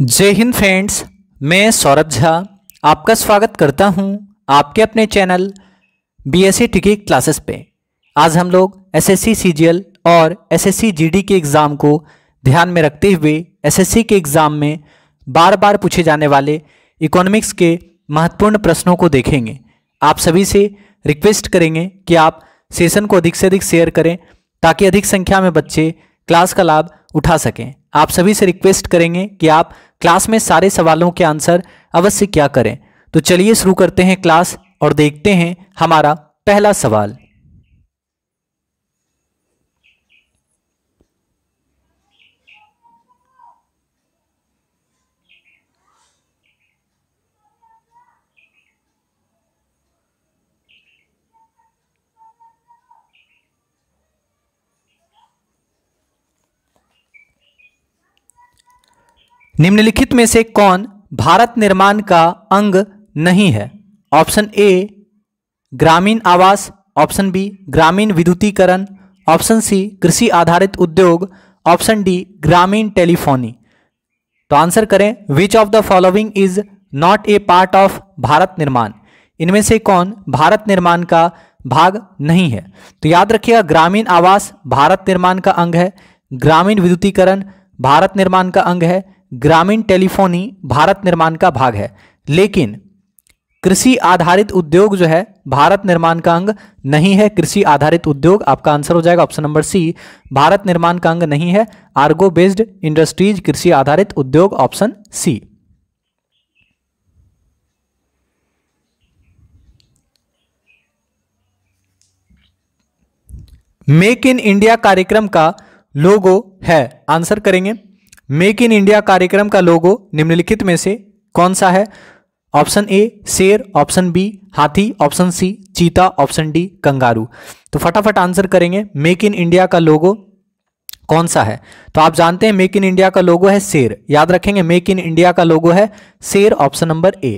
जय हिंद फ्रेंड्स मैं सौरभ झा आपका स्वागत करता हूं आपके अपने channel B S e classes पे आज हम लोग एसएससी सीजीएल और एसएससी जीडी के एग्ज़ाम को ध्यान में रखते हुए एसएससी के एग्ज़ाम में बार बार पूछे जाने वाले इकोनॉमिक्स के महत्वपूर्ण प्रश्नों को देखेंगे आप सभी से रिक्वेस्ट करेंगे कि आप सेशन को अधिक से अधिक शेयर करें ताकि अधिक संख्या में बच्चे क्लास का लाभ उठा सकें आप सभी से रिक्वेस्ट करेंगे कि आप क्लास में सारे सवालों के आंसर अवश्य क्या करें तो चलिए शुरू करते हैं क्लास और देखते हैं हमारा पहला सवाल निम्नलिखित में से कौन भारत निर्माण का अंग नहीं है ऑप्शन ए ग्रामीण आवास ऑप्शन बी ग्रामीण विद्युतीकरण ऑप्शन सी कृषि आधारित उद्योग ऑप्शन डी ग्रामीण टेलीफोनी तो आंसर करें which of the following is not a part of Bharat Nirman इनमें से कौन भारत निर्माण का भाग नहीं है तो याद रखिएगा ग्रामीण आवास भारत निर्माण का अंग है ग्रामीण विद्युतीकरण भारत निर्माण का अंग है ग्रामीण टेलीफोनी भारत निर्माण का भाग है लेकिन कृषि आधारित उद्योग जो है भारत निर्माण का अंग नहीं है कृषि आधारित उद्योग आपका आंसर हो जाएगा ऑप्शन नंबर सी भारत निर्माण का अंग नहीं है आर्गो बेस्ड इंडस्ट्रीज कृषि आधारित उद्योग option C make in India कार्यक्रम का लोगो है आंसर करेंगे मेक इन इंडिया कार्यक्रम का लोगो निम्नलिखित में से कौन सा है ऑप्शन ए शेर ऑप्शन बी हाथी ऑप्शन सी चीता ऑप्शन डी कंगारू तो फटाफट आंसर करेंगे मेक इन इंडिया का लोगो कौन सा है तो आप जानते हैं मेक इन इंडिया का लोगो है शेर याद रखेंगे मेक इन इंडिया का लोगो है शेर ऑप्शन नंबर ए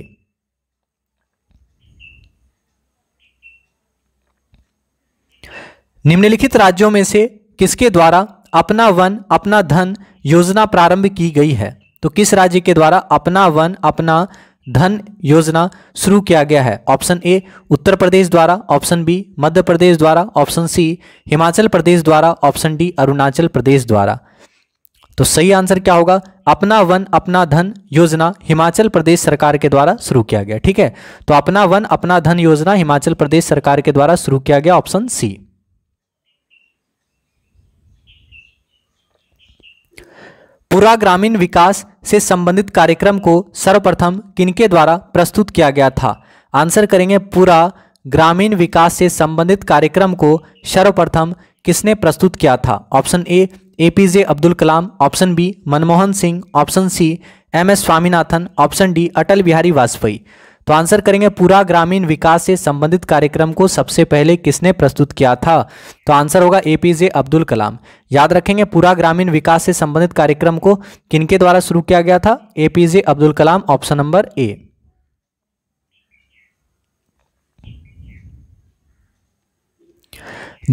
निम्नलिखित राज्यों में से किसके द्वारा अपना वन अपना धन योजना प्रारंभ की गई है तो किस राज्य के द्वारा अपना वन अपना धन योजना शुरू किया गया है ऑप्शन ए उत्तर प्रदेश द्वारा ऑप्शन बी मध्य प्रदेश द्वारा ऑप्शन सी हिमाचल प्रदेश द्वारा ऑप्शन डी अरुणाचल प्रदेश द्वारा तो सही आंसर क्या होगा अपना वन अपना धन योजना हिमाचल प्रदेश सरकार के द्वारा शुरू किया गया ठीक है तो अपना वन अपना धन योजना हिमाचल प्रदेश सरकार के द्वारा शुरू किया गया ऑप्शन सी पूरा ग्रामीण विकास से संबंधित कार्यक्रम को सर्वप्रथम किनके द्वारा प्रस्तुत किया गया था आंसर करेंगे पूरा ग्रामीण विकास से संबंधित कार्यक्रम को सर्वप्रथम किसने प्रस्तुत किया था option A A P J Abdul Kalam option B Manmohan Singh option C M S Swaminathan option D Atal Bihari Vajpayee तो आंसर करेंगे पूरा ग्रामीण विकास से संबंधित कार्यक्रम को सबसे पहले किसने प्रस्तुत किया था तो आंसर होगा एपीजे अब्दुल कलाम याद रखेंगे पूरा ग्रामीण विकास से संबंधित कार्यक्रम को किनके द्वारा शुरू किया गया था APJ Abdul Kalam option number A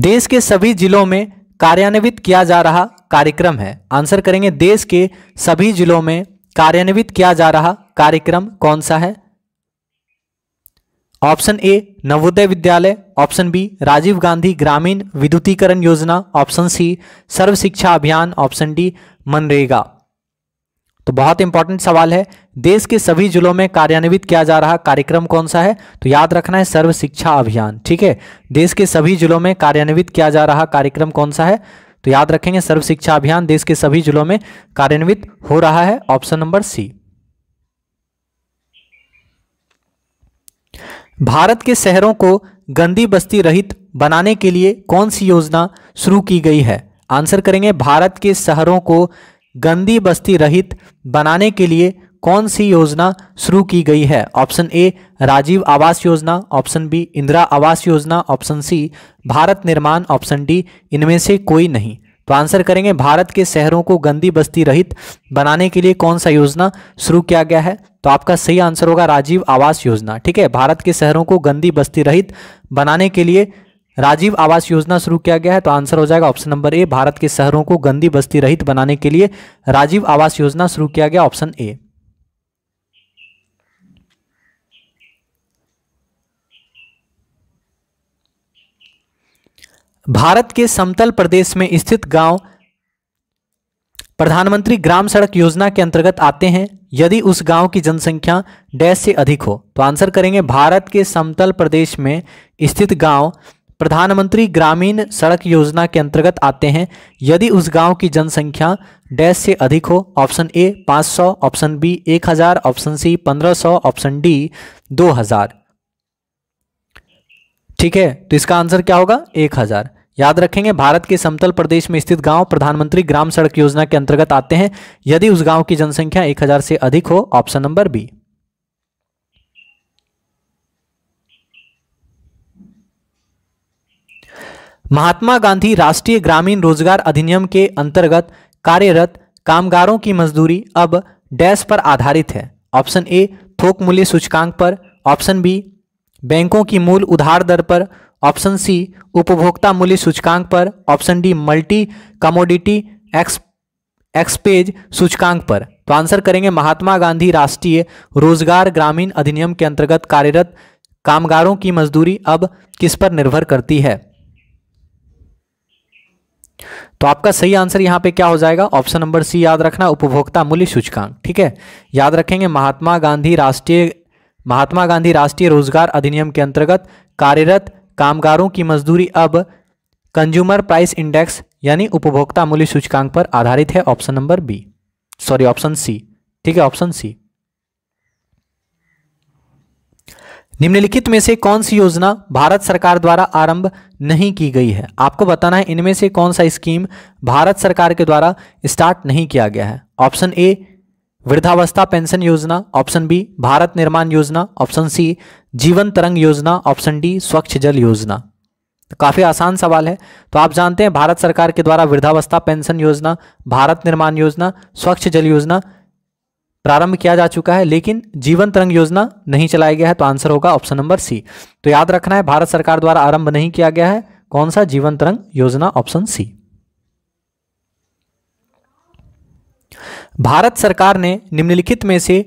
देश के सभी जिलों में कार्यान्वित किया जा रहा कार्यक्रम है आंसर करेंगे देश के सभी जिलों में कार्यान्वित किया जा रहा कार्यक्रम कौन सा है ऑप्शन ए नवोदय विद्यालय ऑप्शन बी राजीव गांधी ग्रामीण विद्युतीकरण योजना ऑप्शन सी सर्व शिक्षा अभियान ऑप्शन डी मनरेगा तो बहुत इंपॉर्टेंट सवाल है देश के सभी जिलों में कार्यान्वित किया जा रहा कार्यक्रम कौन सा है तो याद रखना है सर्व शिक्षा अभियान ठीक है देश के सभी जिलों में कार्यान्वित किया जा रहा कार्यक्रम कौन सा है तो याद रखेंगे सर्व शिक्षा अभियान देश के सभी जिलों में कार्यान्वित हो रहा है ऑप्शन नंबर सी भारत के शहरों को गंदी बस्ती रहित बनाने के लिए कौन सी योजना शुरू की गई है आंसर करेंगे भारत के शहरों को गंदी बस्ती रहित बनाने के लिए कौन सी योजना शुरू की गई है ऑप्शन ए राजीव आवास योजना ऑप्शन बी इंदिरा आवास योजना ऑप्शन सी भारत निर्माण ऑप्शन डी इनमें से कोई नहीं तो आंसर करेंगे भारत के शहरों को गंदी बस्ती रहित बनाने के लिए कौन सा योजना शुरू किया गया है तो आपका सही आंसर होगा राजीव आवास योजना ठीक है भारत के शहरों को गंदी बस्ती रहित बनाने के लिए राजीव आवास योजना शुरू किया गया है तो आंसर हो जाएगा ऑप्शन नंबर ए भारत के शहरों को गंदी बस्ती रहित बनाने के लिए राजीव आवास योजना शुरू किया गया ऑप्शन ए भारत के समतल प्रदेश में स्थित गांव प्रधानमंत्री ग्राम सड़क योजना के अंतर्गत आते हैं यदि उस गांव की जनसंख्या डैश से अधिक हो तो आंसर करेंगे भारत के समतल प्रदेश में स्थित गांव प्रधानमंत्री ग्रामीण सड़क योजना के अंतर्गत आते हैं यदि उस गांव की जनसंख्या डैश से अधिक हो option A 500 option B 1000 option C 1500 option D 2000 ठीक है तो इसका आंसर क्या होगा 1000 याद रखेंगे भारत के समतल प्रदेश में स्थित गांव प्रधानमंत्री ग्राम सड़क योजना के अंतर्गत आते हैं यदि उस गांव की जनसंख्या 1000 से अधिक हो option number B Mahatma Gandhi राष्ट्रीय ग्रामीण रोजगार अधिनियम के अंतर्गत कार्यरत कामगारों की मजदूरी अब डैश पर आधारित है ऑप्शन ए थोक मूल्य सूचकांक पर ऑप्शन बी बैंकों की मूल उधार दर पर ऑप्शन सी उपभोक्ता मूल्य सूचकांक पर option D multi commodity ex exchange सूचकांक पर तो आंसर करेंगे महात्मा गांधी राष्ट्रीय रोजगार ग्रामीण अधिनियम के अंतर्गत कार्यरत कामगारों की मजदूरी अब किस पर निर्भर करती है तो आपका सही आंसर यहां पे क्या हो जाएगा ऑप्शन नंबर सी याद रखना उपभोक्ता मूल्य सूचकांक ठीक है याद रखेंगे महात्मा गांधी राष्ट्रीय महात्मा गांधी राष्ट्रीय रोजगार अधिनियम के अंतर्गत कार्यरत कामगारों की मजदूरी अब कंज्यूमर प्राइस इंडेक्स यानी उपभोक्ता मूल्य सूचकांक पर आधारित है option number B sorry option C ठीक है ऑप्शन सी निम्नलिखित में से कौन सी योजना भारत सरकार द्वारा आरंभ नहीं की गई है आपको बताना है इनमें से कौन सा स्कीम भारत सरकार के द्वारा स्टार्ट नहीं किया गया है ऑप्शन ए वृद्धावस्था पेंशन योजना ऑप्शन बी भारत निर्माण योजना ऑप्शन सी जीवन तरंग योजना ऑप्शन डी स्वच्छ जल योजना तो काफ़ी आसान सवाल है तो आप जानते हैं भारत सरकार के द्वारा वृद्धावस्था पेंशन योजना भारत निर्माण योजना स्वच्छ जल योजना प्रारंभ किया जा चुका है लेकिन जीवन तरंग योजना नहीं चलाया गया है तो आंसर होगा ऑप्शन नंबर सी तो याद रखना है भारत सरकार द्वारा आरंभ नहीं किया गया है कौन सा जीवन तरंग योजना ऑप्शन सी भारत सरकार ने निम्नलिखित में से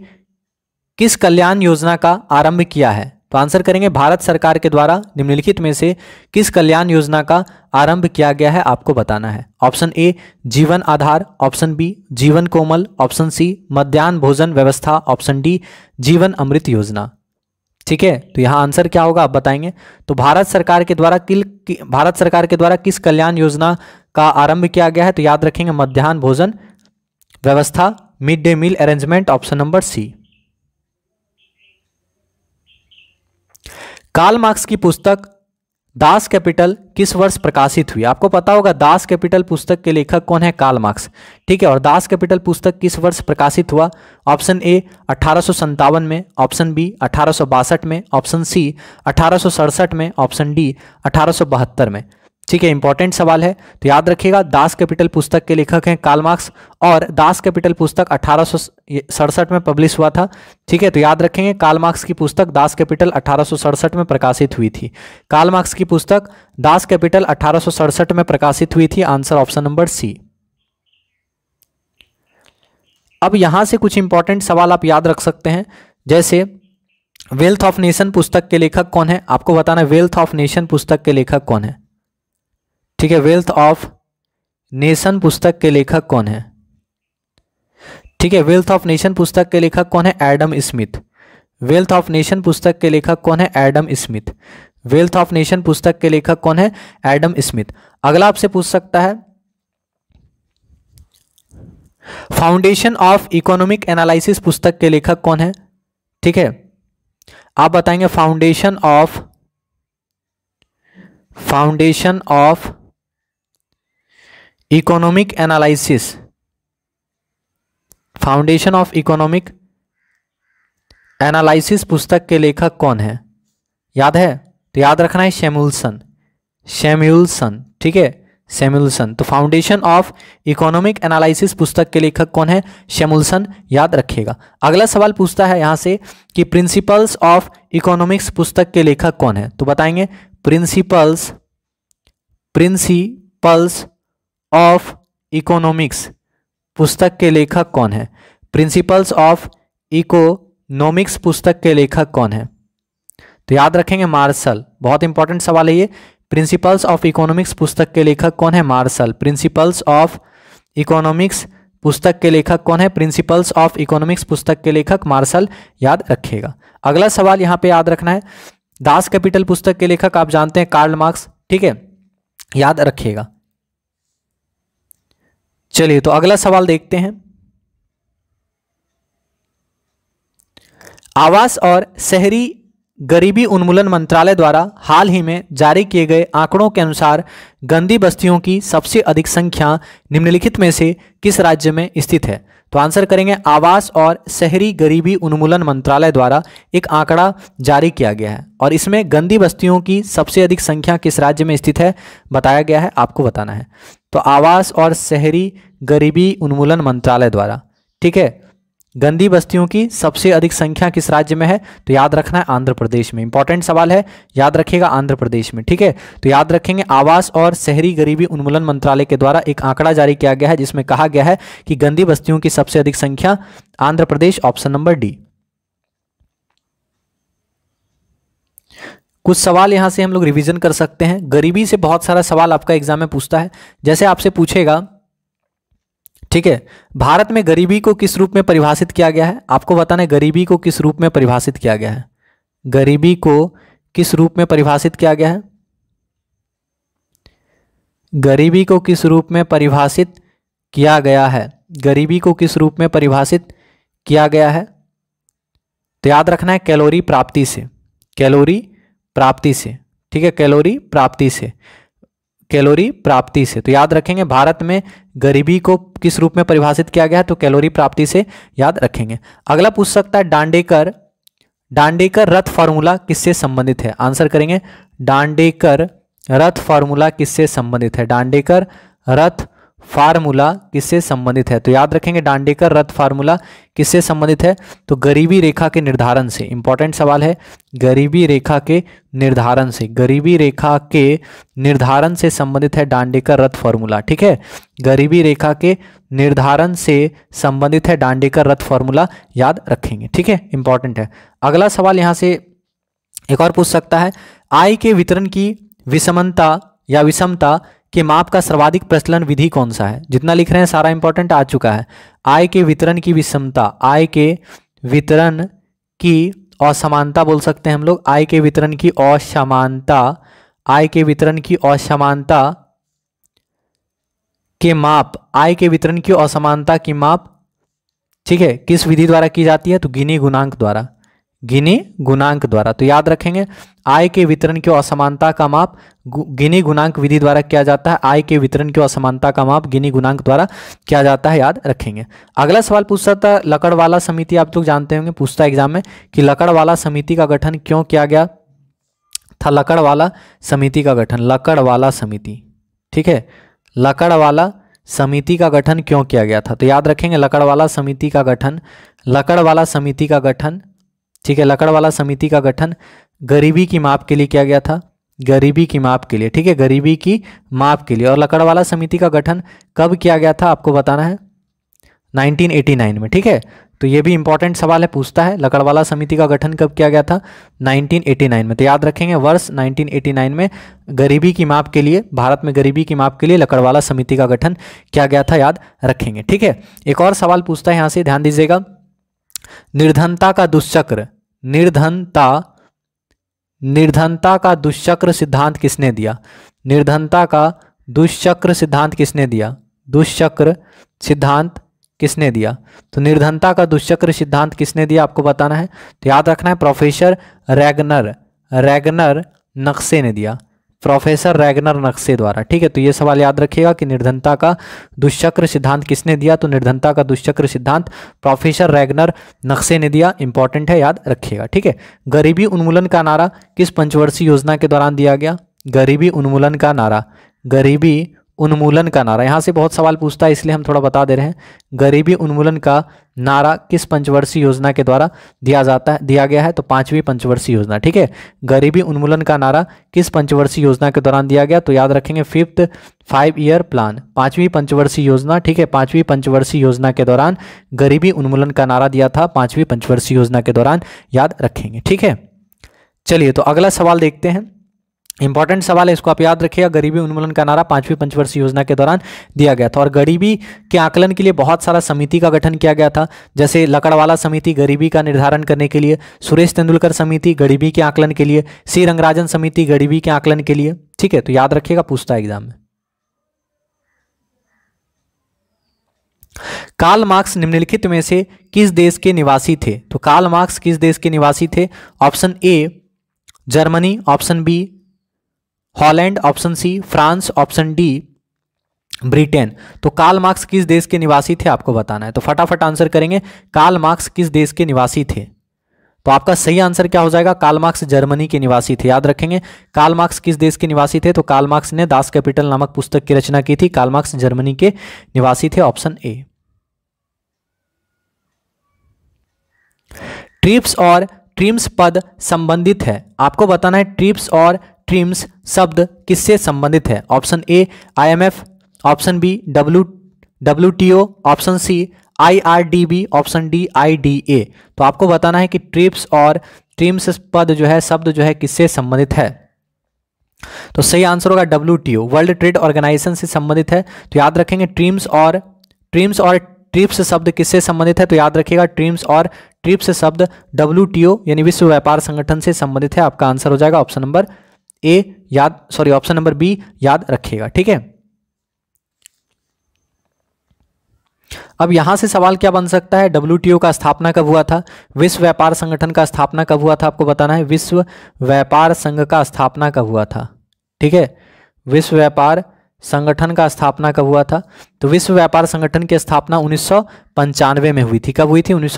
किस कल्याण योजना का आरंभ किया है तो आंसर करेंगे भारत सरकार के द्वारा निम्नलिखित में से किस कल्याण योजना का आरंभ किया गया है आपको बताना है ऑप्शन ए जीवन आधार ऑप्शन बी जीवन कोमल ऑप्शन सी मध्यान्ह भोजन व्यवस्था ऑप्शन डी जीवन अमृत योजना ठीक है तो यहां आंसर क्या होगा आप बताएंगे तो भारत सरकार के द्वारा किल भारत सरकार के द्वारा किस कल्याण योजना का आरंभ किया गया है तो याद रखेंगे मध्यान्ह भोजन व्यवस्था mid day meal arrangement option number C Karl Marx की पुस्तक दास कैपिटल किस वर्ष प्रकाशित हुई आपको पता होगा दास कैपिटल पुस्तक के लेखक कौन है काल मार्क्स ठीक है और दास कैपिटल पुस्तक किस वर्ष प्रकाशित हुआ ऑप्शन ए अठारह में ऑप्शन बी अठारह में ऑप्शन सी अठारह में ऑप्शन डी अठारह में ठीक है इंपॉर्टेंट सवाल है तो याद रखिएगा दास कैपिटल पुस्तक के लेखक हैं काल मार्क्स और दास कैपिटल पुस्तक अठारह में पब्लिश हुआ था ठीक है तो याद रखेंगे काल मार्क्स की पुस्तक दास कैपिटल अठारह में प्रकाशित हुई थी काल मार्क्स की पुस्तक दास कैपिटल अठारह में प्रकाशित हुई थी आंसर ऑप्शन नंबर सी अब यहां से कुछ इंपॉर्टेंट सवाल आप याद रख सकते हैं जैसे वेल्थ ऑफ नेशन पुस्तक के लेखक कौन है आपको बताना है वेल्थ ऑफ नेशन पुस्तक के लेखक कौन है ठीक है वेल्थ ऑफ नेशन पुस्तक के लेखक कौन है ठीक है वेल्थ ऑफ नेशन पुस्तक के लेखक कौन है Adam Smith wealth of nation पुस्तक के लेखक कौन है Adam Smith wealth of nation पुस्तक के लेखक कौन है एडम स्मिथ अगला आपसे पूछ सकता है फाउंडेशन ऑफ इकोनॉमिक एनालिसिस पुस्तक के लेखक कौन है ठीक है आप बताएंगे foundation of foundation of economic analysis foundation of economic analysis पुस्तक के लेखक कौन है याद है तो याद रखना है शेम्यूलसन शेम्यूलसन ठीक है शेम्यूलसन तो फाउंडेशन ऑफ इकोनॉमिक एनालिसिस पुस्तक के लेखक कौन है शेमुलसन याद रखिएगा अगला सवाल पूछता है यहाँ से कि प्रिंसिपल्स ऑफ इकोनॉमिक्स पुस्तक के लेखक कौन है तो बताएंगे प्रिंसिपल्स प्रिंसिपल्स ऑफ इकोनॉमिक्स पुस्तक के लेखक कौन है प्रिंसिपल्स ऑफ इकोनॉमिक्स पुस्तक के लेखक कौन है तो याद रखेंगे मार्शल बहुत इंपॉर्टेंट सवाल है ये प्रिंसिपल्स ऑफ इकोनॉमिक्स पुस्तक के लेखक कौन है मार्शल प्रिंसिपल्स ऑफ इकोनॉमिक्स पुस्तक के लेखक कौन है प्रिंसिपल्स ऑफ इकोनॉमिक्स पुस्तक के लेखक मार्शल याद रखिएगा अगला सवाल यहाँ पे याद रखना है दास कैपिटल पुस्तक के लेखक आप जानते हैं कार्ल मार्क्स ठीक है याद रखिएगा चलिए तो अगला सवाल देखते हैं आवास और शहरी गरीबी उन्मूलन मंत्रालय द्वारा हाल ही में जारी किए गए आंकड़ों के अनुसार गंदी बस्तियों की सबसे अधिक संख्या निम्नलिखित में से किस राज्य में स्थित है तो आंसर करेंगे आवास और शहरी गरीबी उन्मूलन मंत्रालय द्वारा एक आंकड़ा जारी किया गया है और इसमें गंदी बस्तियों की सबसे अधिक संख्या किस राज्य में स्थित है बताया गया है आपको बताना है तो आवास और शहरी गरीबी उन्मूलन मंत्रालय द्वारा ठीक है गंदी बस्तियों की सबसे अधिक संख्या किस राज्य में है तो याद रखना है आंध्र प्रदेश में इंपॉर्टेंट सवाल है याद रखिएगा आंध्र प्रदेश में ठीक है तो याद रखेंगे आवास और शहरी गरीबी उन्मूलन मंत्रालय के द्वारा एक आंकड़ा जारी किया गया है जिसमें कहा गया है कि गंदी बस्तियों की सबसे अधिक संख्या Andhra Pradesh option number D कुछ सवाल यहां से हम लोग रिवीजन कर सकते हैं गरीबी से बहुत सारा सवाल आपका एग्जाम में पूछता है जैसे आपसे पूछेगा ठीक है भारत में गरीबी को किस रूप में परिभाषित किया गया है आपको बताना है गरीबी को किस रूप में परिभाषित किया गया है गरीबी को किस रूप में परिभाषित किया गया है गरीबी को किस रूप में परिभाषित किया गया है गरीबी को किस रूप में परिभाषित किया गया है तो याद रखना है कैलोरी प्राप्ति से कैलोरी प्राप्ति से ठीक है कैलोरी प्राप्ति से कैलोरी प्राप्ति से तो याद रखेंगे भारत में गरीबी को किस रूप में परिभाषित किया गया है तो कैलोरी प्राप्ति से याद रखेंगे अगला पूछ सकता है डांडेकर डांडेकर रथ फार्मूला किससे संबंधित है आंसर करेंगे डांडेकर रथ फार्मूला किससे संबंधित है डांडेकर रथ फार्मूला किससे संबंधित है तो याद रखेंगे डांडेकर रथ फार्मूला किससे संबंधित है तो गरीबी रेखा के निर्धारण से इंपॉर्टेंट सवाल है गरीबी रेखा के निर्धारण से गरीबी रेखा के निर्धारण से संबंधित है डांडेकर रथ फार्मूला ठीक है गरीबी रेखा के निर्धारण से संबंधित है डांडेकर रथ फार्मूला याद रखेंगे ठीक है इंपॉर्टेंट है अगला सवाल यहाँ से एक और पूछ सकता है आय के वितरण की विषमता या विषमता कि माप का सर्वाधिक प्रचलन विधि कौन सा है जितना लिख रहे हैं सारा इंपॉर्टेंट आ चुका है आय के वितरण की विषमता आय के वितरण की असमानता बोल सकते हैं हम लोग आय के वितरण की असमानता आय के वितरण की असमानता के माप आय के वितरण की असमानता की माप ठीक है किस विधि द्वारा की जाती है तो गिनी गुणांक द्वारा गिनी गुणांक द्वारा तो याद रखेंगे आय के वितरण की असमानता का माप गिनी गुणांक विधि द्वारा किया जाता है आय के वितरण की असमानता का माप गिनी गुणांक द्वारा किया जाता है याद रखेंगे अगला सवाल पूछता था लकड़वाला समिति आप लोग जानते होंगे पूछता एग्जाम में कि लकड़वाला समिति का गठन क्यों किया गया था लकड़वाला समिति का गठन लकड़वाला समिति ठीक है लकड़वाला समिति का गठन क्यों किया गया था तो याद रखेंगे लकड़वाला समिति का गठन लकड़वाला समिति का गठन ठीक है लकड़ वाला समिति का गठन गरीबी की माप के लिए किया गया था गरीबी की माप के लिए ठीक है गरीबी की माप के लिए और लकड़वाला समिति का गठन कब किया गया था आपको बताना है 1989 में ठीक है तो ये भी इंपॉर्टेंट सवाल है पूछता है लकड़वाला समिति का गठन कब किया गया था 1989 में तो याद रखेंगे वर्ष 1989 में गरीबी की माप के लिए भारत में गरीबी की माप के लिए लकड़वाला समिति का गठन किया गया था याद रखेंगे ठीक है एक और सवाल पूछता है यहाँ से ध्यान दीजिएगा निर्धनता का दुष्चक्र निर्धनता निर्धनता का दुष्चक्र सिद्धांत किसने दिया निर्धनता का दुष्चक्र सिद्धांत किसने दिया दुष्चक्र सिद्धांत किसने दिया तो निर्धनता का दुष्चक्र सिद्धांत किसने दिया आपको बताना है तो याद रखना है प्रोफेसर रैगनर रैगनर नक्शे ने दिया प्रोफेसर रैगनर नक्शे द्वारा ठीक है तो ये सवाल याद रखिएगा कि निर्धनता का दुष्चक्र सिद्धांत किसने दिया तो निर्धनता का दुष्चक्र सिद्धांत प्रोफेसर रैगनर नक्शे ने दिया इंपॉर्टेंट है याद रखिएगा ठीक है गरीबी उन्मूलन का नारा किस पंचवर्षीय योजना के दौरान दिया गया गरीबी उन्मूलन का नारा गरीबी उन्मूलन का नारा यहाँ से बहुत सवाल पूछता है इसलिए हम थोड़ा बता दे रहे हैं गरीबी उन्मूलन का नारा किस पंचवर्षीय योजना के द्वारा दिया जाता है दिया गया है तो पांचवी पंचवर्षीय योजना ठीक है गरीबी उन्मूलन का नारा किस पंचवर्षीय योजना के दौरान दिया गया तो याद रखेंगे फिफ्थ फाइव ईयर प्लान पांचवी पंचवर्षीय योजना ठीक है पांचवी पंचवर्षीय योजना के दौरान गरीबी उन्मूलन का नारा दिया था पांचवी पंचवर्षीय योजना के दौरान याद रखेंगे ठीक है चलिए तो अगला सवाल देखते हैं इंपॉर्टेंट सवाल है इसको आप याद रखिएगा गरीबी उन्मूलन का नारा पांचवी पंचवर्षीय योजना के दौरान दिया गया था और गरीबी के आकलन के लिए बहुत सारा समिति का गठन किया गया था जैसे लकड़वाला समिति गरीबी का निर्धारण करने के लिए सुरेश तेंदुलकर समिति गरीबी के आकलन के लिए सी रंगराजन समिति गरीबी के आकलन के लिए ठीक है तो याद रखिएगा पूछता है एग्जाम में काल मार्क्स निम्नलिखित में से किस देश के निवासी थे तो काल मार्क्स किस देश के निवासी थे option A Germany option B Holland option C France option D Britain तो कार्ल मार्क्स किस देश के निवासी थे आपको बताना है तो फटाफट आंसर करेंगे कार्ल मार्क्स किस देश के निवासी थे तो आपका सही आंसर क्या हो जाएगा कार्ल मार्क्स जर्मनी के निवासी थे याद रखेंगे कार्ल मार्क्स किस देश के निवासी थे तो कार्ल मार्क्स ने दास कैपिटल नामक पुस्तक की रचना की थी कार्ल मार्क्स जर्मनी के निवासी थे ऑप्शन ए ट्रिप्स और ट्रिम्स पद संबंधित है आपको बताना है ट्रिप्स और ट्रिम्स शब्द किससे संबंधित है option A IMF option B W W option C IRDB option D IDA तो आपको बताना है कि ट्रिप्स और ट्रिम्स पद जो है शब्द जो है किससे संबंधित है तो सही आंसर होगा डब्ल्यू वर्ल्ड ट्रेड ऑर्गेनाइजेशन से संबंधित है तो याद रखेंगे ट्रिम्स और ट्रिम्स और ट्रिप्स शब्द किससे संबंधित है तो याद रखिएगा ट्रिम्स और ट्रिप्स शब्द डब्ल्यू यानी विश्व व्यापार संगठन से संबंधित है आपका आंसर हो जाएगा ऑप्शन नंबर ए याद सॉरी ऑप्शन नंबर बी याद रखेगा ठीक है अब यहां से सवाल क्या बन सकता है डब्ल्यू का स्थापना कब हुआ था विश्व व्यापार संगठन का स्थापना कब हुआ था आपको बताना है विश्व व्यापार संघ का स्थापना कब हुआ था ठीक है विश्व व्यापार संगठन का स्थापना कब हुआ था तो विश्व व्यापार संगठन की स्थापना उन्नीस में हुई थी कब हुई थी उन्नीस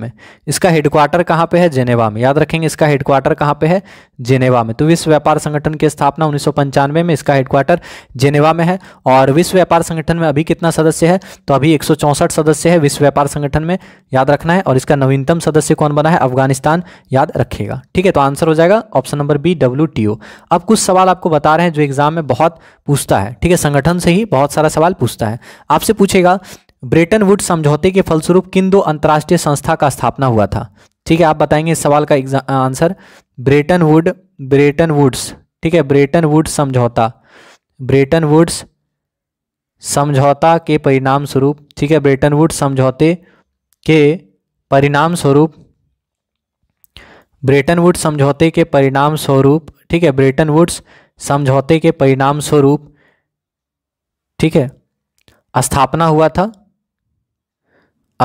में इसका हेडक्वार्टर कहाँ पे है जेनेवा में याद रखेंगे इसका हेडक्वार्टर कहाँ पे है जेनेवा में तो विश्व व्यापार संगठन की स्थापना उन्नीस में इसका हेडक्वार्टर जेनेवा में है और विश्व व्यापार संगठन में अभी कितना सदस्य है तो अभी एक सदस्य है विश्व व्यापार संगठन में याद रखना है और इसका नवीनतम सदस्य कौन बना है अफगानिस्तान याद रखेगा ठीक है तो आंसर हो जाएगा ऑप्शन नंबर बी डब्ल्यू अब कुछ सवाल आपको बता रहे हैं जो एग्जाम में बहुत पूछता है ठीक है संगठन से ही बहुत सारा सवाल पूछता है पूछता है आपसे पूछेगा ब्रेटन वुड समझौते के फलस्वरूप किन दो अंतर्राष्ट्रीय संस्था का स्थापना हुआ था ठीक है आप बताएंगे इस सवाल का answer Bretton Wood Bretton Woods ठीक है ब्रेटन वुड्स समझौता ब्रेटन वुड्स समझौता के परिणाम स्वरूप ठीक है ब्रेटन वुड समझौते के परिणाम स्वरूप ब्रेटन वुड समझौते के परिणाम स्वरूप ठीक है ब्रेटन वुड्स समझौते के परिणाम स्वरूप ठीक है स्थापना हुआ था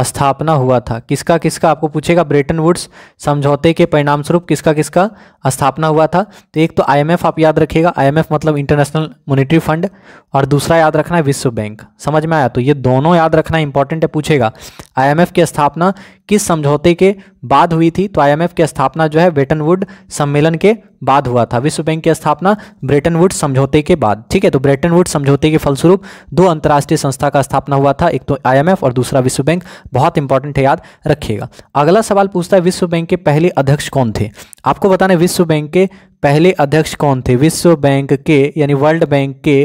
स्थापना हुआ था किसका किसका आपको पूछेगा ब्रिटेन वुड्स समझौते के परिणाम स्वरूप किसका किसका स्थापना हुआ था तो एक तो आईएमएफ आप याद रखिएगा आईएमएफ मतलब इंटरनेशनल मॉनेटरी फंड और दूसरा याद रखना है विश्व बैंक समझ में आया तो ये दोनों याद रखना इंपॉर्टेंट है पूछेगा आईएमएफ की स्थापना किस समझौते के बाद हुई थी तो आईएमएफ की स्थापना जो है ब्रेटनवुड सम्मेलन के बाद हुआ था विश्व बैंक की स्थापना ब्रेटनवुड समझौते के बाद ठीक है तो ब्रेटनवुड वुड समझौते के फलस्वरूप दो अंतर्राष्ट्रीय संस्था का स्थापना हुआ था एक तो आईएमएफ और दूसरा विश्व बैंक बहुत इंपॉर्टेंट है याद रखिएगा अगला सवाल पूछता है विश्व बैंक के पहले अध्यक्ष कौन थे आपको बताना विश्व बैंक के पहले अध्यक्ष कौन थे विश्व बैंक के यानी वर्ल्ड बैंक के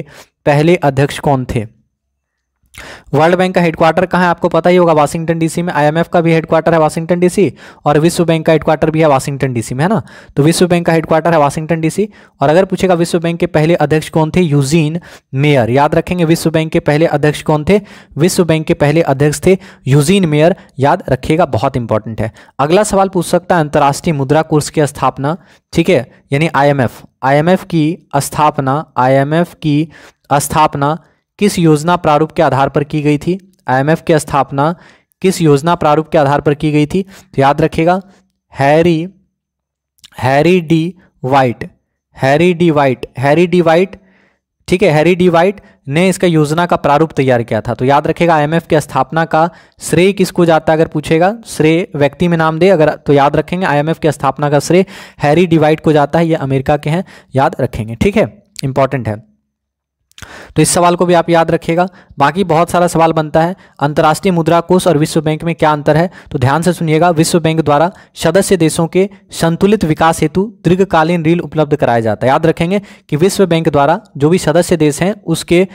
पहले अध्यक्ष कौन थे वर्ल्ड बैंक का हेडक्वार्टर कहाँ है आपको पता ही होगा वाशिंगटन डीसी में आईएमएफ का भी हेडक्वार्टर है वाशिंगटन डीसी और विश्व बैंक का हेडक्वार्टर भी है वाशिंगटन डीसी में है ना तो विश्व बैंक का हेडक्वार्टर है वाशिंगटन डीसी और अगर पूछेगा विश्व बैंक के पहले अध्यक्ष कौन थे यूजीन मेयर याद रखेंगे विश्व बैंक के पहले अध्यक्ष कौन थे विश्व बैंक के पहले अध्यक्ष थे यूजीन मेयर याद रखिएगा बहुत इंपॉर्टेंट है अगला सवाल पूछ सकता है अंतर्राष्ट्रीय मुद्रा कोर्स की स्थापना ठीक है यानी आई एम की स्थापना आई की स्थापना किस योजना प्रारूप के आधार पर की गई थी आईएमएफ की स्थापना किस योजना प्रारूप के आधार पर की गई थी तो याद रखिएगा Harry Harry D White Harry D White Harry D White ठीक है हैरी डी वाइट ने इसका योजना का प्रारूप तैयार किया था तो याद रखेगा आईएमएफ की स्थापना का श्रेय किसको जाता है अगर पूछेगा श्रेय व्यक्ति में नाम दे अगर तो याद रखेंगे आईएमएफ की स्थापना का श्रेय हैरी डिवाइट को जाता है ये अमेरिका के हैं याद रखेंगे ठीक है इंपॉर्टेंट है तो इस सवाल को भी आप याद रखिएगा बाकी बहुत सारा सवाल बनता है अंतर्राष्ट्रीय मुद्रा कोष और विश्व बैंक में क्या अंतर है तो ध्यान से सुनिएगा विश्व बैंक द्वारा सदस्य देशों के संतुलित विकास हेतु दीर्घकालीन ऋण उपलब्ध कराया जाता है याद रखेंगे कि विश्व बैंक द्वारा जो भी सदस्य देश हैं उसके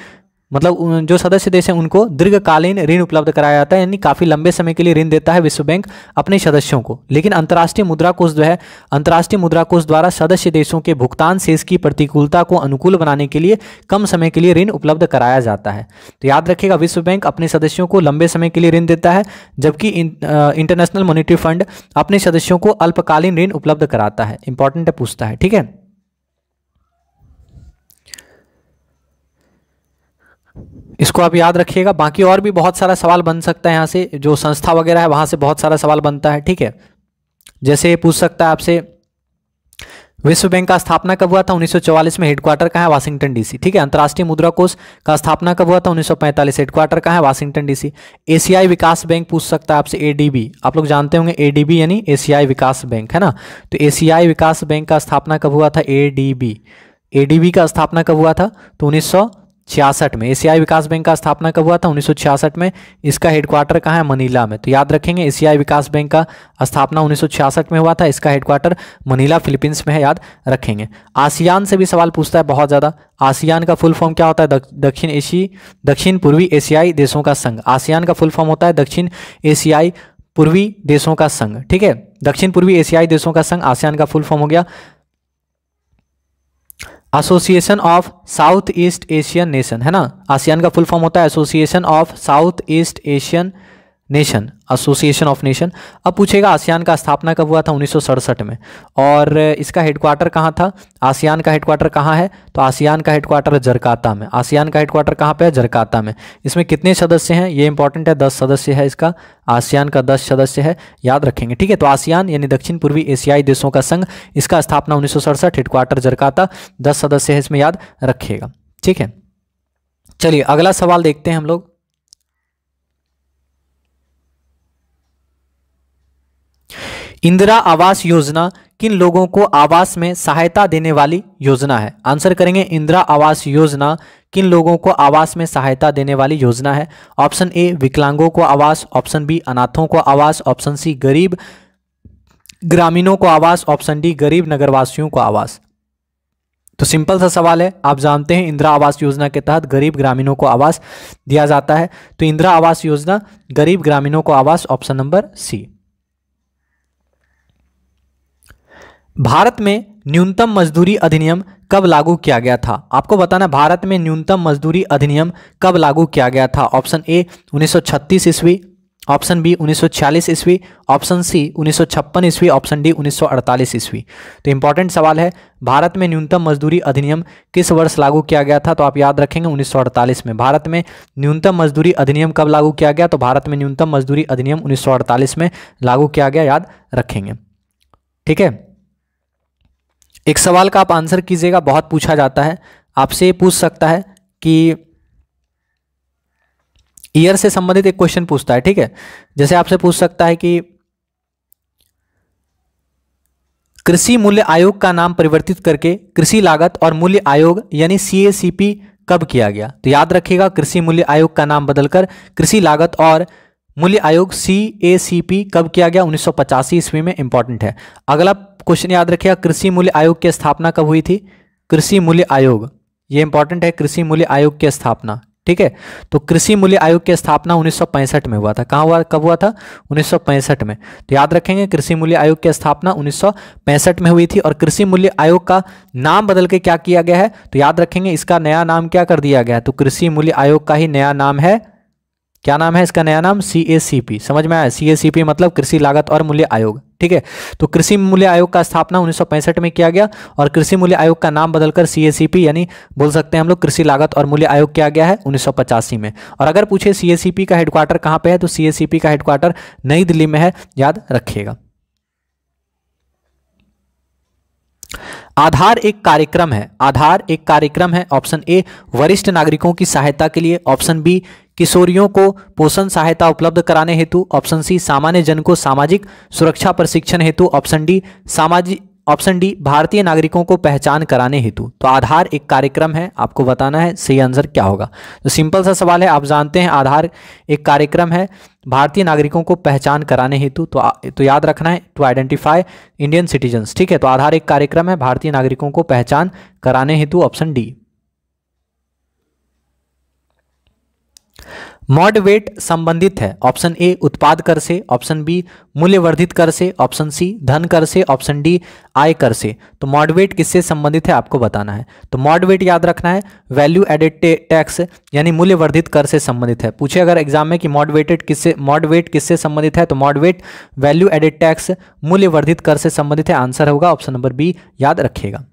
मतलब जो सदस्य देश हैं उनको दीर्घकालीन ऋण उपलब्ध कराया जाता है यानी काफ़ी लंबे समय के लिए ऋण देता है विश्व बैंक अपने सदस्यों को लेकिन अंतर्राष्ट्रीय मुद्रा कोष जो है अंतर्राष्ट्रीय मुद्रा कोष द्वारा सदस्य देशों के भुगतान शेष की प्रतिकूलता को अनुकूल बनाने के लिए कम समय के लिए ऋण उपलब्ध कराया जाता है तो याद रखिएगा विश्व बैंक अपने सदस्यों को लंबे समय के लिए ऋण देता है जबकि इंटरनेशनल मॉनिटरी फंड अपने सदस्यों को अल्पकालीन ऋण उपलब्ध कराता है इंपॉर्टेंट पूछता है ठीक है इसको आप याद रखिएगा बाकी और भी बहुत सारा सवाल बन सकता है यहाँ से जो संस्था वगैरह है वहाँ से बहुत सारा सवाल बनता है ठीक है जैसे पूछ सकता है आपसे विश्व बैंक का स्थापना कब हुआ था 1944 में हेडक्वार्टर कहाँ है वाशिंगटन डीसी ठीक है अंतर्राष्ट्रीय मुद्रा कोष का स्थापना कब हुआ था 1945 हेडक्वार्टर कहाँ है वाशिंगटन डीसी एशियाई विकास बैंक पूछ सकता है आपसे एडीबी आप लोग जानते होंगे एडीबी यानी एशियाई विकास बैंक है ना तो एशियाई विकास बैंक का स्थापना कब हुआ था एडीबी एडीबी का स्थापना कब हुआ था तो उन्नीस छियासठ में एशियाई विकास बैंक का स्थापना कब हुआ था 1966 में इसका हेडक्वार्टर कहाँ है मनीला में तो याद रखेंगे एशियाई विकास बैंक का स्थापना 1966 में हुआ था इसका हेडक्वार्टर मनीला फिलीपींस में है याद रखेंगे आसियान से भी सवाल पूछता है बहुत ज़्यादा आसियान का फुल फॉर्म क्या होता है दक्षिण एशी दक्षिण पूर्वी एशियाई देशों का संघ आसियान का फुल फॉर्म होता है दक्षिण एशियाई पूर्वी देशों का संघ ठीक है दक्षिण पूर्वी एशियाई देशों का संघ आसियान का फुल फॉर्म हो गया association of south east Asian nation है ना आसियान का फुल फॉर्म होता है association of south east Asian nation association of nation अब पूछेगा आसियान का स्थापना कब हुआ था उन्नीस में और इसका हेडक्वार्टर कहाँ था आसियान का हेडक्वार्टर कहाँ है तो आसियान का हेडक्वार्टर जरकाता में आसियान का हेडक्वार्टर कहाँ पे है जरकाता में इसमें कितने सदस्य हैं ये इंपॉर्टेंट है दस सदस्य है इसका आसियान का दस सदस्य है याद रखेंगे ठीक है तो आसियान यानी दक्षिण पूर्वी एशियाई देशों का संघ इसका स्थापना उन्नीस हेडक्वार्टर जरकाता दस सदस्य है इसमें याद रखिएगा ठीक है चलिए अगला सवाल देखते हैं हम लोग इंदिरा आवास योजना किन लोगों को आवास में सहायता देने वाली योजना है आंसर करेंगे इंदिरा आवास योजना किन लोगों को आवास में सहायता देने वाली योजना है ऑप्शन ए विकलांगों को आवास ऑप्शन बी अनाथों को आवास ऑप्शन सी गरीब ग्रामीणों को आवास ऑप्शन डी गरीब नगरवासियों को आवास तो सिंपल सा सवाल है आप जानते हैं इंदिरा आवास योजना के तहत गरीब ग्रामीणों को आवास दिया जाता है तो इंदिरा आवास योजना गरीब ग्रामीणों को आवास ऑप्शन नंबर सी भारत में न्यूनतम मजदूरी अधिनियम कब लागू किया गया था आपको बताना भारत में न्यूनतम मजदूरी अधिनियम कब लागू किया गया था ऑप्शन ए 1936 ईस्वी ऑप्शन बी 1946 ईस्वी ऑप्शन सी 1956 ईस्वी ऑप्शन डी 1948 ईस्वी तो इंपॉर्टेंट सवाल है भारत में न्यूनतम मजदूरी अधिनियम किस वर्ष लागू किया गया था तो आप याद रखेंगे 1948 में भारत में न्यूनतम मजदूरी अधिनियम कब लागू किया गया तो भारत में न्यूनतम मजदूरी अधिनियम 1948 में लागू किया गया याद रखेंगे ठीक है एक सवाल का आप आंसर कीजिएगा बहुत पूछा जाता है आपसे ये पूछ सकता है कि ईयर से संबंधित एक क्वेश्चन पूछता है ठीक है जैसे आपसे पूछ सकता है कि कृषि मूल्य आयोग का नाम परिवर्तित करके कृषि लागत और मूल्य आयोग यानी सी कब किया गया तो याद रखिएगा कृषि मूल्य आयोग का नाम बदलकर कृषि लागत और मूल्य आयोग सी कब किया गया उन्नीस सौ ईस्वी में इंपॉर्टेंट है अगला क्वेश्चन याद रखिएगा कृषि मूल्य आयोग की स्थापना कब हुई थी कृषि मूल्य आयोग ये इंपॉर्टेंट है कृषि मूल्य आयोग की स्थापना ठीक है तो कृषि मूल्य आयोग की स्थापना 1965 में हुआ था कहाँ हुआ कब हुआ था 1965 में तो याद रखेंगे कृषि मूल्य आयोग की स्थापना 1965 में हुई थी और कृषि मूल्य आयोग का नाम बदल के क्या किया गया है तो याद रखेंगे इसका नया नाम क्या कर दिया गया तो कृषि मूल्य आयोग का ही नया नाम है क्या नाम है इसका नया नाम सी समझ में आया सी मतलब कृषि लागत और मूल्य आयोग ठीक है तो कृषि मूल्य आयोग का स्थापना उन्नीस में किया गया और कृषि मूल्य आयोग का नाम बदलकर सी यानी बोल सकते हैं हम लोग कृषि लागत और मूल्य आयोग किया गया है उन्नीस में और अगर पूछे सी का हेडक्वार्टर कहाँ पर है तो सी का हेडक्वार्टर नई दिल्ली में है याद रखिएगा आधार एक कार्यक्रम है आधार एक कार्यक्रम है ऑप्शन ए वरिष्ठ नागरिकों की सहायता के लिए ऑप्शन बी किशोरियों को पोषण सहायता उपलब्ध कराने हेतु ऑप्शन सी सामान्य जन को सामाजिक सुरक्षा प्रशिक्षण हेतु ऑप्शन डी सामाजिक ऑप्शन डी भारतीय नागरिकों को पहचान कराने हेतु तो आधार एक कार्यक्रम है आपको बताना है सही आंसर क्या होगा तो सिंपल सा सवाल है आप जानते हैं आधार एक कार्यक्रम है भारतीय नागरिकों को पहचान कराने हेतु तो तो याद रखना है टू आइडेंटिफाई इंडियन सिटीजन्स ठीक है तो आधार एक कार्यक्रम है भारतीय नागरिकों को पहचान कराने हेतु ऑप्शन डी मॉड वेट संबंधित है ऑप्शन ए उत्पाद कर से ऑप्शन बी मूल्यवर्धित कर से ऑप्शन सी धन कर से ऑप्शन डी आय कर से तो मॉड वेट किससे संबंधित है आपको बताना है तो मॉड वेट याद रखना है वैल्यू एडेड टैक्स यानी मूल्यवर्धित कर से संबंधित है पूछे अगर एग्जाम में कि मॉड वेटेड किससे मॉड वेट किससे संबंधित है तो MODVAT value added tax मूल्यवर्धित कर से संबंधित है आंसर होगा ऑप्शन नंबर बी याद रखिएगा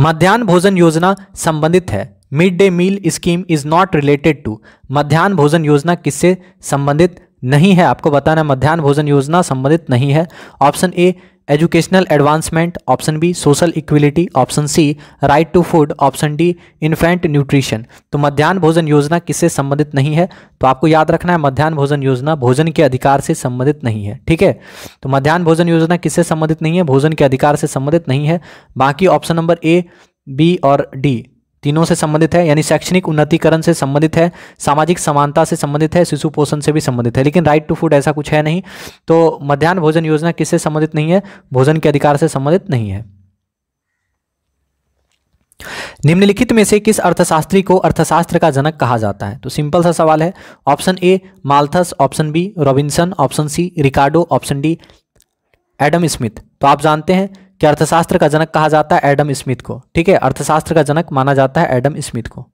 मध्यान्ह भोजन योजना संबंधित है mid day meal scheme is not related to मध्यान्ह भोजन योजना किससे संबंधित नहीं है आपको बताना है मध्यान्ह भोजन योजना संबंधित नहीं है option A educational advancement option B social equality option C right to food option D infant nutrition तो मध्यान्ह भोजन योजना किससे संबंधित नहीं है तो आपको याद रखना है मध्यान्ह भोजन योजना भोजन के अधिकार से संबंधित नहीं है ठीक है तो मध्यान्ह भोजन योजना किससे संबंधित नहीं है भोजन के अधिकार से संबंधित नहीं है बाकी ऑप्शन नंबर ए बी और डी तीनों से संबंधित है यानी शैक्षणिक उन्नतिकरण से संबंधित है सामाजिक समानता से संबंधित है शिशु पोषण से भी संबंधित है लेकिन राइट टू फूड ऐसा कुछ है नहीं तो मध्यान्ह भोजन योजना किससे संबंधित नहीं है भोजन के अधिकार से संबंधित नहीं है निम्नलिखित में से किस अर्थशास्त्री को अर्थशास्त्र का जनक कहा जाता है तो सिंपल सा सवाल है option A Malthus option B Robinson option C Ricardo option D Adam Smith तो आप जानते हैं कि अर्थशास्त्र का जनक कहा जाता है एडम स्मिथ को ठीक है अर्थशास्त्र का जनक माना जाता है एडम स्मिथ को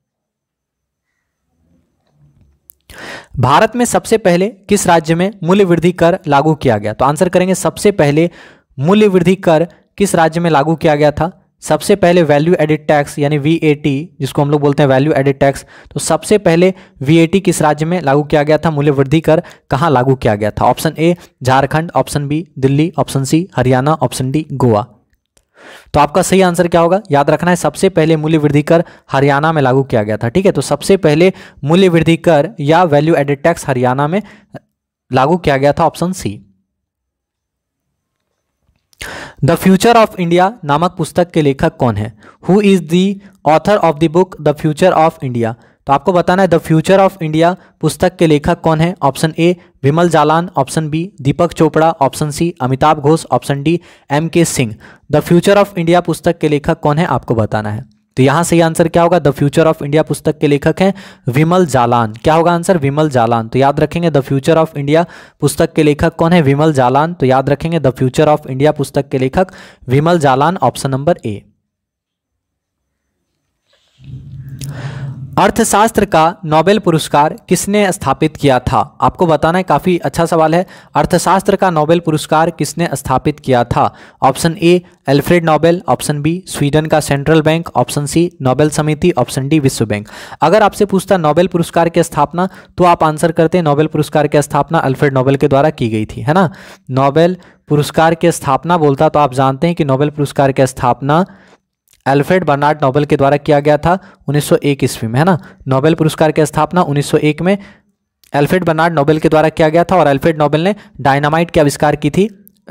भारत में सबसे पहले किस राज्य में मूल्य वृद्धि कर लागू किया गया तो आंसर करेंगे सबसे पहले मूल्य वृद्धि कर किस राज्य में लागू किया गया था सबसे पहले वैल्यू एडिट टैक्स यानी वीएटी जिसको हम लोग बोलते हैं वैल्यू एडिट टैक्स तो सबसे पहले वीएटी किस राज्य में लागू किया गया था मूल्य वृद्धि कर कहाँ लागू किया गया था option A Jharkhand option B Delhi option C Haryana option D Goa तो आपका सही आंसर क्या होगा याद रखना है सबसे पहले मूल्य वृद्धि कर हरियाणा में लागू किया गया था ठीक है तो सबसे पहले मूल्य वृद्धि कर या वैल्यू एडेड टैक्स हरियाणा में लागू किया गया था option C the future of India नामक पुस्तक के लेखक कौन है who is the author of the book the future of India तो आपको बताना है द फ्यूचर ऑफ इंडिया पुस्तक के लेखक कौन है option A Bimal Jalan option B Deepak Chopra option C Amitabh Ghosh option D M K Singh the future of India पुस्तक के लेखक कौन है आपको बताना है तो यहां से आंसर क्या होगा द फ्यूचर ऑफ इंडिया पुस्तक के लेखक हैं विमल जालान क्या होगा आंसर विमल जालान तो याद रखेंगे द फ्यूचर ऑफ इंडिया पुस्तक के लेखक कौन है विमल जालान तो याद रखेंगे द फ्यूचर ऑफ इंडिया पुस्तक के लेखक विमल जालान ऑप्शन नंबर ए अर्थशास्त्र का नोबेल पुरस्कार किसने स्थापित किया था आपको बताना है काफ़ी अच्छा सवाल है अर्थशास्त्र का नोबेल पुरस्कार किसने स्थापित किया था option A Alfred Nobel option B Sweden का central bank option C Nobel समिति ऑप्शन डी विश्व बैंक अगर आपसे पूछता नोबेल पुरस्कार की स्थापना तो आप आंसर करते हैं नोबेल पुरस्कार की स्थापना अल्फ्रेड नोबेल के द्वारा की गई थी है ना नोबेल पुरस्कार की स्थापना बोलता तो आप जानते हैं कि नोबेल पुरस्कार की स्थापना एल्फ्रेड बर्नार्ड नोबेल के द्वारा किया गया था 1901 ईस्वी में है ना नोबेल पुरस्कार की स्थापना 1901 में एल्फ्रेड बर्नार्ड नोबेल के द्वारा किया गया था और एल्फ्रेड नोबेल ने डायनामाइट के आविष्कार की थी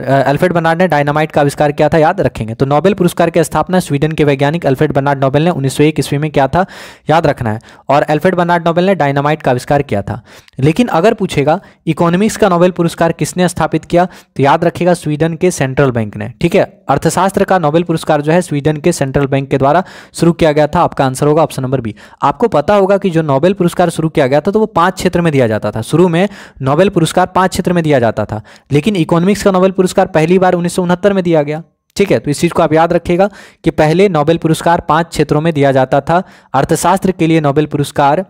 एल्फ्रेड बर्नार्ड ने डायनामाइट का आविष्कार किया था याद रखेंगे तो नोबेल पुरस्कार की स्थापना स्वीडन के वैज्ञानिक एल्फ्रेड बर्नार्ड नोबेल ने 1901 ईस्वी में किया था याद रखना है और एल्फ्रेड बर्नार्ड नोबेल ने डायनामाइट का आविष्कार किया था लेकिन अगर पूछेगा इकोनॉमिक्स का नोबेल पुरस्कार किसने स्थापित किया तो याद रखेगा स्वीडन के सेंट्रल बैंक ने ठीक है अर्थशास्त्र का नोबेल पुरस्कार जो है स्वीडन के सेंट्रल बैंक के द्वारा शुरू किया गया था आपका आंसर होगा ऑप्शन नंबर बी आपको पता होगा कि जो नोबेल पुरस्कार शुरू किया गया था तो वो पांच क्षेत्र में दिया जाता था शुरू में नोबेल पुरस्कार पांच क्षेत्र में दिया जाता था लेकिन इकोनॉमिक्स का नोबेल पुरस्कार पहली बार उन्नीस में दिया गया ठीक है तो इस चीज़ को आप याद रखिएगा कि पहले नोबेल पुरस्कार पांच क्षेत्रों में दिया जाता था अर्थशास्त्र के लिए नोबेल पुरस्कार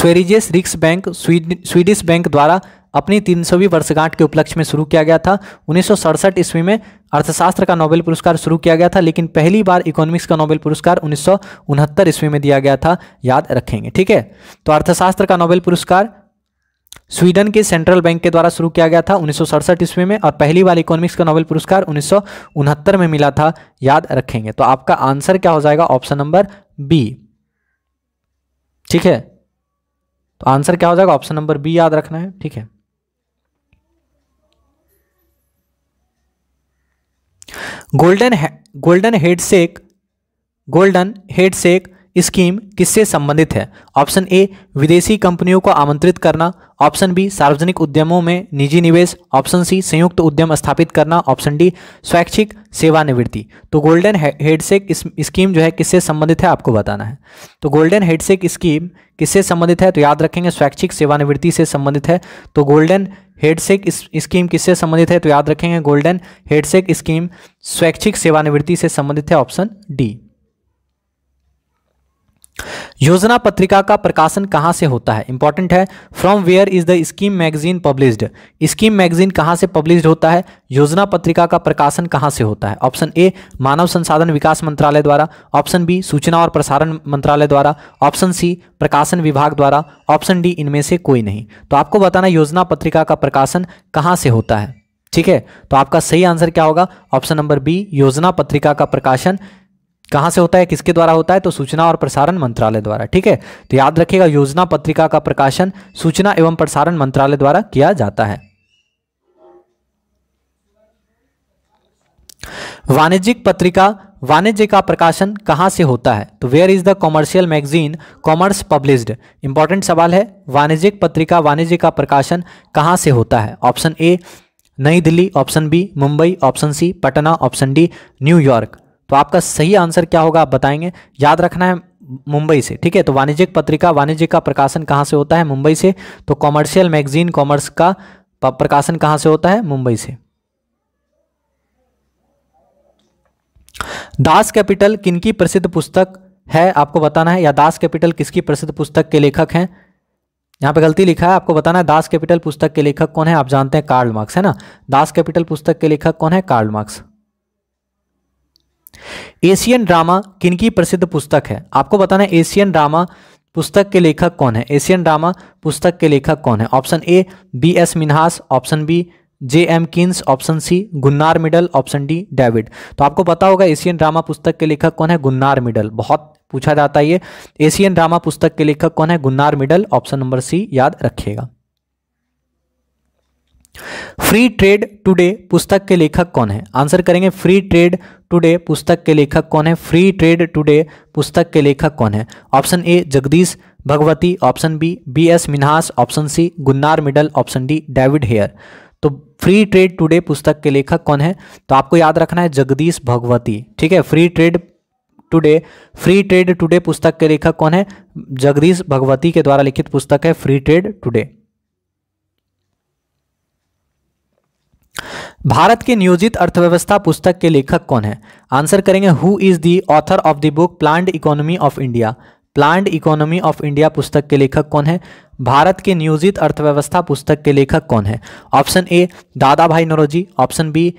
स्वेरिजेस रिक्स बैंक स्वीडिश बैंक द्वारा अपनी तीन सौवीं वर्षगांठ के उपलक्ष्य में शुरू किया गया था उन्नीस ईस्वी में अर्थशास्त्र का नोबेल पुरस्कार शुरू किया गया था लेकिन पहली बार इकोनॉमिक्स का नोबेल पुरस्कार उन्नीस ईस्वी में दिया गया था याद रखेंगे ठीक है तो अर्थशास्त्र का नोबेल पुरस्कार स्वीडन के सेंट्रल बैंक के द्वारा शुरू किया गया था उन्नीस ईस्वी में और पहली बार इकोनॉमिक्स का नोबेल पुरस्कार उन्नीस में मिला था याद रखेंगे तो आपका आंसर क्या हो जाएगा ऑप्शन नंबर बी ठीक है तो आंसर क्या हो जाएगा ऑप्शन नंबर बी याद रखना है ठीक है golden golden handshake golden handshake scheme किससे संबंधित है ऑप्शन ए विदेशी कंपनियों को आमंत्रित करना ऑप्शन बी सार्वजनिक उद्यमों में निजी निवेश ऑप्शन सी संयुक्त उद्यम स्थापित करना ऑप्शन डी स्वैच्छिक सेवानिवृत्ति तो गोल्डन हेडसेक स्कीम जो है किससे संबंधित है आपको बताना है तो गोल्डन हेडसेक स्कीम किससे संबंधित है तो याद रखेंगे स्वैच्छिक सेवानिवृत्ति से संबंधित है तो गोल्डन हेडसेक स्कीम किससे संबंधित है तो याद रखेंगे गोल्डन हेडसेक स्कीम स्वैच्छिक सेवानिवृत्ति से संबंधित है ऑप्शन डी योजना पत्रिका का प्रकाशन कहाँ से होता है इंपॉर्टेंट है from where is the scheme magazine published scheme magazine कहाँ से पब्लिश्ड होता है योजना पत्रिका का प्रकाशन कहाँ से होता है ऑप्शन ए मानव संसाधन विकास मंत्रालय द्वारा ऑप्शन बी सूचना और प्रसारण मंत्रालय द्वारा ऑप्शन सी प्रकाशन विभाग द्वारा ऑप्शन डी इनमें से कोई नहीं तो आपको बताना योजना पत्रिका का प्रकाशन कहाँ से होता है ठीक है तो आपका सही आंसर क्या होगा ऑप्शन नंबर बी योजना पत्रिका का प्रकाशन कहाँ से होता है किसके द्वारा होता है तो सूचना और प्रसारण मंत्रालय द्वारा ठीक है तो याद रखिएगा योजना पत्रिका का प्रकाशन सूचना एवं प्रसारण मंत्रालय द्वारा किया जाता है वाणिज्यिक पत्रिका वाणिज्य का प्रकाशन कहाँ से होता है तो where is the commercial magazine commerce published important सवाल है वाणिज्यिक पत्रिका वाणिज्य का प्रकाशन कहाँ से होता है option A Nai Delhi option B Mumbai option C Patna option D New York तो आपका सही आंसर क्या होगा आप बताएंगे याद रखना है मुंबई से ठीक है तो वाणिज्यिक पत्रिका वाणिज्य का प्रकाशन कहाँ से होता है मुंबई से तो कॉमर्शियल मैगजीन कॉमर्स का प्रकाशन कहाँ से होता है मुंबई से दास कैपिटल किनकी प्रसिद्ध पुस्तक है आपको बताना है या दास कैपिटल किसकी प्रसिद्ध पुस्तक के लेखक हैं यहाँ पे गलती लिखा है आपको बताना है दास कैपिटल पुस्तक के लेखक कौन है आप जानते हैं कार्ल मार्क्स है ना दास कैपिटल पुस्तक के लेखक कौन है कार्ल मार्क्स एशियन ड्रामा किनकी प्रसिद्ध पुस्तक है आपको बताना है एशियन ड्रामा पुस्तक के लेखक कौन है एशियन ड्रामा पुस्तक के लेखक कौन है option A B S Minhas option B J M Keynes option C Gunnar Myrdal option D David तो आपको पता होगा एशियन ड्रामा पुस्तक के लेखक कौन है गुन्नार मिडल बहुत पूछा जाता है ये एशियन ड्रामा पुस्तक के लेखक कौन है Gunnar Myrdal option number C याद रखिएगा फ्री ट्रेड टुडे पुस्तक के लेखक कौन है आंसर करेंगे फ्री ट्रेड टुडे पुस्तक के लेखक कौन है फ्री ट्रेड टुडे पुस्तक के लेखक कौन है option A Jagdish Bhagwati option B B S Minhas option C Gunnar Myrdal option D David Hare तो फ्री ट्रेड टुडे पुस्तक के लेखक कौन है तो आपको याद रखना है जगदीश भगवती ठीक है free trade today free trade today पुस्तक के लेखक कौन है जगदीश भगवती के द्वारा लिखित पुस्तक है फ्री ट्रेड टुडे भारत के नियोजित अर्थव्यवस्था पुस्तक के लेखक कौन है आंसर करेंगे who is the author of the book planned economy of India planned economy of India पुस्तक के लेखक कौन है भारत के नियोजित अर्थव्यवस्था पुस्तक के लेखक कौन है option A Dadabhai Naoroji option B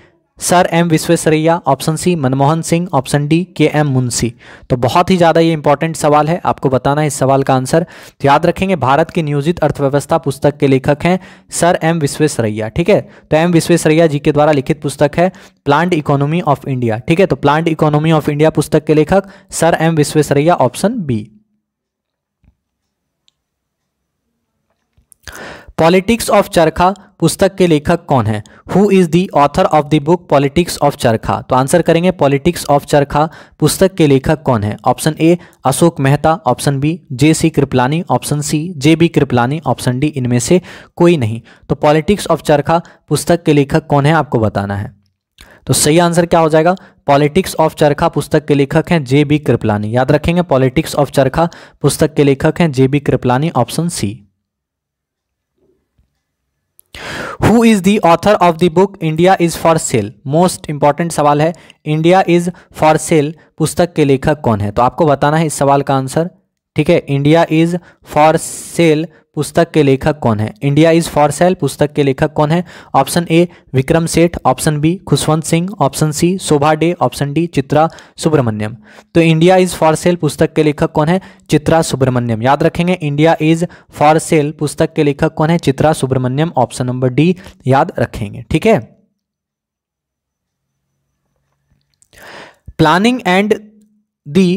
sir M Visvesvaraya option C Manmohan Singh option D K M Munshi तो बहुत ही ज़्यादा ये इंपॉर्टेंट सवाल है आपको बताना है इस सवाल का आंसर तो याद रखेंगे भारत की नियोजित अर्थव्यवस्था पुस्तक के लेखक हैं सर एम विश्वेश्वरैया ठीक है तो एम विश्वेश्वरैया जी के द्वारा लिखित पुस्तक है प्लांट इकोनॉमी ऑफ इंडिया ठीक है तो प्लांट इकोनॉमी ऑफ इंडिया पुस्तक के लेखक sir M Visvesvaraya option B politics of charkha पुस्तक के लेखक कौन है who is the author of the book politics of charkha तो आंसर करेंगे पॉलिटिक्स ऑफ चरखा पुस्तक के लेखक कौन है option A Ashok Mehta option B J C Kripalani option C J B Kripalani option D इनमें से कोई नहीं तो पॉलिटिक्स ऑफ चरखा पुस्तक के लेखक कौन है आपको बताना है तो सही आंसर क्या हो जाएगा पॉलिटिक्स ऑफ चरखा पुस्तक के लेखक हैं जे बी कृपलानी याद रखेंगे पॉलिटिक्स ऑफ चरखा पुस्तक के लेखक हैं J B Kripalani option C who is the author of the book India is for sale most important सवाल है इंडिया इज़ फॉर सेल पुस्तक के लेखक कौन है तो आपको बताना है इस सवाल का आंसर ठीक है इंडिया इज़ फॉर सेल पुस्तक के लेखक कौन है इंडिया इज फॉर सेल पुस्तक के लेखक कौन है option A Vikram Seth option B Khushwant Singh option C Shobhaa De option D Chitra Subramaniam तो इंडिया इज फॉर सेल पुस्तक के लेखक कौन है चित्रा सुब्रमण्यम याद रखेंगे इंडिया इज फॉर सेल पुस्तक के लेखक कौन है Chitra Subramaniam option number D याद रखेंगे ठीक है प्लानिंग एंड दी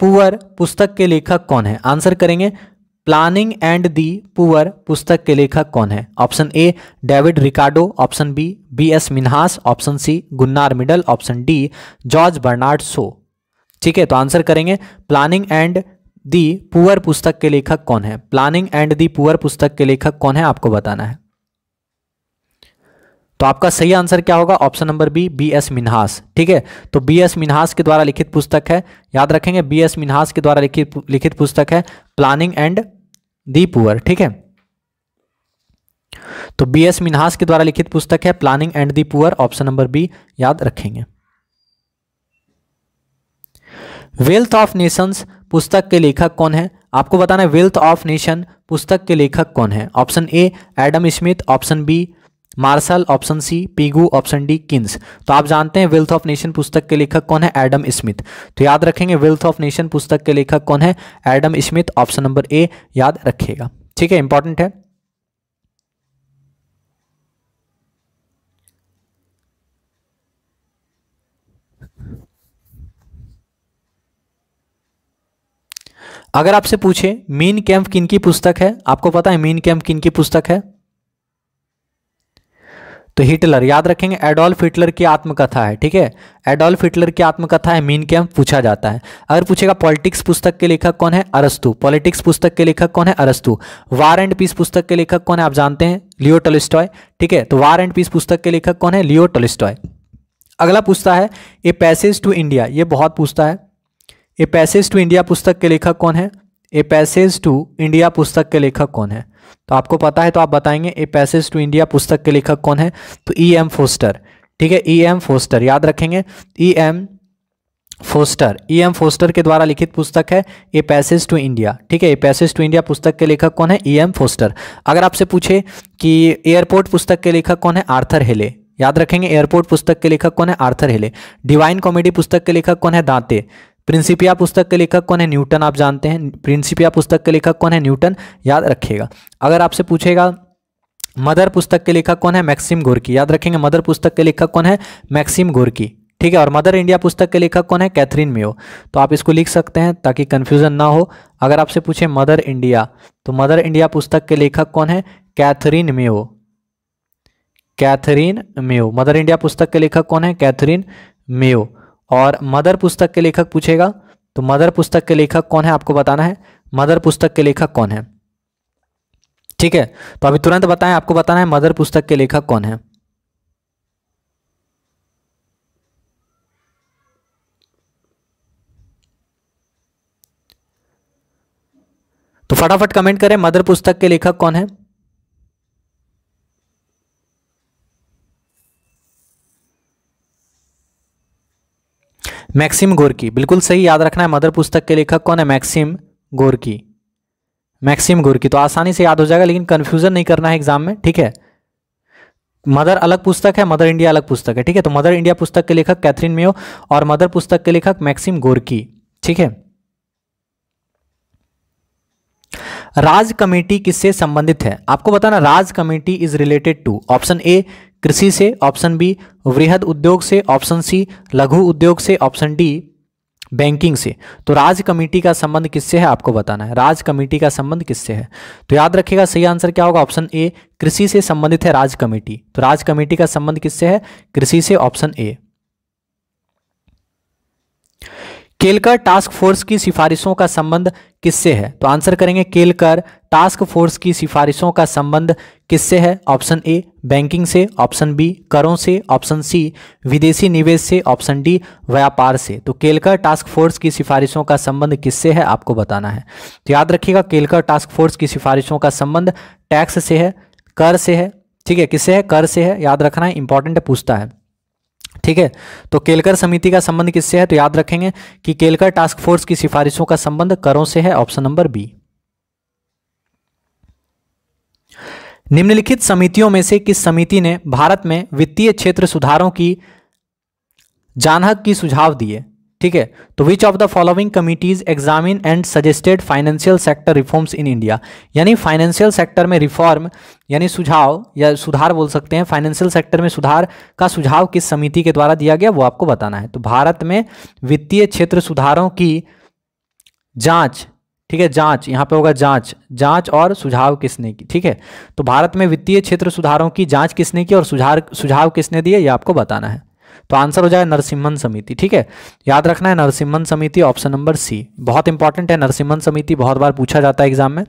पुअर पुस्तक के लेखक कौन है आंसर करेंगे प्लानिंग एंड दी पुअर पुस्तक के लेखक कौन है option A David Ricardo option B B S Minhas option C Gunnar Myrdal option D George Bernard Shaw ठीक है तो आंसर करेंगे प्लानिंग एंड दी पुअर पुस्तक के लेखक कौन है प्लानिंग एंड दी पुअर पुस्तक के लेखक कौन है आपको बताना है तो आपका सही आंसर क्या होगा option number B B S Minhas ठीक है तो बी एस मिन्हास के द्वारा लिखित पुस्तक है याद रखेंगे बी एस मिन्हास के द्वारा लिखित लिखित पुस्तक है प्लानिंग एंड दी पुअर ठीक है तो बी एस मिन्हास के द्वारा लिखित पुस्तक है planning and the poor option number B याद रखेंगे वेल्थ ऑफ नेशंस पुस्तक के लेखक कौन है आपको बताना है वेल्थ ऑफ नेशन पुस्तक के लेखक कौन है option A Adam Smith option B Marshall option C Pigou option D Keynes तो आप जानते हैं वेल्थ ऑफ नेशन पुस्तक के लेखक कौन है एडम स्मिथ तो याद रखेंगे वेल्थ ऑफ नेशन पुस्तक के लेखक कौन है Adam Smith option number A याद रखिएगा ठीक है इंपॉर्टेंट है अगर आपसे पूछे मीन कैंप किन की पुस्तक है आपको पता है मीन कैंप किन की पुस्तक है तो हिटलर याद रखेंगे एडोल्फ हिटलर की आत्मकथा है ठीक है एडोल्फ हिटलर की आत्मकथा है मीन हम पूछा जाता है अगर पूछेगा पॉलिटिक्स पुस्तक के लेखक कौन है अरस्तु पॉलिटिक्स पुस्तक के लेखक कौन है अरस्तु वार एंड पीस पुस्तक के लेखक कौन है आप जानते हैं लियो टोलिस्टॉय ठीक है तो वार एंड पीस पुस्तक के लेखक कौन है लियो टोलिस्टॉय अगला पूछता है ए पैसेज टू इंडिया ये बहुत पूछता है ए पैसेज टू इंडिया पुस्तक के लेखक कौन है ए पैसेज टू इंडिया पुस्तक के लेखक कौन है तो आपको पता है तो आप बताएंगे ए पैसेज टू इंडिया पुस्तक के लेखक कौन है तो ई एम फोस्टर ठीक है ई एम फोस्टर याद रखेंगे E M Forster E M Forster के द्वारा लिखित पुस्तक है ए पैसेज टू इंडिया ठीक है ए पैसेज टू इंडिया पुस्तक के लेखक कौन है ई एम फोस्टर अगर आपसे पूछे कि एयरपोर्ट पुस्तक के लेखक कौन है आर्थर हेले याद रखेंगे एयरपोर्ट पुस्तक के लेखक कौन है आर्थर हेले डिवाइन कॉमेडी पुस्तक के लेखक कौन है दांते प्रिंसिपिया पुस्तक के लेखक कौन है न्यूटन आप जानते हैं प्रिंसिपिया पुस्तक के लेखक कौन है न्यूटन याद रखिएगा अगर आपसे पूछेगा मदर पुस्तक के लेखक कौन है मैक्सिम गोरकी याद रखेंगे मदर पुस्तक के लेखक कौन है मैक्सिम गोरकी ठीक है और मदर इंडिया पुस्तक के लेखक कौन है कैथरीन मियो तो आप इसको लिख सकते हैं ताकि कन्फ्यूजन ना हो अगर आपसे पूछे मदर इंडिया तो मदर इंडिया पुस्तक के लेखक कौन है Katherine Mayo Katherine Mayo Mother India पुस्तक के लेखक कौन है कैथरीन मेयो और मदर पुस्तक के लेखक पूछेगा तो मदर पुस्तक के लेखक कौन है आपको बताना है मदर पुस्तक के लेखक कौन है ठीक है तो अभी तुरंत बताएं आपको बताना है मदर पुस्तक के लेखक कौन है तो फटाफट कमेंट करें मदर पुस्तक के लेखक कौन है मैक्सिम गोरकी बिल्कुल सही याद रखना है मदर पुस्तक के लेखक कौन है मैक्सिम गोरकी मैक्सिम गोरकी तो आसानी से याद हो जाएगा लेकिन कन्फ्यूजन नहीं करना है एग्जाम में ठीक है मदर अलग पुस्तक है मदर इंडिया अलग पुस्तक है ठीक है तो मदर इंडिया पुस्तक के लेखक कैथरीन मेयो और मदर पुस्तक के लेखक मैक्सिम गोरकी ठीक है राज कमेटी किससे संबंधित है आपको बताना Raj committee is related to option A कृषि से ऑप्शन बी वृहद उद्योग से ऑप्शन सी लघु उद्योग से ऑप्शन डी बैंकिंग से तो राज कमेटी का संबंध किससे है आपको बताना है राज कमेटी का संबंध किससे है तो याद रखिएगा सही आंसर क्या होगा ऑप्शन ए कृषि से संबंधित है राज कमेटी तो राज कमेटी का संबंध किससे है कृषि से option A Kelkar task force की सिफारिशों का संबंध किससे है तो आंसर करेंगे केलकर टास्क फोर्स की सिफारिशों का संबंध किससे है ऑप्शन ए बैंकिंग से ऑप्शन बी करों से ऑप्शन सी विदेशी निवेश से ऑप्शन डी व्यापार से तो केलकर टास्क फोर्स की सिफारिशों का संबंध किससे है आपको बताना है तो याद रखिएगा केलकर टास्क फोर्स की सिफारिशों का संबंध टैक्स से है कर से है ठीक है किससे है कर से है याद रखना है इंपॉर्टेंट पूछता है ठीक है तो केलकर समिति का संबंध किससे है तो याद रखेंगे कि केलकर टास्क फोर्स की सिफारिशों का संबंध करों से है ऑप्शन नंबर बी निम्नलिखित समितियों में से किस समिति ने भारत में वित्तीय क्षेत्र सुधारों की जानहक की सुझाव दिए ठीक है तो which of the following committees examine and suggested financial sector reforms in India यानी फाइनेंशियल सेक्टर में रिफॉर्म यानी सुझाव या सुधार बोल सकते हैं फाइनेंशियल सेक्टर में सुधार का सुझाव किस समिति के द्वारा दिया गया वो आपको बताना है तो भारत में वित्तीय क्षेत्र सुधारों की जांच ठीक है जांच यहां पे होगा जांच जांच और सुझाव किसने की ठीक है तो भारत में वित्तीय क्षेत्र सुधारों की जांच किसने की और सुझाव सुझाव किसने दिए ये आपको बताना है तो आंसर हो जाए नरसिम्हन समिति ठीक है याद रखना है नरसिम्हन समिति ऑप्शन नंबर सी बहुत इंपॉर्टेंट है नरसिम्हन समिति बहुत बार पूछा जाता है एग्जाम में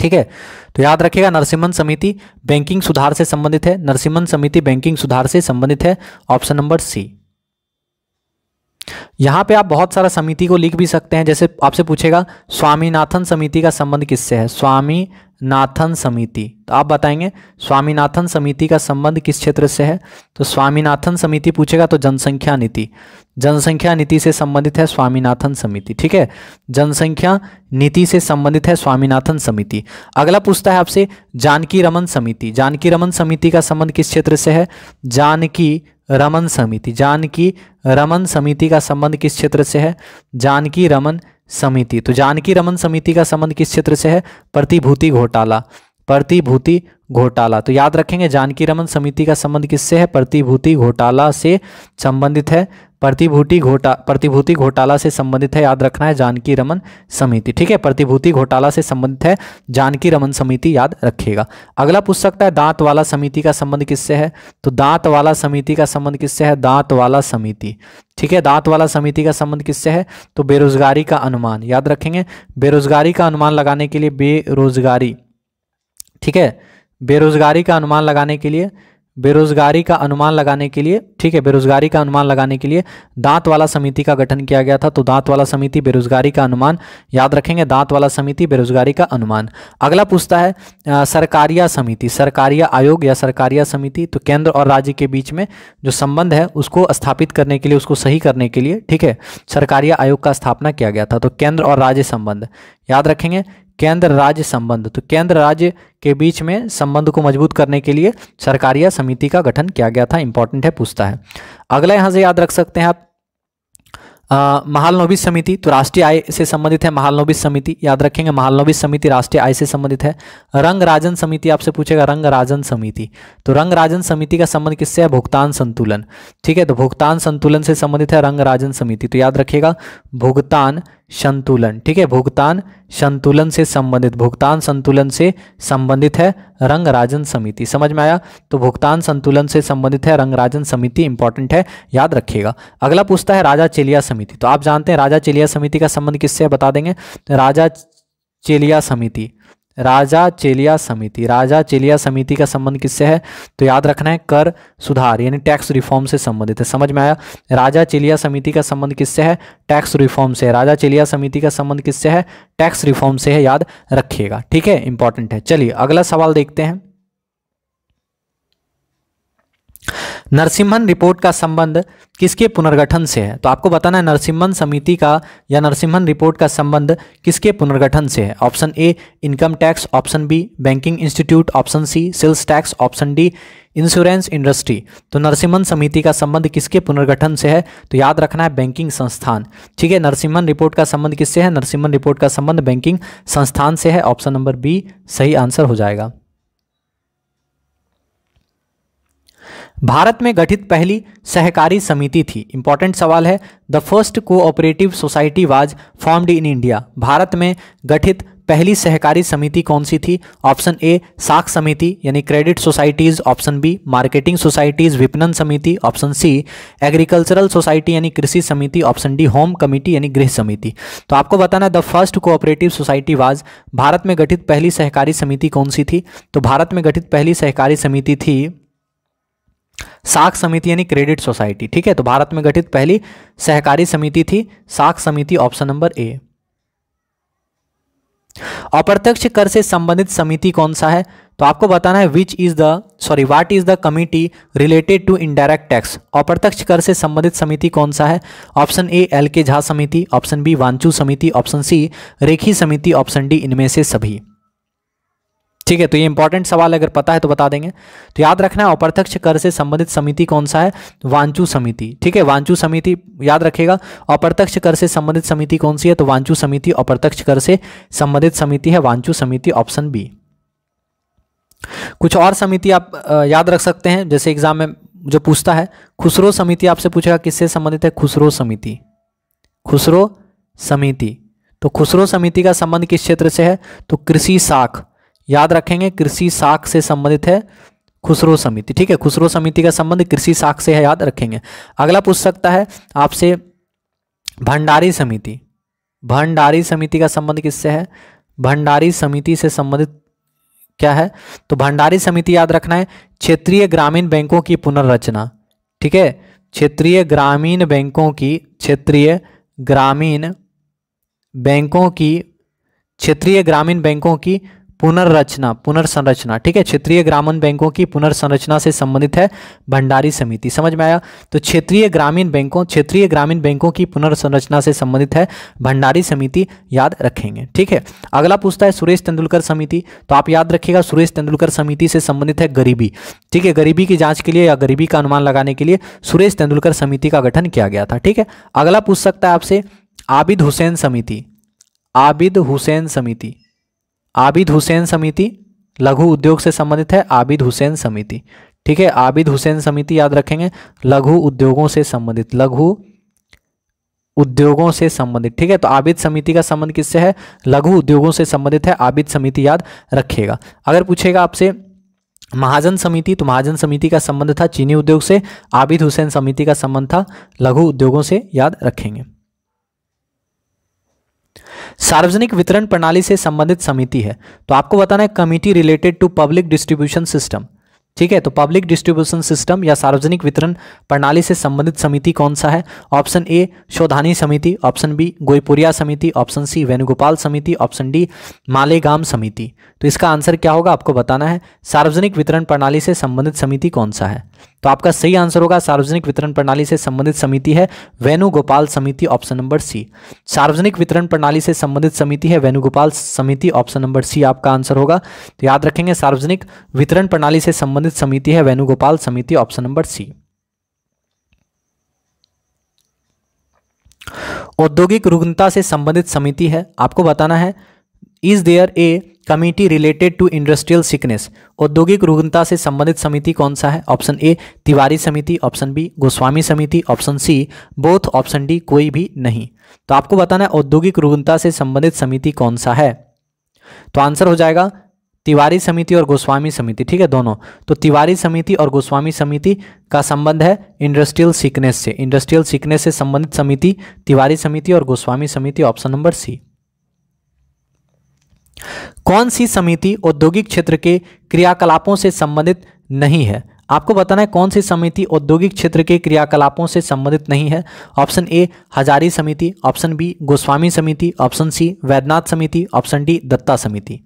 ठीक है तो याद रखिएगा नरसिम्हन समिति बैंकिंग सुधार से संबंधित है नरसिम्हन समिति बैंकिंग सुधार से संबंधित है ऑप्शन नंबर सी यहाँ पे आप बहुत सारा समिति को लिख भी सकते हैं जैसे आपसे पूछेगा स्वामीनाथन समिति का संबंध किससे है स्वामीनाथन समिति तो आप बताएंगे स्वामीनाथन समिति का संबंध किस क्षेत्र से है तो स्वामीनाथन समिति पूछेगा तो जनसंख्या नीति जनसंख्या नीति से संबंधित है स्वामीनाथन समिति ठीक है जनसंख्या नीति से संबंधित है स्वामीनाथन समिति अगला पूछता है आपसे जानकी रमन समिति जानकी रमन समिति का संबंध किस क्षेत्र से है जानकी रमन समिति जानकी रमन समिति का संबंध किस क्षेत्र से है जानकी रमन समिति तो जानकी रमन समिति का संबंध किस क्षेत्र से है प्रतिभूति घोटाला प्रतिभूति घोटाला तो याद रखेंगे जानकी रमन समिति का संबंध किससे है प्रतिभूति घोटाला से संबंधित है प्रतिभूति घोटा प्रतिभूति घोटाला से संबंधित है याद रखना है जानकी रमन समिति ठीक है प्रतिभूति घोटाला से संबंधित है जानकी रमन समिति याद रखिएगा अगला पूछ सकता है दांत वाला समिति का संबंध किससे है तो दांत वाला समिति का संबंध किससे है दांत वाला समिति ठीक है दांत वाला समिति का संबंध किससे है तो बेरोजगारी का अनुमान याद रखेंगे बेरोजगारी का अनुमान लगाने के लिए बेरोजगारी ठीक है बेरोजगारी का अनुमान लगाने के लिए बेरोजगारी का अनुमान लगाने के लिए ठीक है बेरोजगारी का अनुमान लगाने के लिए दांत वाला समिति का गठन किया गया था तो दांत वाला समिति बेरोजगारी का अनुमान याद रखेंगे दांत वाला समिति बेरोजगारी का अनुमान अगला पूछता है सरकारिया समिति सरकारिया आयोग या सरकारिया समिति तो केंद्र और राज्य के बीच में जो संबंध है उसको स्थापित करने के लिए उसको सही करने के लिए ठीक है सरकारिया आयोग का स्थापना किया गया था तो केंद्र और राज्य संबंध याद रखेंगे केंद्र राज्य संबंध तो केंद्र राज्य के बीच में संबंध को मजबूत करने के लिए सरकारिया समिति का गठन किया गया था इंपॉर्टेंट है पूछता है अगला यहां से याद रख सकते हैं आप महालनोबिस समिति तो राष्ट्रीय आय से संबंधित है महालनोबिस समिति याद रखेंगे महालनोबिस समिति राष्ट्रीय आय से संबंधित है रंग राजन समिति आपसे पूछेगा रंग राजन समिति तो रंग राजन समिति का संबंध किससे है भुगतान संतुलन ठीक है तो भुगतान संतुलन से संबंधित है रंग राजन समिति तो याद रखिएगा भुगतान संतुलन ठीक है भुगतान संतुलन से संबंधित भुगतान संतुलन से संबंधित है रंगराजन समिति समझ में आया तो भुगतान संतुलन से संबंधित है रंगराजन समिति इंपॉर्टेंट है याद रखिएगा अगला पूछता है राजा चेलिया समिति तो आप जानते हैं राजा चेलिया समिति का संबंध किससे बता देंगे राजा चेलिया समिति राजा चेलिया समिति राजा चेलिया समिति का संबंध किससे है तो याद रखना है कर सुधार यानी टैक्स रिफॉर्म से संबंधित है समझ में आया राजा चेलिया समिति का संबंध किससे है टैक्स रिफॉर्म से राजा चेलिया समिति का संबंध किससे है टैक्स रिफॉर्म से है याद रखिएगा ठीक है इंपॉर्टेंट है चलिए अगला सवाल देखते हैं नरसिम्हन रिपोर्ट का संबंध किसके पुनर्गठन से है तो आपको बताना है नरसिम्हन समिति का या नरसिम्हन रिपोर्ट का संबंध किसके पुनर्गठन से है option A income tax option B banking institute option C sales tax option D insurance industry तो नरसिम्हन समिति का संबंध किसके पुनर्गठन से है तो याद रखना है बैंकिंग संस्थान ठीक है नरसिम्हन रिपोर्ट का संबंध किससे है नरसिम्हन रिपोर्ट का संबंध बैंकिंग संस्थान से है ऑप्शन नंबर बी सही आंसर हो जाएगा भारत में गठित पहली सहकारी समिति थी इंपॉर्टेंट सवाल है the first cooperative society was formed in India Bharat में गठित पहली सहकारी समिति कौन सी थी ऑप्शन ए साख समिति यानी credit societies option B marketing societies विपणन समिति ऑप्शन सी एग्रीकल्चरल सोसाइटी यानी कृषि समिति ऑप्शन डी होम कमिटी यानी गृह समिति तो आपको बताना the first cooperative society was Bharat में गठित पहली सहकारी समिति कौन सी थी तो भारत में गठित पहली सहकारी समिति थी साख समिति यानी क्रेडिट सोसाइटी ठीक है तो भारत में गठित पहली सहकारी समिति थी साख समिति ऑप्शन नंबर ए अप्रत्यक्ष कर से संबंधित समिति कौन सा है तो आपको बताना है which is the sorry what is the committee related to indirect tax अप्रत्यक्ष कर से संबंधित समिति कौन सा है ऑप्शन ए एल के झा समिति ऑप्शन बी वांचू समिति ऑप्शन सी रेखी समिति ऑप्शन डी इनमें से सभी ठीक है तो ये इंपॉर्टेंट सवाल अगर पता है तो बता देंगे तो याद रखना है अप्रत्यक्ष कर से संबंधित समिति कौन सा है वांचू समिति ठीक है वांचू समिति याद रखेगा अप्रत्यक्ष कर से संबंधित समिति कौन सी है तो वांचू समिति अप्रत्यक्ष कर से संबंधित समिति है वांचू समिति ऑप्शन बी कुछ और समिति आप याद रख सकते हैं जैसे एग्जाम में जो पूछता है खुसरो समिति आपसे पूछेगा किससे संबंधित है खुसरो समिति खुसरो समिति तो खुसरो समिति का संबंध किस क्षेत्र से है तो कृषि साख याद रखेंगे कृषि साख से संबंधित है खुसरो समिति ठीक है खुसरो समिति का संबंध कृषि साख से है याद रखेंगे अगला पूछ सकता है आपसे भंडारी समिति भंडारी समिति का संबंध किससे है भंडारी समिति से संबंधित क्या है तो भंडारी समिति याद रखना है क्षेत्रीय ग्रामीण बैंकों की पुनर्रचना ठीक है क्षेत्रीय ग्रामीण बैंकों की क्षेत्रीय ग्रामीण बैंकों की क्षेत्रीय ग्रामीण बैंकों की पुनर्रचना पुनर्संरचना ठीक है क्षेत्रीय ग्रामीण बैंकों की पुनर्संरचना से संबंधित है भंडारी समिति समझ में आया तो क्षेत्रीय ग्रामीण बैंकों क्षेत्रीय ग्रामीण बैंकों की पुनर्संरचना से संबंधित है भंडारी समिति याद रखेंगे ठीक है अगला पूछता है सुरेश तेंदुलकर समिति तो आप याद रखिएगा सुरेश तेंदुलकर समिति से संबंधित है गरीबी ठीक है गरीबी की जाँच के लिए या गरीबी का अनुमान लगाने के लिए सुरेश तेंदुलकर समिति का गठन किया गया था ठीक है अगला पूछ सकता है आपसे आबिद हुसैन समिति आबिद हुसैन समिति आबिद हुसैन समिति लघु उद्योग से संबंधित है आबिद हुसैन समिति ठीक है आबिद हुसैन समिति याद रखेंगे लघु उद्योगों से संबंधित लघु उद्योगों से संबंधित ठीक है तो आबिद समिति का संबंध किससे है लघु उद्योगों से संबंधित है आबिद समिति याद रखेगा अगर पूछेगा आपसे महाजन समिति तो महाजन समिति का संबंध था चीनी उद्योग से आबिद हुसैन समिति का संबंध था लघु उद्योगों से याद रखेंगे सार्वजनिक वितरण प्रणाली से संबंधित समिति है तो आपको बताना है committee related to public distribution system ठीक है तो पब्लिक डिस्ट्रीब्यूशन सिस्टम या सार्वजनिक वितरण प्रणाली से संबंधित समिति कौन सा है ऑप्शन ए शोधानी समिति ऑप्शन बी गोईपुरिया समिति ऑप्शन सी वेणुगोपाल समिति ऑप्शन डी मालेगाम समिति तो इसका आंसर क्या होगा आपको बताना है सार्वजनिक वितरण प्रणाली से संबंधित समिति कौन सा है तो आपका सही आंसर होगा सार्वजनिक वितरण प्रणाली से संबंधित समिति है वेणुगोपाल समिति ऑप्शन नंबर सी सार्वजनिक वितरण प्रणाली से संबंधित समिति है वेणुगोपाल समिति ऑप्शन नंबर सी आपका आंसर होगा तो याद रखेंगे सार्वजनिक वितरण प्रणाली से संबंधित समिति है वेणुगोपाल समिति ऑप्शन नंबर सी औद्योगिक रुग्णता से संबंधित समिति है आपको बताना है is there a committee related to industrial sickness औद्योगिक रुग्णता से संबंधित समिति कौन सा है ऑप्शन ए तिवारी समिति ऑप्शन बी गोस्वामी समिति option C both option D कोई भी नहीं तो आपको बताना है औद्योगिक रुग्णता से संबंधित समिति कौन सा है तो आंसर हो जाएगा तिवारी समिति और गोस्वामी समिति ठीक है दोनों तो तिवारी समिति और गोस्वामी समिति का संबंध है इंडस्ट्रियल सिकनेस से इंडस्ट्रियल सिकनेस से संबंधित समिति तिवारी समिति और गोस्वामी समिति ऑप्शन नंबर सी कौन सी समिति औद्योगिक क्षेत्र के क्रियाकलापों से संबंधित नहीं है आपको बताना है कौन सी समिति औद्योगिक क्षेत्र के क्रियाकलापों से संबंधित नहीं है ऑप्शन ए हजारी समिति ऑप्शन बी गोस्वामी समिति ऑप्शन सी वैद्यनाथ समिति ऑप्शन डी दत्ता समिति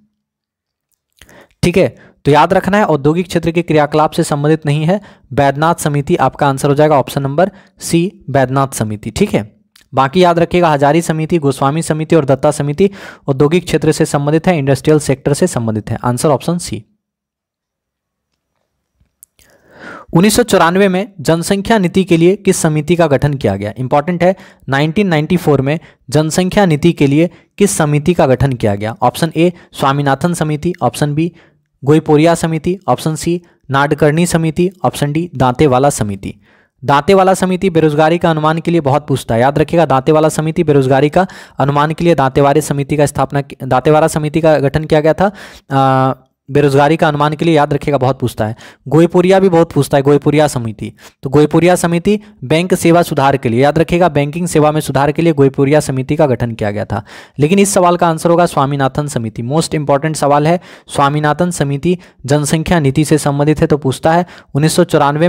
ठीक है तो याद रखना है औद्योगिक क्षेत्र के क्रियाकलाप से संबंधित नहीं है वैद्यनाथ समिति आपका आंसर हो जाएगा ऑप्शन नंबर सी वैद्यनाथ समिति ठीक है बाकी याद रखिएगा हजारी समिति गोस्वामी समिति और दत्ता समिति औद्योगिक क्षेत्र से संबंधित है इंडस्ट्रियल सेक्टर से संबंधित है आंसर ऑप्शन सी उन्नीस में जनसंख्या नीति के लिए किस समिति का गठन किया गया इंपॉर्टेंट है 1994 में जनसंख्या नीति के लिए किस समिति का गठन किया गया ऑप्शन ए स्वामीनाथन समिति ऑप्शन बी गोईपोरिया समिति ऑप्शन सी नाडकर्णी समिति ऑप्शन डी दांतेवाला समिति दाते वाला समिति बेरोजगारी का अनुमान के लिए बहुत पूछता है याद रखिएगा दाते वाला समिति बेरोजगारी का अनुमान के लिए दांतेवारी समिति का स्थापना दांतेवाला समिति का गठन किया गया था आ, बेरोजगारी का अनुमान के लिए याद रखिएगा बहुत पूछता है गोयपुरिया भी बहुत पूछता है गोयपुरिया समिति तो गोयपुरिया समिति बैंक सेवा सुधार के लिए याद रखिएगा बैंकिंग सेवा में सुधार के लिए गोयपुरिया समिति का गठन किया गया था लेकिन इस सवाल का आंसर होगा स्वामीनाथन समिति मोस्ट इंपॉर्टेंट सवाल है स्वामीनाथन समिति जनसंख्या नीति से संबंधित है तो पूछता है उन्नीस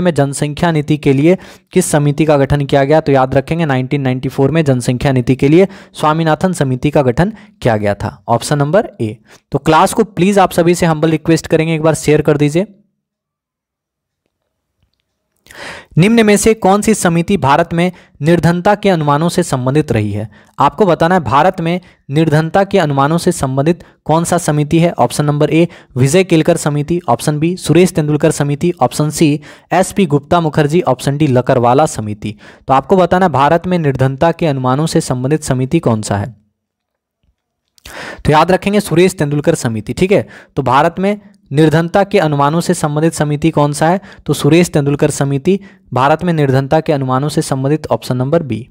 में जनसंख्या नीति के लिए किस समिति का गठन किया गया तो याद रखेंगे नाइनटीन में जनसंख्या नीति के लिए स्वामीनाथन समिति का गठन किया गया था ऑप्शन नंबर ए तो क्लास को प्लीज आप सभी से हम्बल रिक्वेस्ट करेंगे एक बार शेयर कर दीजिए निम्न में से कौन सी समिति भारत में निर्धनता के अनुमानों से संबंधित रही है आपको बताना है भारत में निर्धनता के अनुमानों से संबंधित कौन सा समिति है option number A Vijay Kelkar समिति ऑप्शन बी सुरेश तेंदुलकर समिति option C S P Gupta Mukherjee option D Lakdawala समिति तो आपको बताना भारत में निर्धनता के अनुमानों से संबंधित समिति कौन सा है तो याद रखेंगे सुरेश तेंदुलकर समिति ठीक है तो भारत में निर्धनता के अनुमानों से संबंधित समिति कौन सा है तो सुरेश तेंदुलकर समिति भारत में निर्धनता के अनुमानों से संबंधित ऑप्शन नंबर बी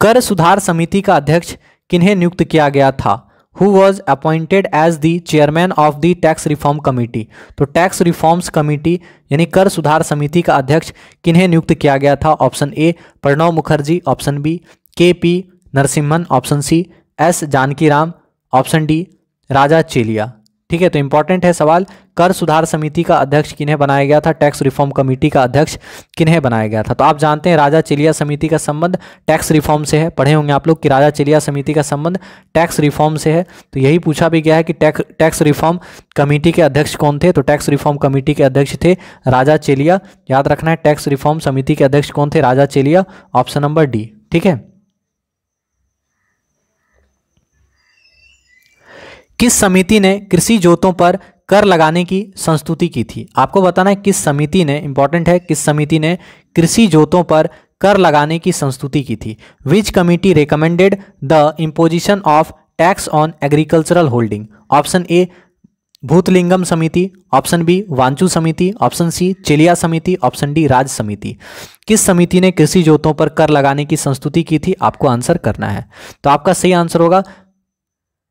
कर सुधार समिति का अध्यक्ष किन्हें नियुक्त किया गया था who was appointed as the chairman of the tax reform committee तो टैक्स रिफॉर्म्स कमेटी यानी कर सुधार समिति का अध्यक्ष किन्हें नियुक्त किया गया था option A Pranab Mukherjee option B K P Narasimhan option C S Janaki Ram option D Raja Chelliah ठीक है तो इंपॉर्टेंट है सवाल कर सुधार समिति का अध्यक्ष किन्हें बनाया गया था टैक्स रिफॉर्म कमेटी का अध्यक्ष किन्हें बनाया गया था तो आप जानते हैं राजा चेलिया समिति का संबंध टैक्स रिफॉर्म से है पढ़े होंगे आप लोग कि राजा चेलिया समिति का संबंध टैक्स रिफॉर्म से है तो यही पूछा भी गया है कि टैक्स टैक्स रिफॉर्म कमेटी के अध्यक्ष कौन थे तो टैक्स रिफॉर्म कमेटी के अध्यक्ष थे राजा चेलिया याद रखना है टैक्स रिफॉर्म समिति के अध्यक्ष कौन थे Raja Chelliah option number D ठीक है किस समिति ने कृषि जोतों पर कर लगाने की संस्तुति की थी आपको बताना है किस समिति ने इंपॉर्टेंट है किस समिति ने कृषि जोतों पर कर लगाने की संस्तुति की थी which committee recommended the imposition of tax on agricultural holding option A Bhootalingam समिति ऑप्शन बी वांचू समिति ऑप्शन सी चिलिया समिति ऑप्शन डी राज समिति किस समिति ने कृषि जोतों पर कर लगाने की संस्तुति की थी आपको आंसर करना है तो आपका सही आंसर होगा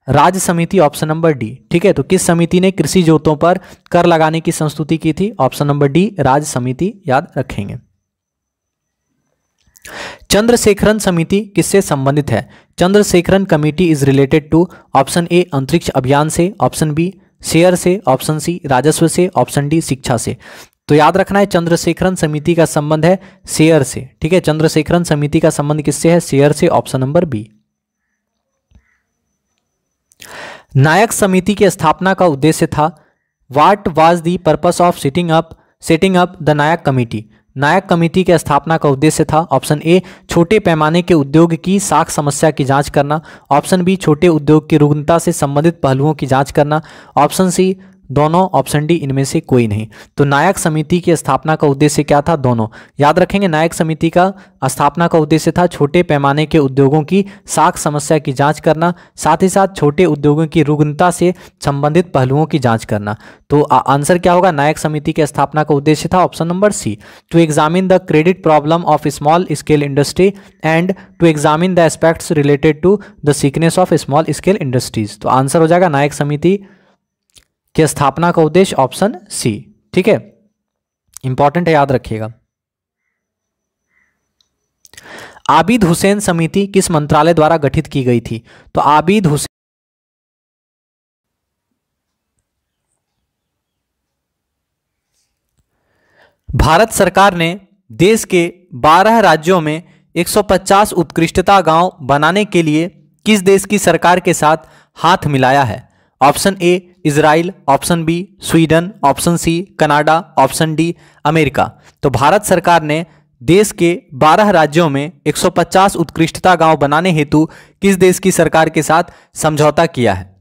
राज्य समिति ऑप्शन नंबर डी ठीक है तो किस समिति ने कृषि जोतों पर कर लगाने की संस्तुति की थी ऑप्शन नंबर डी राज्य समिति याद रखेंगे चंद्रशेखरन समिति किससे संबंधित है Chandrasekharan committee is related to option A अंतरिक्ष अभियान से ऑप्शन बी शेयर से ऑप्शन सी राजस्व से ऑप्शन डी शिक्षा से तो याद रखना है चंद्रशेखरन समिति का संबंध है शेयर से ठीक है चंद्रशेखरन समिति का संबंध किससे है शेयर से ऑप्शन नंबर बी नायक समिति की स्थापना का उद्देश्य था what was the purpose of sitting up setting up the Nayak committee Nayak committee की स्थापना का उद्देश्य था ऑप्शन ए छोटे पैमाने के उद्योग की साख समस्या की जांच करना ऑप्शन बी छोटे उद्योग की रुग्णता से संबंधित पहलुओं की जांच करना ऑप्शन सी दोनों ऑप्शन डी इनमें से कोई नहीं तो नायक समिति की स्थापना का उद्देश्य क्या था दोनों याद रखेंगे नायक समिति का स्थापना का उद्देश्य था छोटे पैमाने के उद्योगों की साख समस्या की जांच करना साथ ही साथ छोटे उद्योगों की रुग्णता से संबंधित पहलुओं की जांच करना तो आंसर क्या होगा नायक समिति की स्थापना का उद्देश्य था option number C to examine the credit problem of small scale industry and to examine the aspects related to the sickness of small scale industries तो आंसर हो जाएगा नायक समिति की स्थापना का उद्देश्य ऑप्शन सी ठीक है इंपॉर्टेंट है याद रखिएगा आबिद हुसैन समिति किस मंत्रालय द्वारा गठित की गई थी तो आबिद हुसैन भारत सरकार ने देश के 12 राज्यों में 150 उत्कृष्टता गांव बनाने के लिए किस देश की सरकार के साथ हाथ मिलाया है option A Israel option B Sweden option C Canada option D America तो भारत सरकार ने देश के 12 राज्यों में 150 उत्कृष्टता गांव बनाने हेतु किस देश की सरकार के साथ समझौता किया है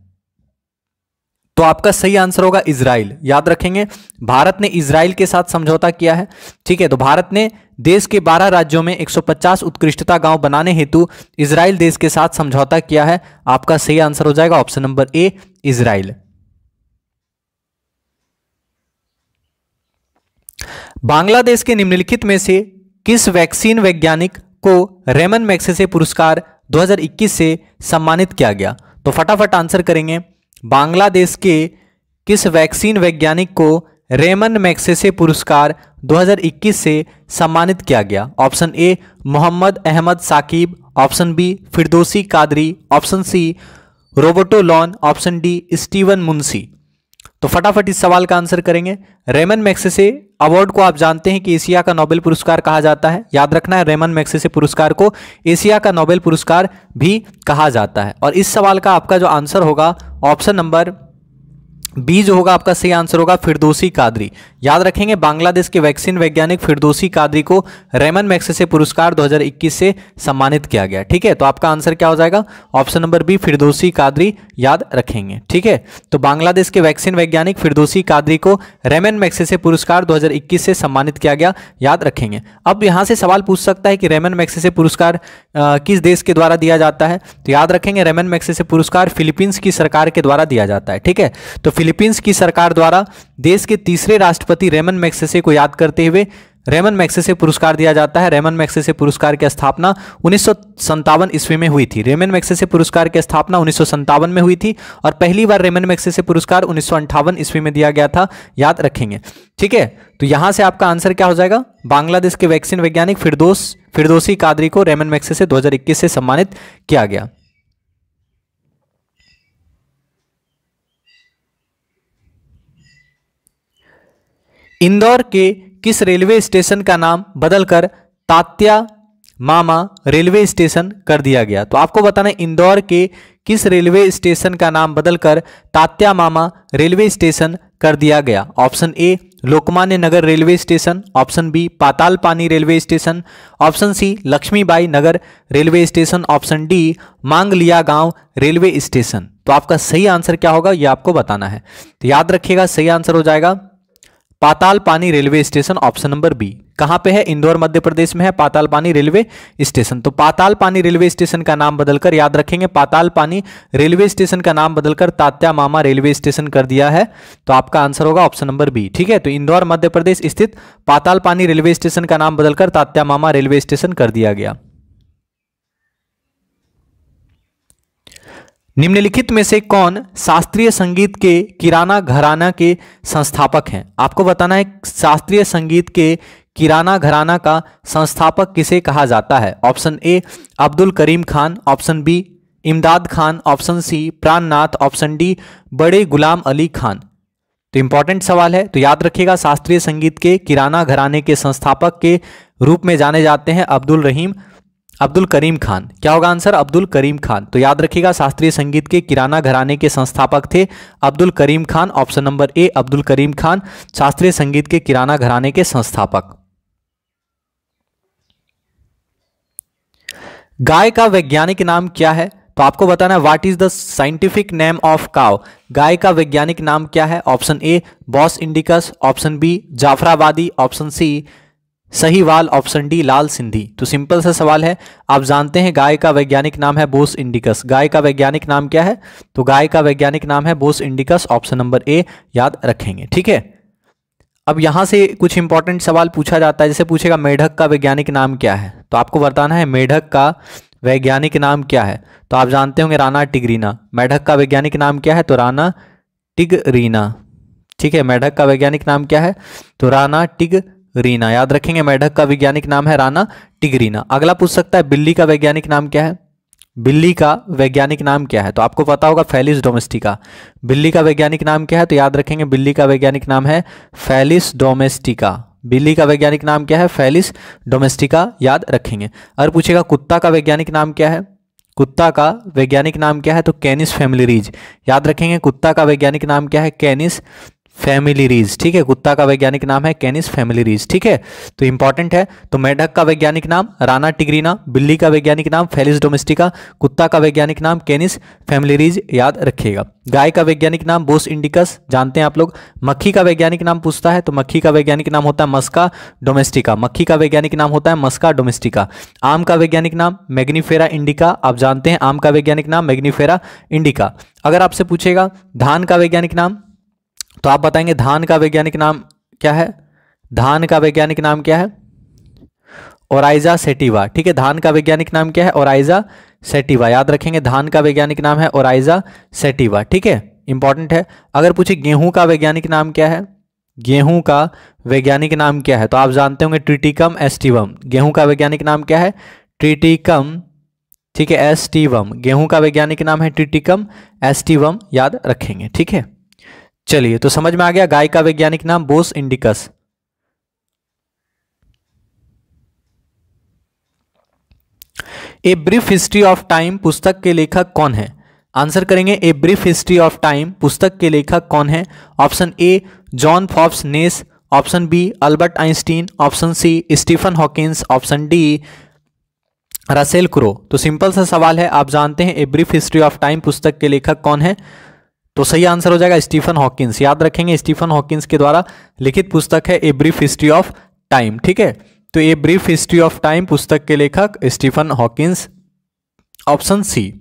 तो आपका सही आंसर होगा इसराइल याद रखेंगे भारत ने इसराइल के साथ समझौता किया है ठीक है तो भारत ने देश के 12 राज्यों में 150 उत्कृष्टता गांव बनाने हेतु इसराइल देश के साथ समझौता किया है आपका सही आंसर हो जाएगा option number A Israel Bangladesh के निम्नलिखित में से किस वैक्सीन वैज्ञानिक को रेमन मैक्से पुरस्कार 2021 से सम्मानित किया गया तो फटाफट आंसर करेंगे बांग्लादेश के किस वैक्सीन वैज्ञानिक को रेमन मैक्सेसे पुरस्कार 2021 से सम्मानित किया गया option A Mohammad Ahmed Saqib option B Firdausi Qadri option C रोबोटो लॉन ऑप्शन डी स्टीवन मुंशी तो फटाफट इस सवाल का आंसर करेंगे रेमन मैक्सेसे अवार्ड को आप जानते हैं कि एशिया का नोबेल पुरस्कार कहा जाता है याद रखना है रेमन मैक्सेसे पुरस्कार को एशिया का नोबेल पुरस्कार भी कहा जाता है और इस सवाल का आपका जो आंसर होगा ऑप्शन नंबर बी जो होगा आपका सही आंसर होगा फिरदोसी कादरी याद रखेंगे बांग्लादेश के वैक्सीन वैज्ञानिक फिरदोसी कादरी को रेमन मैक्सेसे पुरस्कार 2021 से सम्मानित किया गया ठीक है तो आपका आंसर क्या हो जाएगा option number B Firdausi Qadri याद रखेंगे ठीक है तो बांग्लादेश के वैक्सीन वैज्ञानिक फिरदोसी कादरी को रेमन मैक्सेसे पुरस्कार दो से सम्मानित किया गया याद रखेंगे अब यहाँ से सवाल पूछ सकता है कि रेमन मैक्सेसे पुरस्कार किस देश के द्वारा दिया जाता है तो याद रखेंगे रेमन मैक्सेसे पुरस्कार फिलीपींस की सरकार के द्वारा दिया जाता है ठीक है तो फिलीपींस की सरकार द्वारा देश के तीसरे राष्ट्रपति रेमन मैक्सेसे को याद करते हुए रेमन मैक्सेसे पुरस्कार दिया जाता है रेमन मैक्सेसे पुरस्कार की स्थापना उन्नीस ईस्वी में हुई थी रेमन मैक्सेसे पुरस्कार की स्थापना उन्नीस में हुई थी और पहली बार रेमन मैक्सेसे पुरस्कार उन्नीस ईस्वी में दिया गया था याद रखेंगे ठीक है तो यहाँ से आपका आंसर क्या हो जाएगा बांग्लादेश के वैक्सीन वैज्ञानिक फिरदोस फिरदोसी कादरी को रेमन मैक्सेसे 2021 से सम्मानित किया गया इंदौर के किस रेलवे स्टेशन का नाम बदलकर तात्या मामा रेलवे स्टेशन कर दिया गया तो आपको बताना इंदौर के किस रेलवे स्टेशन का नाम बदलकर तात्या मामा रेलवे स्टेशन कर दिया गया option A Lokmanya Nagar railway station option B Patalpani railway station option C Laxmibai Nagar railway station option D Mangliya गांव रेलवे स्टेशन तो आपका सही आंसर क्या होगा यह आपको बताना है तो याद रखिएगा सही आंसर हो जाएगा Patalpani railway station option number B कहां पे है इंदौर मध्य प्रदेश में है पाताल पानी रेलवे स्टेशन तो पाताल पानी रेलवे स्टेशन का नाम बदलकर याद रखेंगे पाताल पानी रेलवे स्टेशन का नाम बदलकर तात्या मामा रेलवे स्टेशन कर दिया है तो आपका आंसर होगा ऑप्शन नंबर बी ठीक है तो इंदौर मध्य प्रदेश स्थित पाताल पानी रेलवे स्टेशन का नाम बदलकर तात्या मामा रेलवे स्टेशन कर दिया गया निम्नलिखित में से कौन शास्त्रीय संगीत के किराना घराना के संस्थापक हैं आपको बताना है शास्त्रीय संगीत के किराना घराना का संस्थापक किसे कहा जाता है option A Abdul Karim Khan option B Imdad Khan option C Prannath option D Bade Ghulam Ali Khan तो इम्पॉर्टेंट सवाल है तो याद रखिएगा शास्त्रीय संगीत के किराना घराने के संस्थापक के रूप में जाने जाते हैं अब्दुल रहीम अब्दुल करीम खान क्या होगा आंसर अब्दुल करीम खान तो याद रखिएगा शास्त्रीय संगीत के किराना घराने के संस्थापक थे Abdul Karim Khan option number A Abdul Karim Khan शास्त्रीय संगीत के किराना घराने के संस्थापक गाय का वैज्ञानिक नाम क्या है तो आपको बताना है what is the scientific name of cow गाय का वैज्ञानिक नाम क्या है option A Bos indicus option B Jafarabadi option C Sahiwal option D लाल सिंधी तो सिंपल सा सवाल है आप जानते हैं गाय का वैज्ञानिक नाम है बोस इंडिकस गाय का वैज्ञानिक नाम क्या है तो गाय का वैज्ञानिक नाम है Bos indicus option number A याद रखेंगे ठीक है अब यहां से कुछ इंपॉर्टेंट सवाल पूछा जाता है जैसे पूछेगा मेढक का वैज्ञानिक नाम क्या है तो आपको बताना है मेढक का वैज्ञानिक नाम क्या है तो आप जानते होंगे राना टिगरीना मेढक का वैज्ञानिक नाम क्या है तो राना टिगरीना ठीक है मेढक का वैज्ञानिक नाम क्या है तो राना टिग रीना याद रखेंगे मेढक का वैज्ञानिक नाम है राना टिगरीना अगला पूछ सकता है बिल्ली का वैज्ञानिक नाम क्या है बिल्ली का वैज्ञानिक नाम क्या है तो आपको पता होगा फैलिस डोमेस्टिका बिल्ली का वैज्ञानिक नाम क्या है तो याद रखेंगे बिल्ली का वैज्ञानिक नाम है फैलिस डोमेस्टिका बिल्ली का वैज्ञानिक नाम क्या है फैलिस डोमेस्टिका याद रखेंगे अगर पूछेगा कुत्ता का वैज्ञानिक नाम क्या है कुत्ता का वैज्ञानिक नाम क्या है तो कैनिस फैमिलीरीज याद रखेंगे कुत्ता का वैज्ञानिक नाम क्या है कैनिस फैमिली रीज ठीक है कुत्ता का वैज्ञानिक नाम है कैनिस फैमिली रीज ठीक है तो इंपॉर्टेंट है तो मेढक का वैज्ञानिक नाम राना टिग्रीना बिल्ली का वैज्ञानिक नाम फेलिस डोमेस्टिका कुत्ता का वैज्ञानिक नाम कैनिस फैमिली रीज याद रखिएगा गाय का वैज्ञानिक नाम बोस इंडिकस जानते हैं आप लोग मक्खी का वैज्ञानिक नाम पूछता है तो मक्खी का वैज्ञानिक नाम होता है मस्का डोमेस्टिका मक्खी का वैज्ञानिक नाम होता है मस्का डोमेस्टिका आम का वैज्ञानिक नाम मैग्नीफेरा इंडिका आप जानते हैं आम का वैज्ञानिक नाम मैग्नीफेरा इंडिका अगर आपसे पूछेगा धान का वैज्ञानिक नाम तो आप बताएंगे धान का वैज्ञानिक नाम क्या है धान का वैज्ञानिक नाम क्या है ओराइजा सेटिवा ठीक है धान का वैज्ञानिक नाम क्या है ओराइजा सेटिवा याद रखेंगे धान का वैज्ञानिक नाम है ओराइजा सेटिवा ठीक है इंपॉर्टेंट है अगर पूछे गेहूं का वैज्ञानिक नाम क्या है गेहूं का वैज्ञानिक नाम क्या है तो आप जानते होंगे ट्रिटिकम एस्टिवम गेहूं का वैज्ञानिक नाम क्या है ट्रिटिकम ठीक है एस्टिवम गेहूं का वैज्ञानिक नाम है ट्रिटिकम एस्टिवम याद रखेंगे ठीक है चलिए तो समझ में आ गया गाय का वैज्ञानिक नाम Bos indicus a brief history of time पुस्तक के लेखक कौन है आंसर करेंगे a brief history of time पुस्तक के लेखक कौन है ऑप्शन ए जॉन फॉप्स नेस option B Albert Einstein option C Stephen Hawkins option D Russell Crowe तो सिंपल सा सवाल है आप जानते हैं a brief history of time पुस्तक के लेखक कौन है तो सही आंसर हो जाएगा स्टीफन हॉकिंस याद रखेंगे स्टीफन हॉकिंस के द्वारा लिखित पुस्तक है a brief history of time ठीक है तो a brief history of time पुस्तक के लेखक Stephen Hawkins option C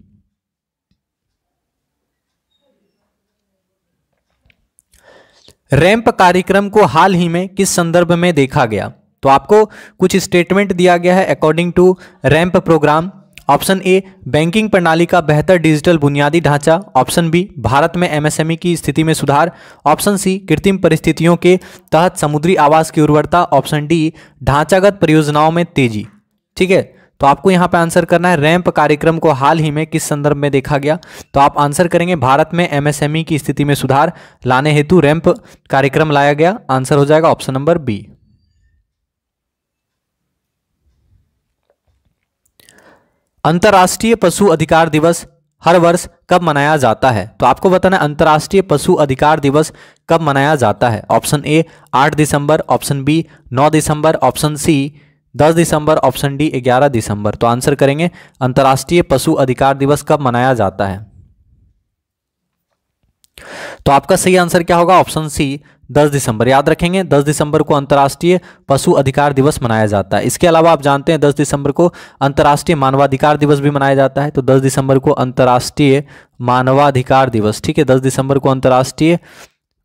ramp कार्यक्रम को हाल ही में किस संदर्भ में देखा गया तो आपको कुछ स्टेटमेंट दिया गया है according to ramp program option A banking प्रणाली का बेहतर डिजिटल बुनियादी ढांचा ऑप्शन बी भारत में एमएसएमई e की स्थिति में सुधार ऑप्शन सी कृत्रिम परिस्थितियों के तहत समुद्री आवास की उर्वरता ऑप्शन डी ढांचागत परियोजनाओं में तेजी ठीक है तो आपको यहाँ पे आंसर करना है रैंप कार्यक्रम को हाल ही में किस संदर्भ में देखा गया तो आप आंसर करेंगे भारत में एमएसएमई e की स्थिति में सुधार लाने हेतु रैंप कार्यक्रम लाया गया आंसर हो जाएगा ऑप्शन नंबर बी अंतर्राष्ट्रीय पशु अधिकार दिवस हर वर्ष कब मनाया जाता है तो आपको बताना है अंतर्राष्ट्रीय पशु अधिकार दिवस कब मनाया जाता है ऑप्शन ए 8 दिसंबर ऑप्शन बी 9 दिसंबर ऑप्शन सी 10 दिसंबर ऑप्शन डी 11 दिसंबर तो आंसर करेंगे अंतर्राष्ट्रीय पशु अधिकार दिवस कब मनाया जाता है तो आपका सही आंसर क्या होगा ऑप्शन सी 10 दिसंबर याद रखेंगे 10 दिसंबर को अंतर्राष्ट्रीय पशु अधिकार दिवस मनाया जाता है इसके अलावा आप जानते हैं 10 दिसंबर को अंतर्राष्ट्रीय मानवाधिकार दिवस भी मनाया जाता है तो 10 दिसंबर को अंतर्राष्ट्रीय मानवाधिकार दिवस ठीक है 10 दिसंबर को अंतर्राष्ट्रीय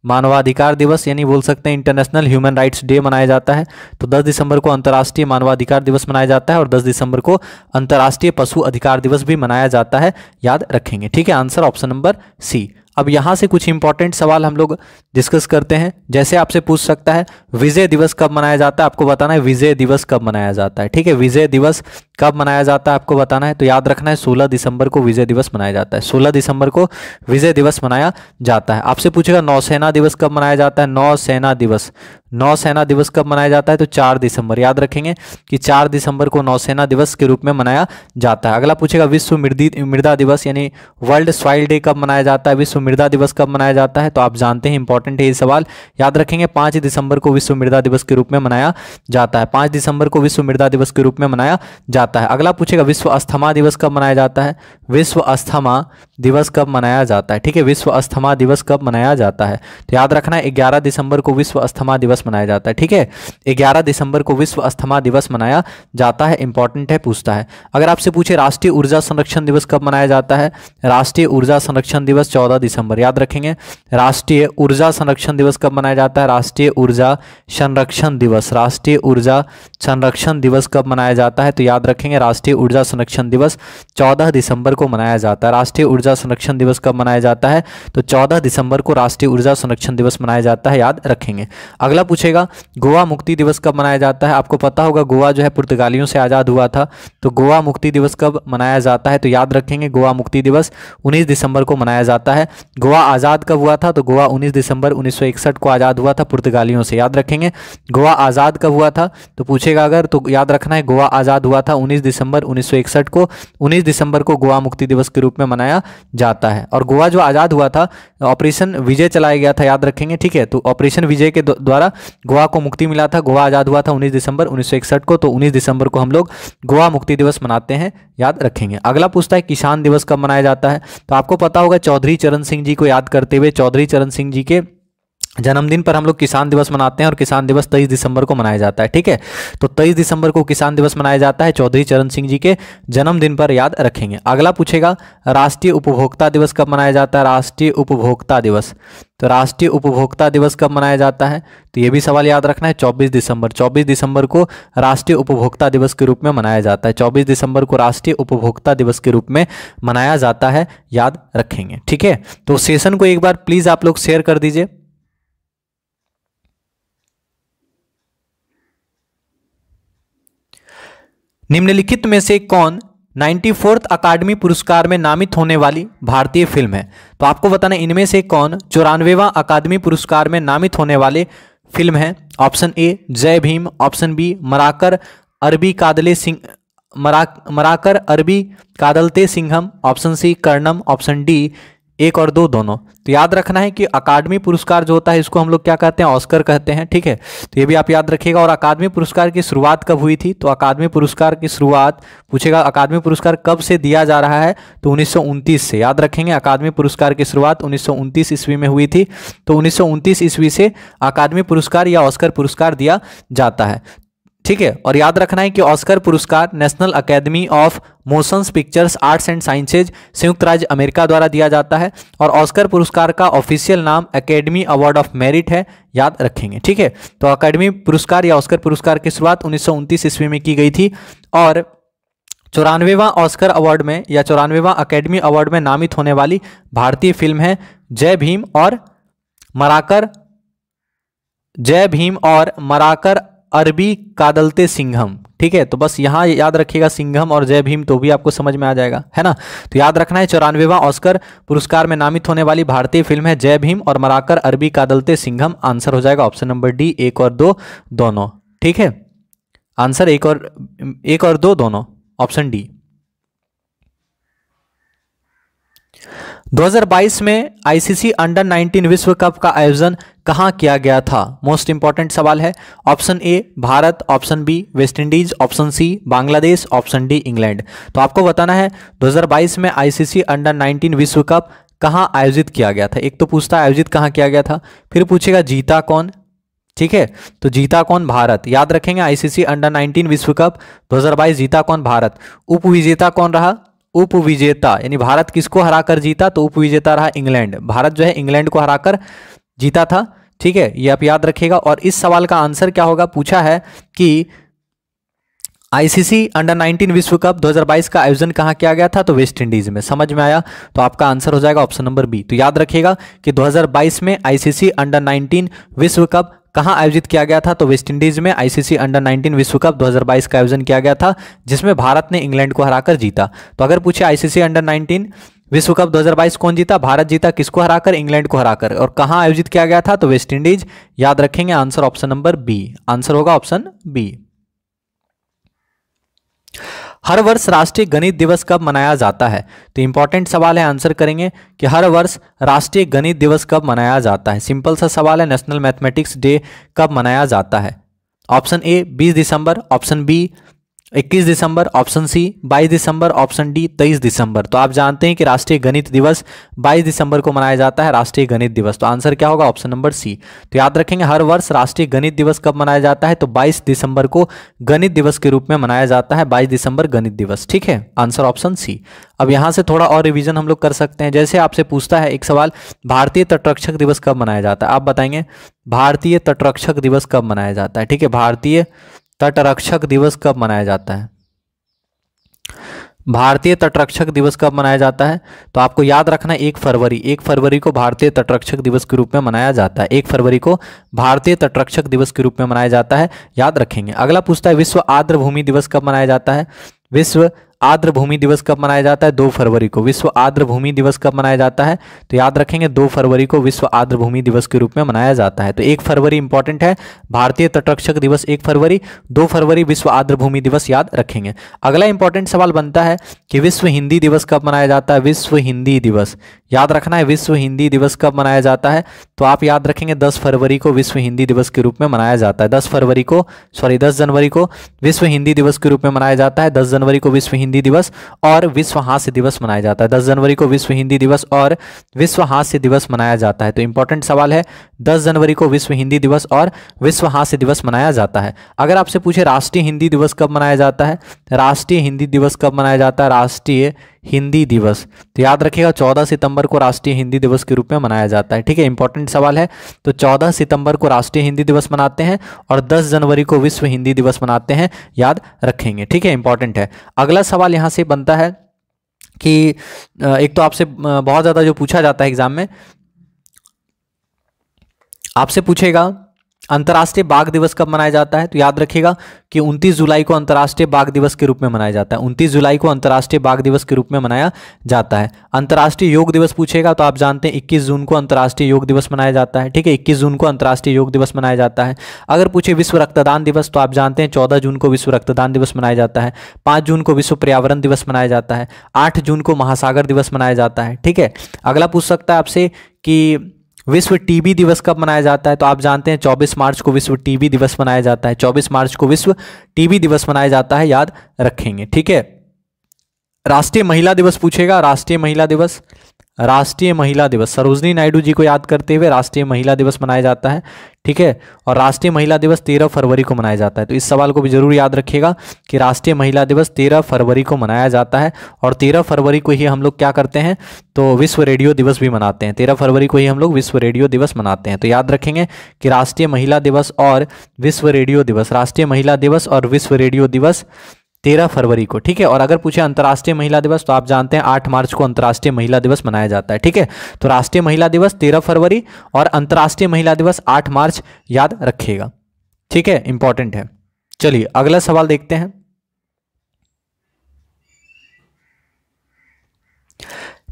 मानवाधिकार दिवस यानी बोल सकते हैं इंटरनेशनल ह्यूमन राइट्स डे मनाया जाता है तो 10 दिसंबर को अंतर्राष्ट्रीय मानवाधिकार दिवस मनाया जाता है और 10 दिसंबर को अंतर्राष्ट्रीय पशु अधिकार दिवस भी मनाया जाता है याद रखेंगे ठीक है आंसर ऑप्शन नंबर सी अब यहाँ से कुछ इंपॉर्टेंट सवाल हम लोग डिस्कस करते हैं जैसे आपसे पूछ सकता है विजय दिवस कब मनाया जाता है आपको बताना है विजय दिवस कब मनाया जाता है ठीक है विजय दिवस कब मनाया जाता है आपको बताना है तो याद रखना है 16 दिसंबर को विजय दिवस मनाया जाता है 16 दिसंबर को विजय दिवस मनाया जाता है आपसे पूछेगा नौसेना दिवस कब मनाया जाता है नौसेना दिवस नौसेना दिवस कब मनाया जाता है तो चार दिसंबर याद रखेंगे कि चार दिसंबर को नौसेना दिवस के रूप में मनाया जाता है अगला पूछेगा विश्व मृदा दिवस यानी वर्ल्ड सॉइल डे कब मनाया जाता है विश्व मृदा दिवस कब मनाया जाता है तो आप जानते हैं इंपॉर्टेंट है ये सवाल याद रखेंगे पाँच दिसंबर को विश्व मृदा दिवस के रूप में मनाया जाता है पाँच दिसंबर को विश्व मृदा दिवस के रूप में मनाया जाता आता है अगला पूछेगा विश्व अस्थमा दिवस कब मनाया जाता है विश्व अस्थमा दिवस कब मनाया जाता है ठीक है विश्व अस्थमा दिवस कब मनाया जाता है तो याद रखना है ग्यारह दिसंबर को विश्व अस्थमा दिवस मनाया जाता है ठीक है ग्यारह दिसंबर को विश्व अस्थमा दिवस मनाया जाता है इंपॉर्टेंट है पूछता है अगर आपसे पूछे राष्ट्रीय ऊर्जा संरक्षण दिवस कब मनाया जाता है राष्ट्रीय ऊर्जा संरक्षण दिवस चौदह दिसंबर याद रखेंगे राष्ट्रीय ऊर्जा संरक्षण दिवस कब मनाया जाता है राष्ट्रीय ऊर्जा संरक्षण दिवस राष्ट्रीय ऊर्जा संरक्षण दिवस कब मनाया जाता है तो याद रखेंगे राष्ट्रीय ऊर्जा संरक्षण दिवस 14 दिसंबर को मनाया जाता है राष्ट्रीय ऊर्जा संरक्षण दिवस कब मनाया जाता है तो 14 दिसंबर को राष्ट्रीय ऊर्जा संरक्षण दिवस मनाया जाता है याद रखेंगे अगला पूछेगा गोवा मुक्ति दिवस कब मनाया जाता है आपको पता होगा गोवा जो है पुर्तगालियों से आज़ाद हुआ था तो गोवा मुक्ति दिवस कब मनाया जाता है तो याद रखेंगे गोवा मुक्ति दिवस उन्नीस दिसंबर को मनाया जाता है गोवा आज़ाद कब हुआ था तो गोवा उन्नीस दिसंबर उन्नीस को आज़ाद हुआ था पुर्तगालियों से याद रखेंगे गोवा आज़ाद कब हुआ था तो पूछेगा अगर तो याद रखना है गोवा आज़ाद हुआ था 19 दिसंबर 1961 को 19 दिसंबर को गोवा मुक्ति दिवस के रूप में मनाया जाता है और गोवा जो आज़ाद हुआ था ऑपरेशन विजय चलाया गया था याद रखेंगे ठीक है तो ऑपरेशन विजय के द्वारा गोवा को मुक्ति मिला था गोवा आज़ाद हुआ था उन्नीस दिसंबर उन्नीस को तो उन्नीस दिसंबर को हम लोग गोवा मुक्ति दिवस मनाते हैं याद रखेंगे अगला पूछता है किसान दिवस कब मनाया जाता है तो आपको पता होगा चौधरी चरण सिंह जी को याद करते हुए चौधरी चरण सिंह जी के जन्मदिन पर हम लोग किसान दिवस मनाते हैं और किसान दिवस तेईस दिसंबर को मनाया जाता है ठीक है तो तेईस दिसंबर को किसान दिवस मनाया जाता है चौधरी चरण सिंह जी के जन्मदिन पर याद रखेंगे अगला पूछेगा राष्ट्रीय उपभोक्ता दिवस कब मनाया जाता है राष्ट्रीय उपभोक्ता दिवस तो राष्ट्रीय उपभोक्ता दिवस कब मनाया जाता है तो ये भी सवाल याद रखना है 24 दिसंबर 24 दिसंबर को राष्ट्रीय उपभोक्ता दिवस के रूप में मनाया जाता है 24 दिसंबर को राष्ट्रीय उपभोक्ता दिवस के रूप में मनाया जाता है याद रखेंगे ठीक है तो सेशन को एक बार प्लीज़ आप लोग शेयर कर दीजिए निम्नलिखित में से कौन नाइन्टी फोर्थ अकादमी पुरस्कार में नामित होने वाली भारतीय फिल्म है तो आपको बताना इनमें से कौन चौरानवेवा अकादमी पुरस्कार में नामित होने वाले फिल्म है ऑप्शन ए जय भीम ऑप्शन बी मराकर अरबी कादले सिंह मरा मराकर अरबी कादलते Singham option C Karnam option D एक और दो दोनों तो याद रखना है कि अकादमी पुरस्कार जो होता है इसको हम लोग क्या कहते हैं ऑस्कर कहते हैं ठीक है तो ये भी आप याद रखिएगा और अकादमी पुरस्कार की शुरुआत कब हुई थी तो अकादमी पुरस्कार की शुरुआत पूछेगा अकादमी पुरस्कार कब से दिया जा रहा है तो उन्नीस से याद रखेंगे अकादमी पुरस्कार की शुरुआत उन्नीस ईस्वी में हुई थी तो उन्नीस ईस्वी से अकादमी पुरस्कार या ऑस्कर पुरस्कार दिया जाता है ठीक है और याद रखना है कि ऑस्कर पुरस्कार National Academy of Motion Pictures Arts and Sciences संयुक्त राज्य अमेरिका द्वारा दिया जाता है और ऑस्कर पुरस्कार का ऑफिशियल नाम अकेडमी अवार्ड ऑफ मेरिट है याद रखेंगे ठीक है तो अकेडमी पुरस्कार या ऑस्कर पुरस्कार की शुरुआत उन्नीस ईस्वी में की गई थी और चौरानवेवा ऑस्कर अवार्ड में या चौरानवेवा अकेडमी अवार्ड में नामित होने वाली भारतीय फिल्म है जय भीम और मराकर जय भीम और मराकर अरबी कादलते सिंघम ठीक है तो बस यहाँ याद रखिएगा सिंघम और जय भीम तो भी आपको समझ में आ जाएगा है ना तो याद रखना है चौरानवेवा ऑस्कर पुरस्कार में नामित होने वाली भारतीय फिल्म है जय भीम और मराकर अरबी कादलते सिंघम आंसर हो जाएगा ऑप्शन नंबर डी एक और दो दोनों ठीक है आंसर एक और एक और दो दोनों ऑप्शन डी 2022 में आईसीसी अंडर 19 विश्व कप का आयोजन कहाँ किया गया था मोस्ट इंपॉर्टेंट सवाल है option A Bharat option B West Indies option C Bangladesh option D England तो आपको बताना है 2022 में आईसीसी अंडर 19 विश्व कप कहाँ आयोजित किया गया था एक तो पूछता आयोजित कहाँ किया गया था फिर पूछेगा जीता कौन ठीक है तो जीता कौन भारत याद रखेंगे आईसीसी अंडर 19 विश्व कप 2022 जीता कौन भारत उपविजेता कौन रहा उपविजेता यानी भारत किसको हराकर जीता तो उपविजेता रहा इंग्लैंड भारत जो है इंग्लैंड को हराकर जीता था ठीक है ये आप याद रखिएगा और इस सवाल का आंसर क्या होगा पूछा है कि आईसीसी अंडर 19 विश्व कप 2022 का आयोजन कहाँ किया गया था तो वेस्ट इंडीज में समझ में आया तो आपका आंसर हो जाएगा ऑप्शन नंबर बी तो याद रखिएगा कि 2022 में आईसीसी अंडर 19 विश्व कप कहाँ आयोजित किया गया था तो वेस्ट इंडीज में आईसीसी अंडर 19 विश्व कप 2022 का आयोजन किया गया था जिसमें भारत ने इंग्लैंड को हराकर जीता तो अगर पूछे आईसीसी अंडर नाइनटीन विश्व कप 2022 कौन जीता भारत जीता किसको हराकर इंग्लैंड को हराकर और कहाँ आयोजित किया गया था तो वेस्ट इंडीज याद रखेंगे answer option number B answer होगा ऑप्शन बी हर वर्ष राष्ट्रीय गणित दिवस कब मनाया जाता है तो इंपॉर्टेंट सवाल है आंसर करेंगे कि हर वर्ष राष्ट्रीय गणित दिवस कब मनाया जाता है सिंपल सा सवाल है नेशनल मैथमेटिक्स डे कब मनाया जाता है ऑप्शन ए 20 दिसंबर ऑप्शन बी इक्कीस दिसंबर ऑप्शन सी बाईस दिसंबर ऑप्शन डी तेईस दिसंबर तो आप जानते हैं कि राष्ट्रीय गणित दिवस बाईस दिसंबर को मनाया जाता है राष्ट्रीय गणित दिवस तो आंसर क्या होगा ऑप्शन नंबर सी तो याद रखेंगे हर वर्ष राष्ट्रीय गणित दिवस कब मनाया जाता है तो बाईस दिसंबर को गणित दिवस के रूप में मनाया जाता है बाईस दिसंबर गणित दिवस ठीक है आंसर ऑप्शन सी अब यहाँ से थोड़ा और रिविजन हम लोग कर सकते हैं जैसे आपसे पूछता है एक सवाल भारतीय तटरक्षक दिवस कब मनाया जाता है आप बताएंगे भारतीय तटरक्षक दिवस कब मनाया जाता है ठीक है भारतीय तटरक्षक दिवस कब मनाया जाता है भारतीय तटरक्षक दिवस कब मनाया जाता है तो आपको याद रखना एक फरवरी एक फरवरी को भारतीय तटरक्षक दिवस के रूप में मनाया जाता है एक फरवरी को भारतीय तटरक्षक दिवस के रूप में मनाया जाता है याद रखेंगे अगला पूछता है विश्व आर्द्र भूमि दिवस कब मनाया जाता है विश्व आर्द्र भूमि दिवस कब मनाया जाता है दो फरवरी को विश्व आर्द्र भूमि दिवस कब मनाया जाता है तो याद रखेंगे दो फरवरी को विश्व आर्द्र भूमि दिवस के रूप में मनाया जाता है तो एक फरवरी इंपॉर्टेंट है भारतीय तटरक्षक दिवस एक फरवरी दो फरवरी विश्व आर्द्र भूमि दिवस याद रखेंगे अगला इंपॉर्टेंट सवाल बनता है कि विश्व हिंदी दिवस कब मनाया जाता है विश्व हिंदी दिवस याद रखना है विश्व हिंदी दिवस कब मनाया जाता है तो आप याद रखेंगे दस फरवरी को विश्व हिंदी दिवस के रूप में मनाया जाता है दस फरवरी को सॉरी दस जनवरी को विश्व हिंदी दिवस के रूप में मनाया जाता है दस जनवरी को विश्व हिंदी दिवस और विश्व हास्य दिवस मनाया जाता है दस जनवरी को विश्व हिंदी दिवस और विश्व हास्य दिवस मनाया जाता है तो इंपॉर्टेंट सवाल है दस जनवरी को विश्व हिंदी दिवस और विश्व हास्य दिवस मनाया जाता है अगर आपसे पूछे राष्ट्रीय हिंदी दिवस कब मनाया जाता है राष्ट्रीय हिंदी दिवस कब मनाया जाता है राष्ट्रीय हिंदी दिवस तो याद रखिएगा 14 सितंबर को राष्ट्रीय हिंदी दिवस के रूप में मनाया जाता है ठीक है इंपॉर्टेंट सवाल है तो 14 सितंबर को राष्ट्रीय हिंदी दिवस मनाते हैं और 10 जनवरी को विश्व हिंदी दिवस मनाते हैं याद रखेंगे ठीक है इंपॉर्टेंट है अगला सवाल यहाँ से बनता है कि एक तो आपसे बहुत ज़्यादा जो पूछा जाता है एग्ज़ाम में आपसे पूछेगा अंतर्राष्ट्रीय बाघ दिवस कब मनाया जाता है तो याद रखिएगा कि 29 जुलाई को अंतर्राष्ट्रीय बाघ दिवस के रूप में मनाया जाता है 29 जुलाई को अंतर्राष्ट्रीय बाघ दिवस के रूप में मनाया जाता है अंतर्राष्ट्रीय योग दिवस पूछेगा तो आप जानते हैं 21 जून को अंतर्राष्ट्रीय योग दिवस मनाया जाता है ठीक है इक्कीस जून को अंतर्राष्ट्रीय योग दिवस मनाया जाता है अगर पूछे विश्व रक्तदान दिवस तो आप जानते हैं चौदह जून को विश्व रक्तदान दिवस मनाया जाता है पाँच जून को विश्व पर्यावरण दिवस मनाया जाता है आठ जून को महासागर दिवस मनाया जाता है ठीक है अगला पूछ सकता है आपसे कि विश्व टीबी दिवस कब मनाया जाता है तो आप जानते हैं 24 मार्च को विश्व टीबी दिवस मनाया जाता है 24 मार्च को विश्व टीबी दिवस मनाया जाता है याद रखेंगे ठीक है राष्ट्रीय महिला दिवस पूछेगा राष्ट्रीय महिला दिवस राष्ट्रीय महिला दिवस सरोजनी नायडू जी को याद करते हुए राष्ट्रीय महिला दिवस मनाया जाता है ठीक है और राष्ट्रीय महिला दिवस तेरह फरवरी को मनाया जाता है तो इस सवाल को भी जरूर याद रखिएगा कि राष्ट्रीय महिला दिवस तेरह फरवरी को मनाया जाता है और तेरह फरवरी को ही हम लोग क्या करते हैं तो विश्व रेडियो दिवस भी मनाते हैं तेरह फरवरी को ही हम लोग विश्व रेडियो दिवस मनाते हैं तो याद रखेंगे कि राष्ट्रीय महिला दिवस और विश्व रेडियो दिवस राष्ट्रीय महिला दिवस और विश्व रेडियो दिवस तेरह फरवरी को ठीक है और अगर पूछे अंतर्राष्ट्रीय महिला दिवस तो आप जानते हैं आठ मार्च को अंतर्राष्ट्रीय महिला दिवस मनाया जाता है ठीक है तो राष्ट्रीय महिला दिवस तेरह फरवरी और अंतर्राष्ट्रीय महिला दिवस आठ मार्च याद रखिएगा ठीक है इंपॉर्टेंट है चलिए अगला सवाल देखते हैं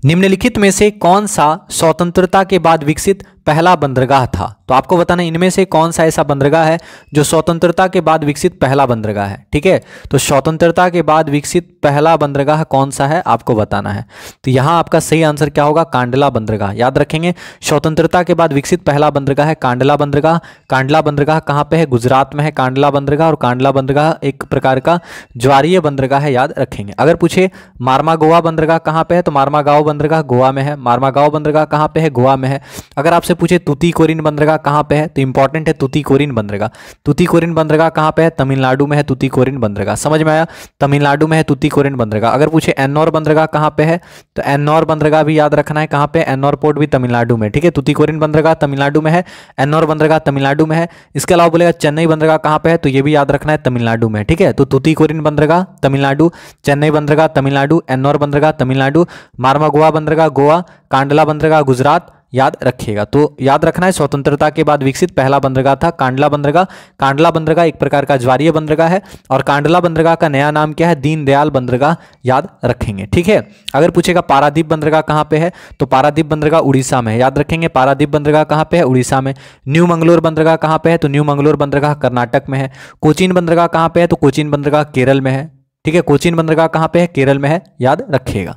निम्नलिखित में से कौन सा स्वतंत्रता के बाद विकसित पहला बंदरगाह था तो आपको बताना इनमें से कौन सा ऐसा बंदरगाह है जो स्वतंत्रता के बाद विकसित पहला बंदरगाह है ठीक है तो स्वतंत्रता के बाद विकसित पहला बंदरगाह कौन सा है आपको बताना है तो यहां आपका सही आंसर क्या होगा कांडला बंदरगाह याद रखेंगे स्वतंत्रता के बाद विकसित पहला बंदरगाह है कांडला बंदरगाह कांडला बंदरगाह कहाँ पे है गुजरात में है कांडला बंदरगाह और कांडला बंदरगाह एक प्रकार का ज्वारीय बंदरगाह है याद रखेंगे अगर पूछे मारमा गोवा बंदरगाह कहाँ पे है तो मारमा गांव बंदरगाह गोवा में है मारमा गांव बंदरगाह कहाँ पे है गोवा में है अगर आपसे आपसे पूछे तुति कोरिन बंदरगाह कहाँ पे है तो इंपॉर्टेंट है तुति कोरिन बंदरगाह तुति कोरिन बंदरगाह कहाँ पे है तमिलनाडु में है तुति कोरिन बंदरगाह समझ में आया तमिलनाडु में है तुति कोरिन बंदरगाह अगर पूछे एन्नौर बंदरगाह कहाँ पे है तो एन्नौर बंदरगाह भी याद रखना है कहाँ पे एन्नौर पोर्ट भी तमिलनाडु में ठीक है तुति कोरिन बंदरगाह तमिलनाडु में है एन्नौर बंदरगाह तमिलनाडु में है इसके अलावा बोलेगा चेन्नई बंदरगाह कहाँ पे है तो ये भी याद रखना है तमिलनाडु में ठीक है तो तुति कोरिन बंदरगाह तमिलनाडु चेन्नई बंदरगाह तमिलनाडु एन्नौर बंदरगाह तमिलनाडु मार्मागोवा बंदरगाह गोवा कांडला बंदरगाह गुजरात याद रखिएगा तो याद रखना है स्वतंत्रता के बाद विकसित पहला बंदरगाह था कांडला बंदरगाह कांडला बंदरगाह एक प्रकार का ज्वारीय बंदरगाह है और कांडला बंदरगाह का नया नाम क्या है दीनदयाल बंदरगाह याद रखेंगे ठीक है अगर पूछेगा पारादीप बंदरगाह कहाँ पे है तो पारादीप बंदरगाह उड़ीसा में याद रखेंगे पारादीप बंदरगाह कहाँ पे है उड़ीसा में न्यू मंगलोर बंदरगाह कहाँ पे है तो न्यू मंगलोर बंदरगाह कर्नाटक में है कोचीन बंदरगाह कहाँ पे है तो कोचीन बंदरगाह केरल में है ठीक है कोचीन बंदरगाह कहाँ पे है केरल में है याद रखिएगा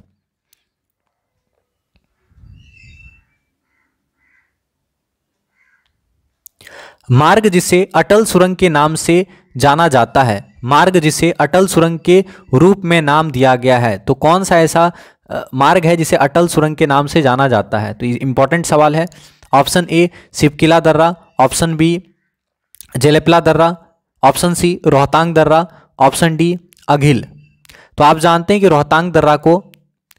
मार्ग जिसे अटल सुरंग के नाम से जाना जाता है मार्ग जिसे अटल सुरंग के रूप में नाम दिया गया है तो कौन सा ऐसा मार्ग है जिसे अटल सुरंग के नाम से जाना जाता है तो इंपॉर्टेंट सवाल है ऑप्शन ए शिवकिला दर्रा ऑप्शन बी जेलेपला दर्रा ऑप्शन सी रोहतांग दर्रा ऑप्शन डी अघिल तो आप जानते हैं कि रोहतांग दर्रा को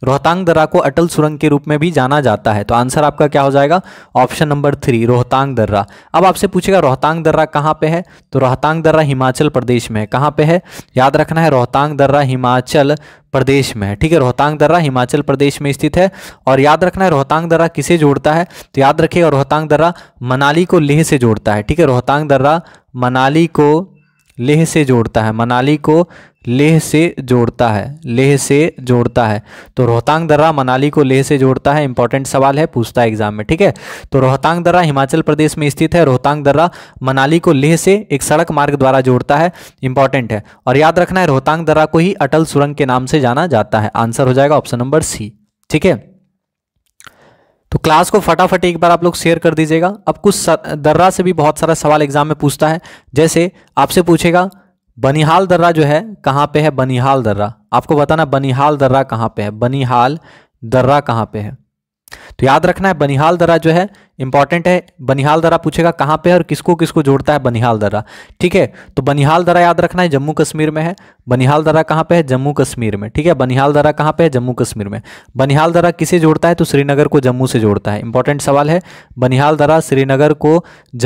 रोहतांग दर्रा को अटल सुरंग के रूप में भी जाना जाता है तो आंसर आपका क्या हो जाएगा ऑप्शन नंबर थ्री रोहतांग दर्रा अब आपसे पूछेगा रोहतांग दर्रा कहाँ पे है तो रोहतांग दर्रा हिमाचल प्रदेश में है कहाँ पे है याद रखना है रोहतांग दर्रा हिमाचल प्रदेश में है ठीक है रोहतांग दर्रा हिमाचल प्रदेश में स्थित है और याद रखना है रोहतांग दर्रा किसे जोड़ता है तो याद रखिएगा रोहतांग दर्रा मनाली को लेह से जोड़ता है ठीक है रोहतांग दर्रा मनाली को लेह से जोड़ता है मनाली को लेह से जोड़ता है लेह से जोड़ता है तो रोहतांग दर्रा मनाली को लेह से जोड़ता है इंपॉर्टेंट सवाल है पूछता है एग्जाम में ठीक है तो रोहतांग दर्रा हिमाचल प्रदेश में स्थित है रोहतांग दर्रा मनाली को लेह से एक सड़क मार्ग द्वारा जोड़ता है इंपॉर्टेंट है और याद रखना है रोहतांग दर्रा को ही अटल सुरंग के नाम से जाना जाता है आंसर हो जाएगा ऑप्शन नंबर सी ठीक है तो क्लास को फटाफट एक बार आप लोग शेयर कर दीजिएगा अब कुछ दर्रा से भी बहुत सारा सवाल एग्जाम में पूछता है जैसे आपसे पूछेगा बनिहाल दर्रा जो है कहाँ पे है बनिहाल दर्रा आपको बताना बनिहाल दर्रा कहाँ पे है बनिहाल दर्रा कहाँ पे है तो याद रखना है बनिहाल दर्रा जो है इंपॉर्टेंट है बनिहाल दरा पूछेगा कहाँ पे है और किसको किसको जोड़ता है बनिहाल दर्रा ठीक है तो बनिहाल दरा याद रखना है जम्मू कश्मीर में है बनिहाल दरा कहाँ पे है जम्मू कश्मीर में ठीक है बनिहाल दरा कहाँ पे है जम्मू कश्मीर में बनिहाल दरा किसे जोड़ता है तो श्रीनगर को जम्मू से जोड़ता है इंपॉर्टेंट सवाल है बनिहाल दरा श्रीनगर को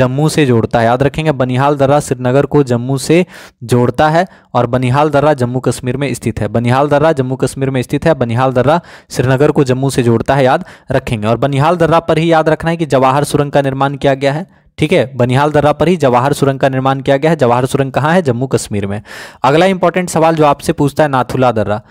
जम्मू से जोड़ता है याद रखेंगे बनिहाल दरा श्रीनगर को जम्मू से जोड़ता है और बनिहाल दर्रा जम्मू कश्मीर में स्थित है बनिहाल दर्रा जम्मू कश्मीर में स्थित है बनिहाल दर्रा श्रीनगर को जम्मू से जोड़ता है याद रखेंगे और बनिहाल दर्रा पर ही याद रखना है कि जवाहर सुरंग का निर्माण किया गया है ठीक है बनिहाल दर्रा पर ही जवाहर सुरंग का निर्माण किया गया है जवाहर सुरंग कहाँ है जम्मू कश्मीर में अगला इंपॉर्टेंट सवाल जो आपसे पूछता है नाथुला दर्रा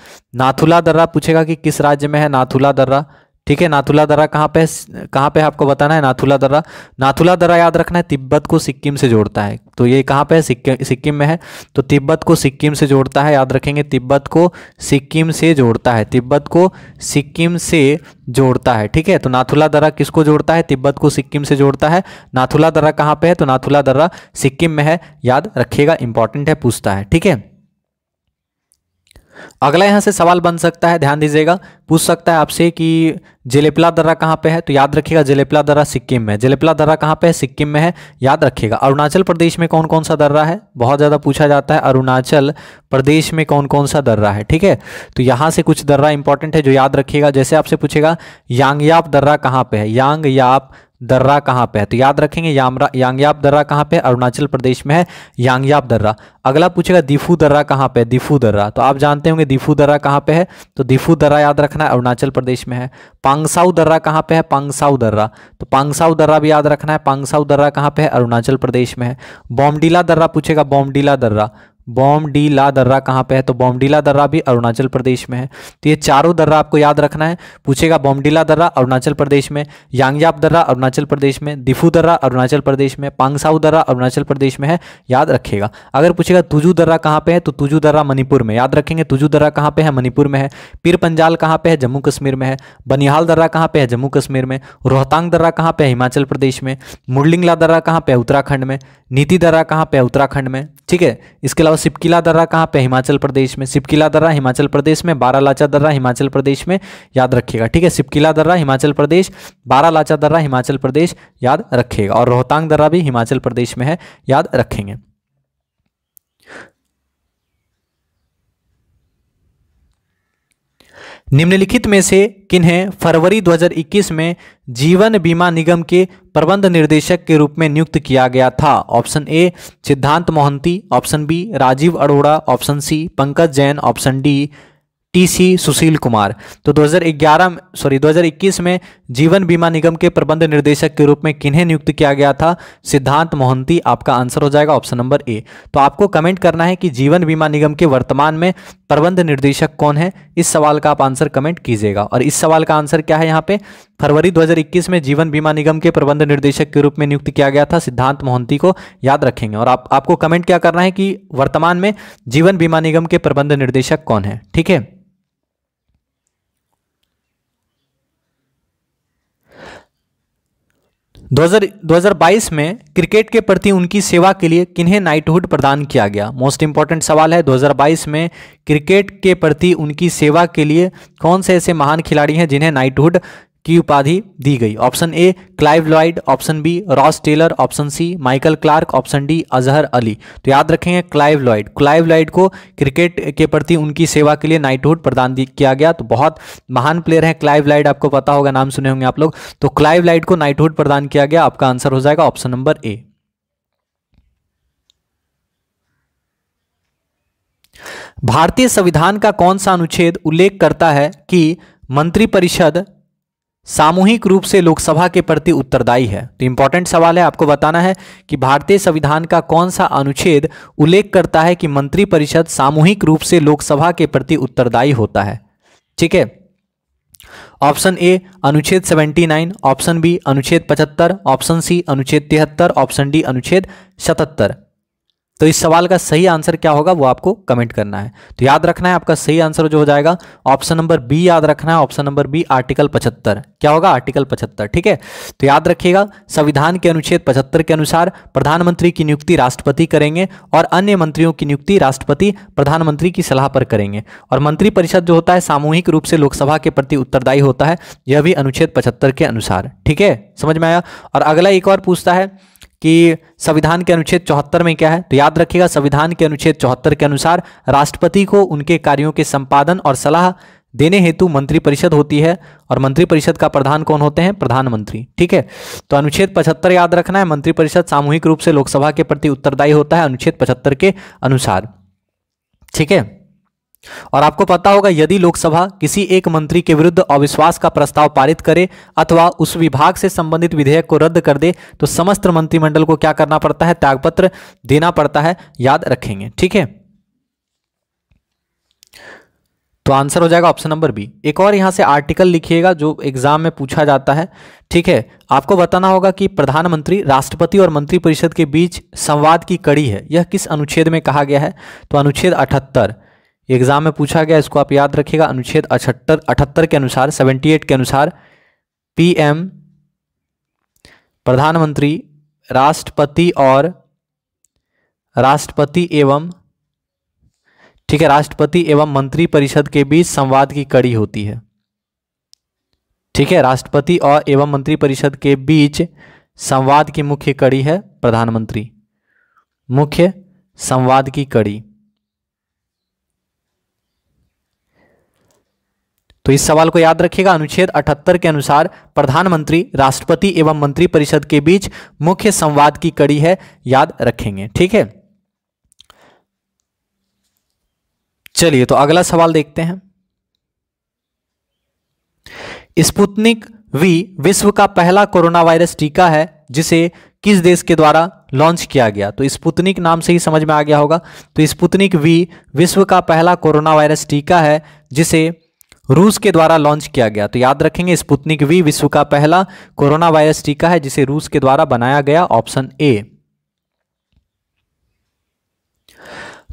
नाथुला दर्रा पूछेगा कि किस राज्य में है नाथुला दर्रा ठीक है नाथुला दर्रा कहाँ पे कहाँ पे आपको बताना है नाथुला दर्रा नाथुला दर्रा याद रखना है तिब्बत को सिक्किम से जोड़ता है तो ये कहाँ पे है सिक्किम सिक्किम में है तो तिब्बत को सिक्किम से जोड़ता है याद रखेंगे तिब्बत को सिक्किम से जोड़ता है तिब्बत को सिक्किम से जोड़ता है ठीक है तो नाथुला दर्रा किसको जोड़ता है तिब्बत को सिक्किम से जोड़ता है नाथुला दर्रा कहाँ पर है तो नाथुला दर्रा सिक्किम में है याद रखिएगा इंपॉर्टेंट है पूछता है ठीक है अगला यहाँ से सवाल बन सकता है ध्यान दीजिएगा पूछ सकता है आपसे कि जेलेपला दर्रा कहाँ पे है तो याद रखिएगा जेलेपला दर्रा सिक्किम में जेलेपला दर्रा कहाँ पे है सिक्किम में है याद रखिएगा अरुणाचल प्रदेश में कौन कौन सा दर्रा है बहुत ज़्यादा पूछा जाता है अरुणाचल प्रदेश में कौन कौन सा दर्रा है ठीक है तो यहाँ से कुछ दर्रा इंपॉर्टेंट है जो याद रखिएगा जैसे आपसे पूछेगा यांगयाप दर्रा कहाँ पर है यांगयाप दर्रा कहाँ पे है तो याद रखेंगे यामरा दर्रा कहाँ पे अरुणाचल प्रदेश में है यांगयाब दर्रा अगला पूछेगा दिफू दर्रा कहाँ पे दिफू दर्रा तो आप जानते होंगे दिफू दर्रा कहाँ पे है तो दिफू दर्रा याद रखना है अरुणाचल प्रदेश में है पांगसाऊ दर्रा कहाँ पे है पांगसाऊ दर्रा तो पांगसाऊ दर्रा भी याद रखना है पांगसाऊ दर्रा कहाँ पे है अरुणाचल प्रदेश में है बॉमडीला दर्रा पूछेगा बॉमडीला दर्रा ला दर्रा कहाँ पे है तो बॉमडीला दर्रा भी अरुणाचल प्रदेश में है तो ये चारों दर्रा आपको याद रखना है पूछेगा बॉमडीला दर्रा अरुणाचल प्रदेश में यांगजाप दर्रा अरुणाचल प्रदेश में दिफू दर्रा अरुणाचल प्रदेश में पांगसाऊ दर्रा अरुणाचल प्रदेश में है याद रखेगा अगर पूछेगा तुजू दर्रा कहाँ पे है तो तुजू दर्रा मणिपुर में याद रखेंगे तुजू दर्रा कहाँ पे है मणिपुर में है पीर पंजाल कहाँ पे है जम्मू कश्मीर में है बनिहाल दर्रा कहाँ पे है जम्मू कश्मीर में रोहतांग दर्रा कहाँ पे है हिमाचल प्रदेश में मुरलिंगला दर्रा कहाँ पे है उत्तराखंड में नीति दर्रा कहाँ पे है उत्तराखंड में ठीक है इसके अलावा अलावा सिपकिला दर्रा कहाँ पे हिमाचल प्रदेश में सिपकिला दर्रा हिमाचल प्रदेश में बारा लाचा दर्रा हिमाचल प्रदेश में याद रखिएगा ठीक है सिपकिला दर्रा हिमाचल प्रदेश बारा लाचा दर्रा हिमाचल प्रदेश याद रखिएगा और रोहतांग दर्रा भी हिमाचल प्रदेश में है याद रखेंगे निम्नलिखित में से किन्हें फरवरी 2021 में जीवन बीमा निगम के प्रबंध निर्देशक के रूप में नियुक्त किया गया था option A Siddhant Mohanty option B Rajiv Arora option C Pankaj Jain option D TC Sushil Kumar तो 2011 सॉरी 2021 में जीवन बीमा निगम के प्रबंध निर्देशक के रूप में किन्हें नियुक्त किया गया था सिद्धांत मोहंती आपका आंसर हो जाएगा ऑप्शन नंबर ए तो आपको कमेंट करना है कि जीवन बीमा निगम के वर्तमान में प्रबंध निर्देशक कौन है इस सवाल का आप आंसर कमेंट कीजिएगा और इस सवाल का आंसर क्या है यहाँ पे फरवरी 2021 में जीवन बीमा निगम के प्रबंध निर्देशक के रूप में नियुक्त किया गया था सिद्धांत मोहंती को याद रखेंगे और आप आपको कमेंट क्या करना है कि वर्तमान में जीवन बीमा निगम के प्रबंध निर्देशक कौन है ठीक है 2022 में क्रिकेट के प्रति उनकी सेवा के लिए किन्हें नाइटहुड प्रदान किया गया मोस्ट इंपॉर्टेंट सवाल है 2022 में क्रिकेट के प्रति उनकी सेवा के लिए कौन से ऐसे महान खिलाड़ी हैं जिन्हें नाइटहुड की उपाधि दी गई option A Clive Lloyd option B Ross Taylor option C Michael Clarke option D Azhar Ali तो याद रखेंगे क्लाइव लॉयड क्लाइव लॉयड को क्रिकेट के प्रति उनकी सेवा के लिए नाइटहुड प्रदान किया गया तो बहुत महान प्लेयर हैं क्लाइव लाइड आपको पता होगा नाम सुने होंगे आप लोग तो क्लाइव लाइड को नाइटहुड प्रदान किया गया आपका आंसर हो जाएगा ऑप्शन नंबर ए भारतीय संविधान का कौन सा अनुच्छेद उल्लेख करता है कि मंत्रिपरिषद सामूहिक रूप से लोकसभा के प्रति उत्तरदायी है तो इंपॉर्टेंट सवाल है आपको बताना है कि भारतीय संविधान का कौन सा अनुच्छेद उल्लेख करता है कि मंत्रिपरिषद सामूहिक रूप से लोकसभा के प्रति उत्तरदायी होता है ठीक है ऑप्शन ए अनुच्छेद 79, ऑप्शन बी अनुच्छेद 75, ऑप्शन सी अनुच्छेद 73, ऑप्शन डी अनुच्छेद 77 तो इस सवाल का सही आंसर क्या होगा वो आपको कमेंट करना है तो याद रखना है आपका सही आंसर जो हो जाएगा ऑप्शन नंबर बी याद रखना है ऑप्शन नंबर बी आर्टिकल पचहत्तर क्या होगा आर्टिकल पचहत्तर ठीक है तो याद रखिएगा संविधान के अनुच्छेद पचहत्तर के अनुसार प्रधानमंत्री की नियुक्ति राष्ट्रपति करेंगे और अन्य मंत्रियों की नियुक्ति राष्ट्रपति प्रधानमंत्री की सलाह पर करेंगे और मंत्रिपरिषद जो होता है सामूहिक रूप से लोकसभा के प्रति उत्तरदायी होता है यह भी अनुच्छेद पचहत्तर के अनुसार ठीक है समझ में आया और अगला एक और पूछता है कि संविधान के अनुच्छेद चौहत्तर में क्या है तो याद रखिएगा संविधान के अनुच्छेद चौहत्तर के अनुसार राष्ट्रपति को उनके कार्यों के संपादन और सलाह देने हेतु मंत्रिपरिषद होती है और मंत्रिपरिषद का प्रधान कौन होते हैं प्रधानमंत्री ठीक है तो अनुच्छेद 75 याद रखना है मंत्रिपरिषद सामूहिक रूप से लोकसभा के प्रति उत्तरदायी होता है अनुच्छेद 75 के अनुसार ठीक है और आपको पता होगा यदि लोकसभा किसी एक मंत्री के विरुद्ध अविश्वास का प्रस्ताव पारित करे अथवा उस विभाग से संबंधित विधेयक को रद्द कर दे तो समस्त मंत्रिमंडल को क्या करना पड़ता है त्यागपत्र देना पड़ता है याद रखेंगे ठीक है तो आंसर हो जाएगा ऑप्शन नंबर बी एक और यहां से आर्टिकल लिखिएगा जो एग्जाम में पूछा जाता है ठीक है आपको बताना होगा कि प्रधानमंत्री राष्ट्रपति और मंत्रिपरिषद के बीच संवाद की कड़ी है यह किस अनुच्छेद में कहा गया है तो अनुच्छेद अठहत्तर एग्जाम में पूछा गया इसको आप याद रखिएगा अनुच्छेद अठहत्तर अठहत्तर के अनुसार सेवेंटी एट के अनुसार पीएम प्रधानमंत्री राष्ट्रपति और राष्ट्रपति एवं ठीक है राष्ट्रपति एवं मंत्री परिषद के बीच संवाद की कड़ी होती है ठीक है राष्ट्रपति और एवं मंत्री परिषद के बीच संवाद की मुख्य कड़ी है प्रधानमंत्री मुख्य संवाद की कड़ी तो इस सवाल को याद रखिएगा अनुच्छेद 78 के अनुसार प्रधानमंत्री राष्ट्रपति एवं मंत्री परिषद के बीच मुख्य संवाद की कड़ी है याद रखेंगे ठीक है चलिए तो अगला सवाल देखते हैं स्पुतनिक वी विश्व का पहला कोरोना वायरस टीका है जिसे किस देश के द्वारा लॉन्च किया गया तो स्पुतनिक नाम से ही समझ में आ गया होगा तो स्पुतनिक वी विश्व का पहला कोरोना वायरस टीका है जिसे रूस के द्वारा लॉन्च किया गया तो याद रखेंगे स्पुतनिक वी विश्व का पहला कोरोना वायरस टीका है जिसे रूस के द्वारा बनाया गया ऑप्शन ए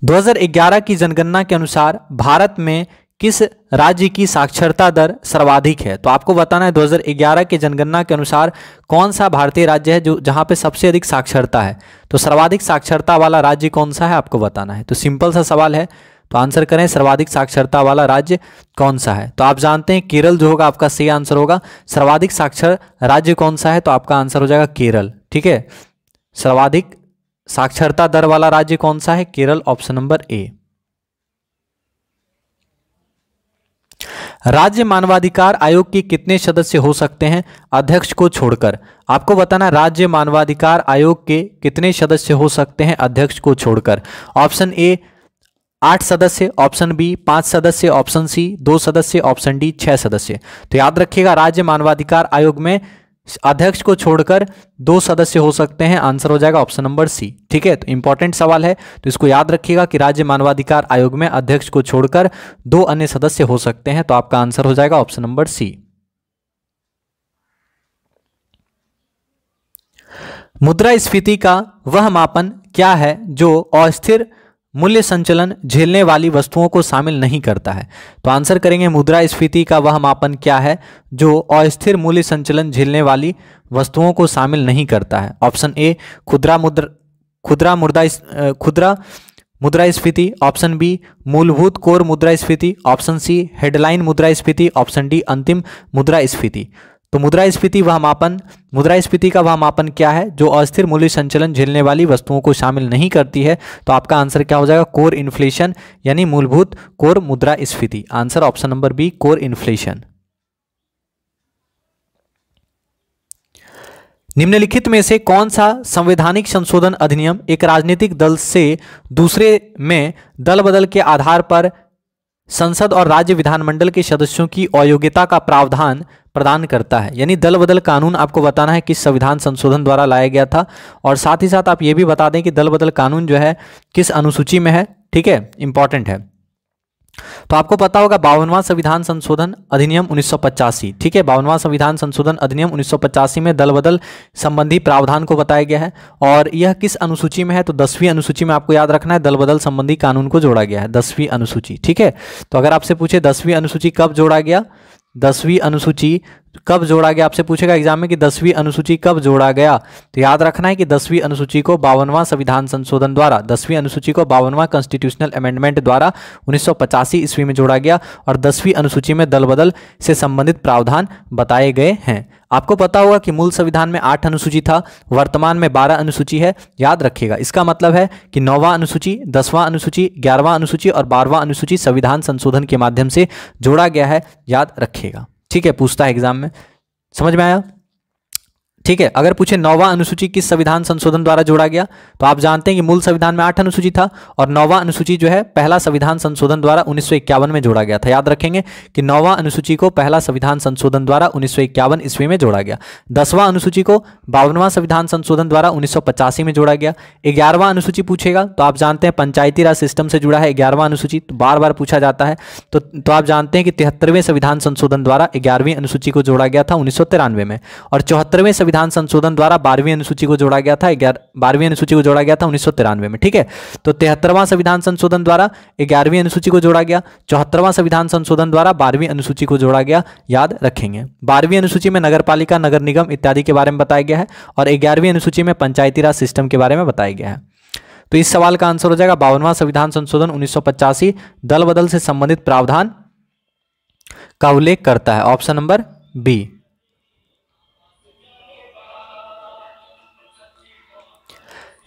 2011 की जनगणना के अनुसार भारत में किस राज्य की साक्षरता दर सर्वाधिक है तो आपको बताना है 2011 के जनगणना के अनुसार कौन सा भारतीय राज्य है जो जहां पे सबसे अधिक साक्षरता है तो सर्वाधिक साक्षरता वाला राज्य कौन सा है आपको बताना है तो सिंपल सा सवाल है तो आंसर करें सर्वाधिक साक्षरता वाला राज्य कौन सा है तो आप जानते हैं केरल जो होगा आपका सही आंसर होगा सर्वाधिक साक्षर राज्य कौन सा है तो आपका आंसर हो जाएगा केरल ठीक है सर्वाधिक साक्षरता दर वाला राज्य कौन सा है केरल ऑप्शन नंबर ए राज्य मानवाधिकार आयोग के कितने सदस्य हो सकते हैं अध्यक्ष को छोड़कर आपको बताना राज्य मानवाधिकार आयोग के कितने सदस्य हो सकते हैं अध्यक्ष को छोड़कर ऑप्शन ए आठ सदस्य ऑप्शन बी पांच सदस्य ऑप्शन सी दो सदस्य ऑप्शन डी छह सदस्य तो याद रखिएगा राज्य मानवाधिकार आयोग में अध्यक्ष को छोड़कर दो सदस्य हो सकते हैं आंसर हो जाएगा ऑप्शन नंबर सी ठीक है तो इंपॉर्टेंट सवाल है तो इसको याद रखिएगा कि राज्य मानवाधिकार आयोग में अध्यक्ष को छोड़कर दो अन्य सदस्य हो सकते हैं तो आपका आंसर हो जाएगा ऑप्शन नंबर सी मुद्रा स्फीति का वह मापन क्या है जो अस्थिर मूल्य संचलन झेलने वाली वस्तुओं को शामिल नहीं करता है तो आंसर करेंगे मुद्रास्फीति का वह मापन क्या है जो अस्थिर मूल्य संचलन झेलने वाली वस्तुओं को शामिल नहीं करता है ऑप्शन ए खुदरा मुद्रा खुदरा मुद्रा खुदरा मुद्रास्फीति ऑप्शन बी मूलभूत कोर मुद्रास्फीति ऑप्शन सी हेडलाइन मुद्रास्फीति ऑप्शन डी अंतिम मुद्रास्फीति तो मुद्रास्फीति वह मापन मुद्रास्फीति का वह मापन क्या है जो अस्थिर मूल्य संचलन झेलने वाली वस्तुओं को शामिल नहीं करती है तो आपका आंसर क्या हो जाएगा कोर इन्फ्लेशन यानी मूलभूत कोर मुद्रास्फीति answer option number B core inflation निम्नलिखित में से कौन सा संवैधानिक संशोधन अधिनियम एक राजनीतिक दल से दूसरे में दल बदल के आधार पर संसद और राज्य विधानमंडल के सदस्यों की अयोग्यता का प्रावधान प्रदान करता है यानी दल बदल कानून आपको बताना है किस संविधान संशोधन द्वारा लाया गया था और साथ ही साथ आप ये भी बता दें कि दल बदल कानून जो है किस अनुसूची में है ठीक है इंपॉर्टेंट है तो आपको पता होगा बावनवा संविधान संशोधन अधिनियम उन्नीस ठीक है बावनवा संविधान संशोधन अधिनियम उन्नीस में दल बदल संबंधी प्रावधान को बताया गया है और यह किस अनुसूची में है तो दसवीं अनुसूची में आपको याद रखना है दल बदल संबंधी कानून को जोड़ा गया है दसवीं अनुसूची ठीक है तो अगर आपसे पूछे दसवीं अनुसूची कब जोड़ा गया दसवीं अनुसूची कब जोड़ा गया आपसे पूछेगा एग्जाम में कि दसवीं अनुसूची कब जोड़ा गया तो याद रखना है कि दसवीं अनुसूची को बावनवा संविधान संशोधन द्वारा दसवीं अनुसूची को बावनवा कॉन्स्टिट्यूशनल अमेंडमेंट द्वारा उन्नीस ईस्वी में जोड़ा गया और दसवीं अनुसूची में दल बदल से संबंधित प्रावधान बताए गए हैं आपको पता होगा कि मूल संविधान में आठ अनुसूची था वर्तमान में बारह अनुसूची है याद रखिएगा इसका मतलब है कि नौवां अनुसूची दसवां अनुसूची ग्यारहवां अनुसूची और बारहवां अनुसूची संविधान संशोधन के माध्यम से जोड़ा गया है याद रखिएगा ठीक है पूछता है एग्जाम में समझ में आया ठीक है अगर पूछे नौवा अनुसूची किस संविधान संशोधन द्वारा जोड़ा गया तो आप जानते हैं कि मूल संविधान में आठ अनुसूची था और नौवा अनुसूची जो है पहला संविधान संशोधन द्वारा उन्नीस में जोड़ा गया था याद रखेंगे कि नौवा अनुसूची को पहला संविधान संशोधन द्वारा उन्नीस ईस्वी में जोड़ा गया दसवां अनुसूची को बावनवा संविधान संशोधन द्वारा उन्नीस में जोड़ा गया ग्यारहवां अनुसूची पूछेगा तो आप जानते हैं पंचायती राज सिस्टम से जुड़ा है ग्यारहवा अनुसूची तो बार बार पूछा जाता है तो, तो आप जानते हैं कि तिहत्तरवें संविधान संशोधन द्वारा ग्यारहवीं अनुसूची को जोड़ा गया था उन्नीस में और चौहत्तरवें संविधान संविधान संशोधन द्वारा बारहवीं अनुसूची को जोड़ा गया था बारहवीं अनुसूची को जोड़ा गया था उन्नीस में ठीक है तो तिहत्तरवां संविधान संशोधन द्वारा ग्यारहवीं अनुसूची को जोड़ा गया चौहत्तरवां संविधान संशोधन द्वारा बारहवीं अनुसूची को जोड़ा गया याद रखेंगे बारहवीं अनुसूची में नगर नगर निगम इत्यादि के बारे में बताया गया है और ग्यारहवीं अनुसूची में पंचायती राज सिस्टम के बारे में बताया गया है तो इस सवाल का आंसर हो जाएगा बावनवा संविधान संशोधन उन्नीस दल बदल से संबंधित प्रावधान का उल्लेख करता है ऑप्शन नंबर बी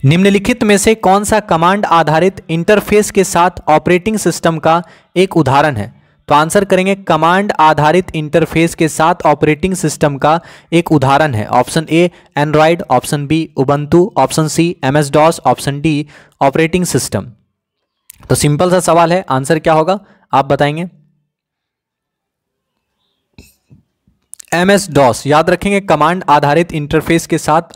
निम्नलिखित में से कौन सा कमांड आधारित इंटरफेस के साथ ऑपरेटिंग सिस्टम का एक उदाहरण है तो आंसर करेंगे कमांड आधारित इंटरफेस के साथ ऑपरेटिंग सिस्टम का एक उदाहरण है option A Android option B Ubuntu option C M S DOS option D operating system तो सिंपल सा सवाल है आंसर क्या होगा आप बताएंगे एमएस डॉस याद रखेंगे कमांड आधारित इंटरफेस के साथ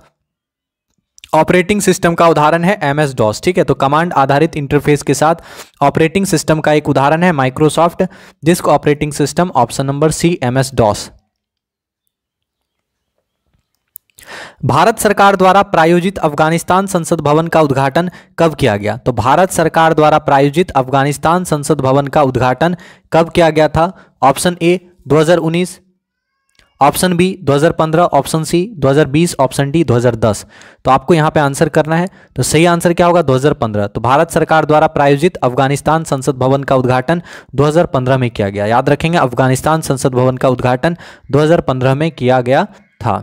ऑपरेटिंग सिस्टम का उदाहरण है एम एस डॉस ठीक है तो कमांड आधारित इंटरफेस के साथ ऑपरेटिंग सिस्टम का एक उदाहरण है माइक्रोसॉफ्ट जिसको operating system option number C M S DOS Bharat सरकार द्वारा प्रायोजित अफगानिस्तान संसद भवन का उद्घाटन कब किया गया तो भारत सरकार द्वारा प्रायोजित अफगानिस्तान संसद भवन का उद्घाटन कब किया गया था option A 2019 option B 2015 option C 2020 option D 2010 तो आपको यहां पे आंसर करना है तो सही आंसर क्या होगा 2015 तो भारत सरकार द्वारा प्रायोजित अफगानिस्तान संसद भवन का उद्घाटन 2015 में किया गया याद रखेंगे अफगानिस्तान संसद भवन का उद्घाटन 2015 में किया गया था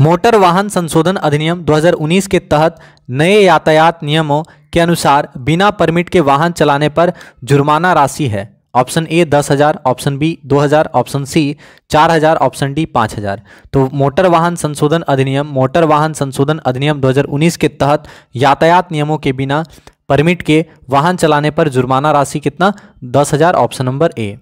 मोटर वाहन संशोधन अधिनियम 2019 के तहत नए यातायात नियमों के अनुसार बिना परमिट के वाहन चलाने पर जुर्माना राशि है ऑप्शन ए दस हजार ऑप्शन बी दो हजार ऑप्शन सी चार हजार ऑप्शन डी पाँच हजार तो मोटर वाहन संशोधन अधिनियम मोटर वाहन संशोधन अधिनियम 2019 के तहत यातायात नियमों के बिना परमिट के वाहन चलाने पर जुर्माना राशि कितना दस हजार ऑप्शन नंबर ए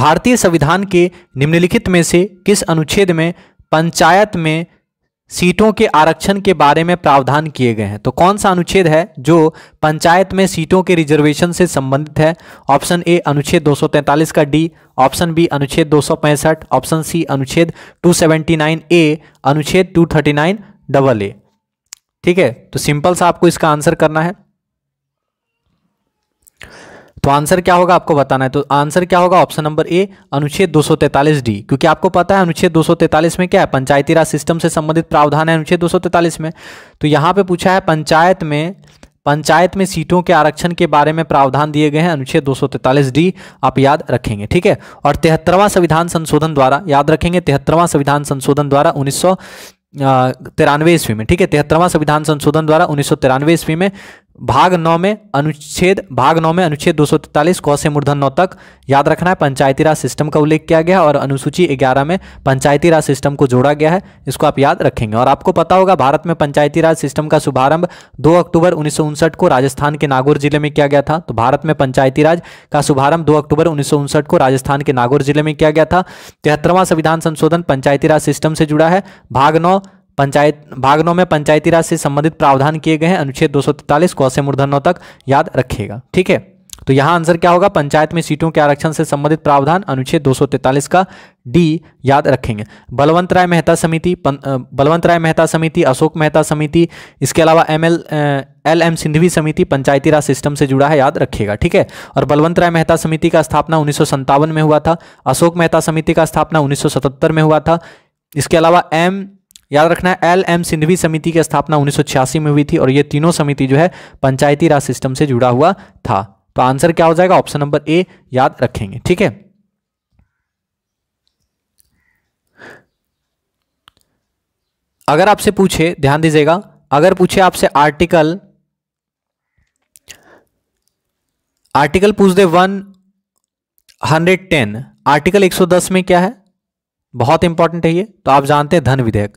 भारतीय संविधान के निम्नलिखित में से किस अनुच्छेद में पंचायत में सीटों के आरक्षण के बारे में प्रावधान किए गए हैं तो कौन सा अनुच्छेद है जो पंचायत में सीटों के रिजर्वेशन से संबंधित है ऑप्शन ए अनुच्छेद 243 का डी ऑप्शन बी अनुच्छेद 265 ऑप्शन सी अनुच्छेद 279 ए अनुच्छेद 239 डबल ए ठीक है तो सिंपल सा आपको इसका आंसर करना है तो आंसर क्या होगा आपको बताना है तो आंसर क्या होगा ऑप्शन नंबर ए अनुच्छेद 243 डी क्योंकि आपको पता है अनुच्छेद 243 में क्या है पंचायती राज सिस्टम से संबंधित प्रावधान है अनुच्छेद 243 में तो यहां पे पूछा है पंचायत में पंचायत में सीटों के आरक्षण के बारे में प्रावधान दिए गए हैं अनुच्छेद दो डी आप याद रखेंगे ठीक है और तिहत्तरवां संविधान संशोधन द्वारा याद रखेंगे तिहत्तरवां संविधान संशोधन द्वारा उन्नीस तिरानवे ईस्वी में ठीक है तिहत्तरवां संविधान संशोधन द्वारा उन्नीस ईस्वी में भाग नौ में अनुच्छेद भाग नौ में अनुच्छेद दो सौ तैतालीस से मूर्धन नौ तक याद रखना है पंचायती राज सिस्टम का उल्लेख किया गया है और अनुसूची ग्यारह में पंचायती राज सिस्टम को जोड़ा गया है इसको आप याद रखेंगे और आपको पता होगा भारत में पंचायती राज सिस्टम का शुभारंभ दो अक्टूबर उन्नीस को राजस्थान के नागौर जिले में किया गया था तो भारत में पंचायती राज का शुभारंभ दो अक्टूबर उन्नीस को राजस्थान के नागौर जिले में किया गया था तिहत्तरवां संविधान संशोधन पंचायती राज सिस्टम से जुड़ा है भाग नौ पंचायत भाग नौ में पंचायती राज से संबंधित प्रावधान किए गए हैं अनुच्छेद दो सौ तैतालीस को से मूर्धन तक याद रखिएगा ठीक है तो यहाँ आंसर क्या होगा पंचायत में सीटों के आरक्षण से संबंधित प्रावधान अनुच्छेद 243 का डी याद रखेंगे बलवंत राय मेहता समिति बलवंत राय मेहता समिति अशोक मेहता समिति इसके अलावा M L L M Singhvi समिति पंचायती राज सिस्टम से जुड़ा है याद रखिएगा ठीक है और बलवंत राय मेहता समिति का स्थापना उन्नीस में हुआ था अशोक मेहता समिति का स्थापना उन्नीस में हुआ था इसके अलावा एम याद रखना है एल एम सिंधवी समिति की स्थापना उन्नीस में हुई थी और ये तीनों समिति जो है पंचायती राज सिस्टम से जुड़ा हुआ था तो आंसर क्या हो जाएगा ऑप्शन नंबर ए याद रखेंगे ठीक है अगर आपसे पूछे ध्यान दीजिएगा अगर पूछे आपसे आर्टिकल आर्टिकल पूछ दे वन हंड्रेड टेन आर्टिकल एक सौ दस में क्या है बहुत इंपॉर्टेंट है ये तो आप जानते हैं धन विधेयक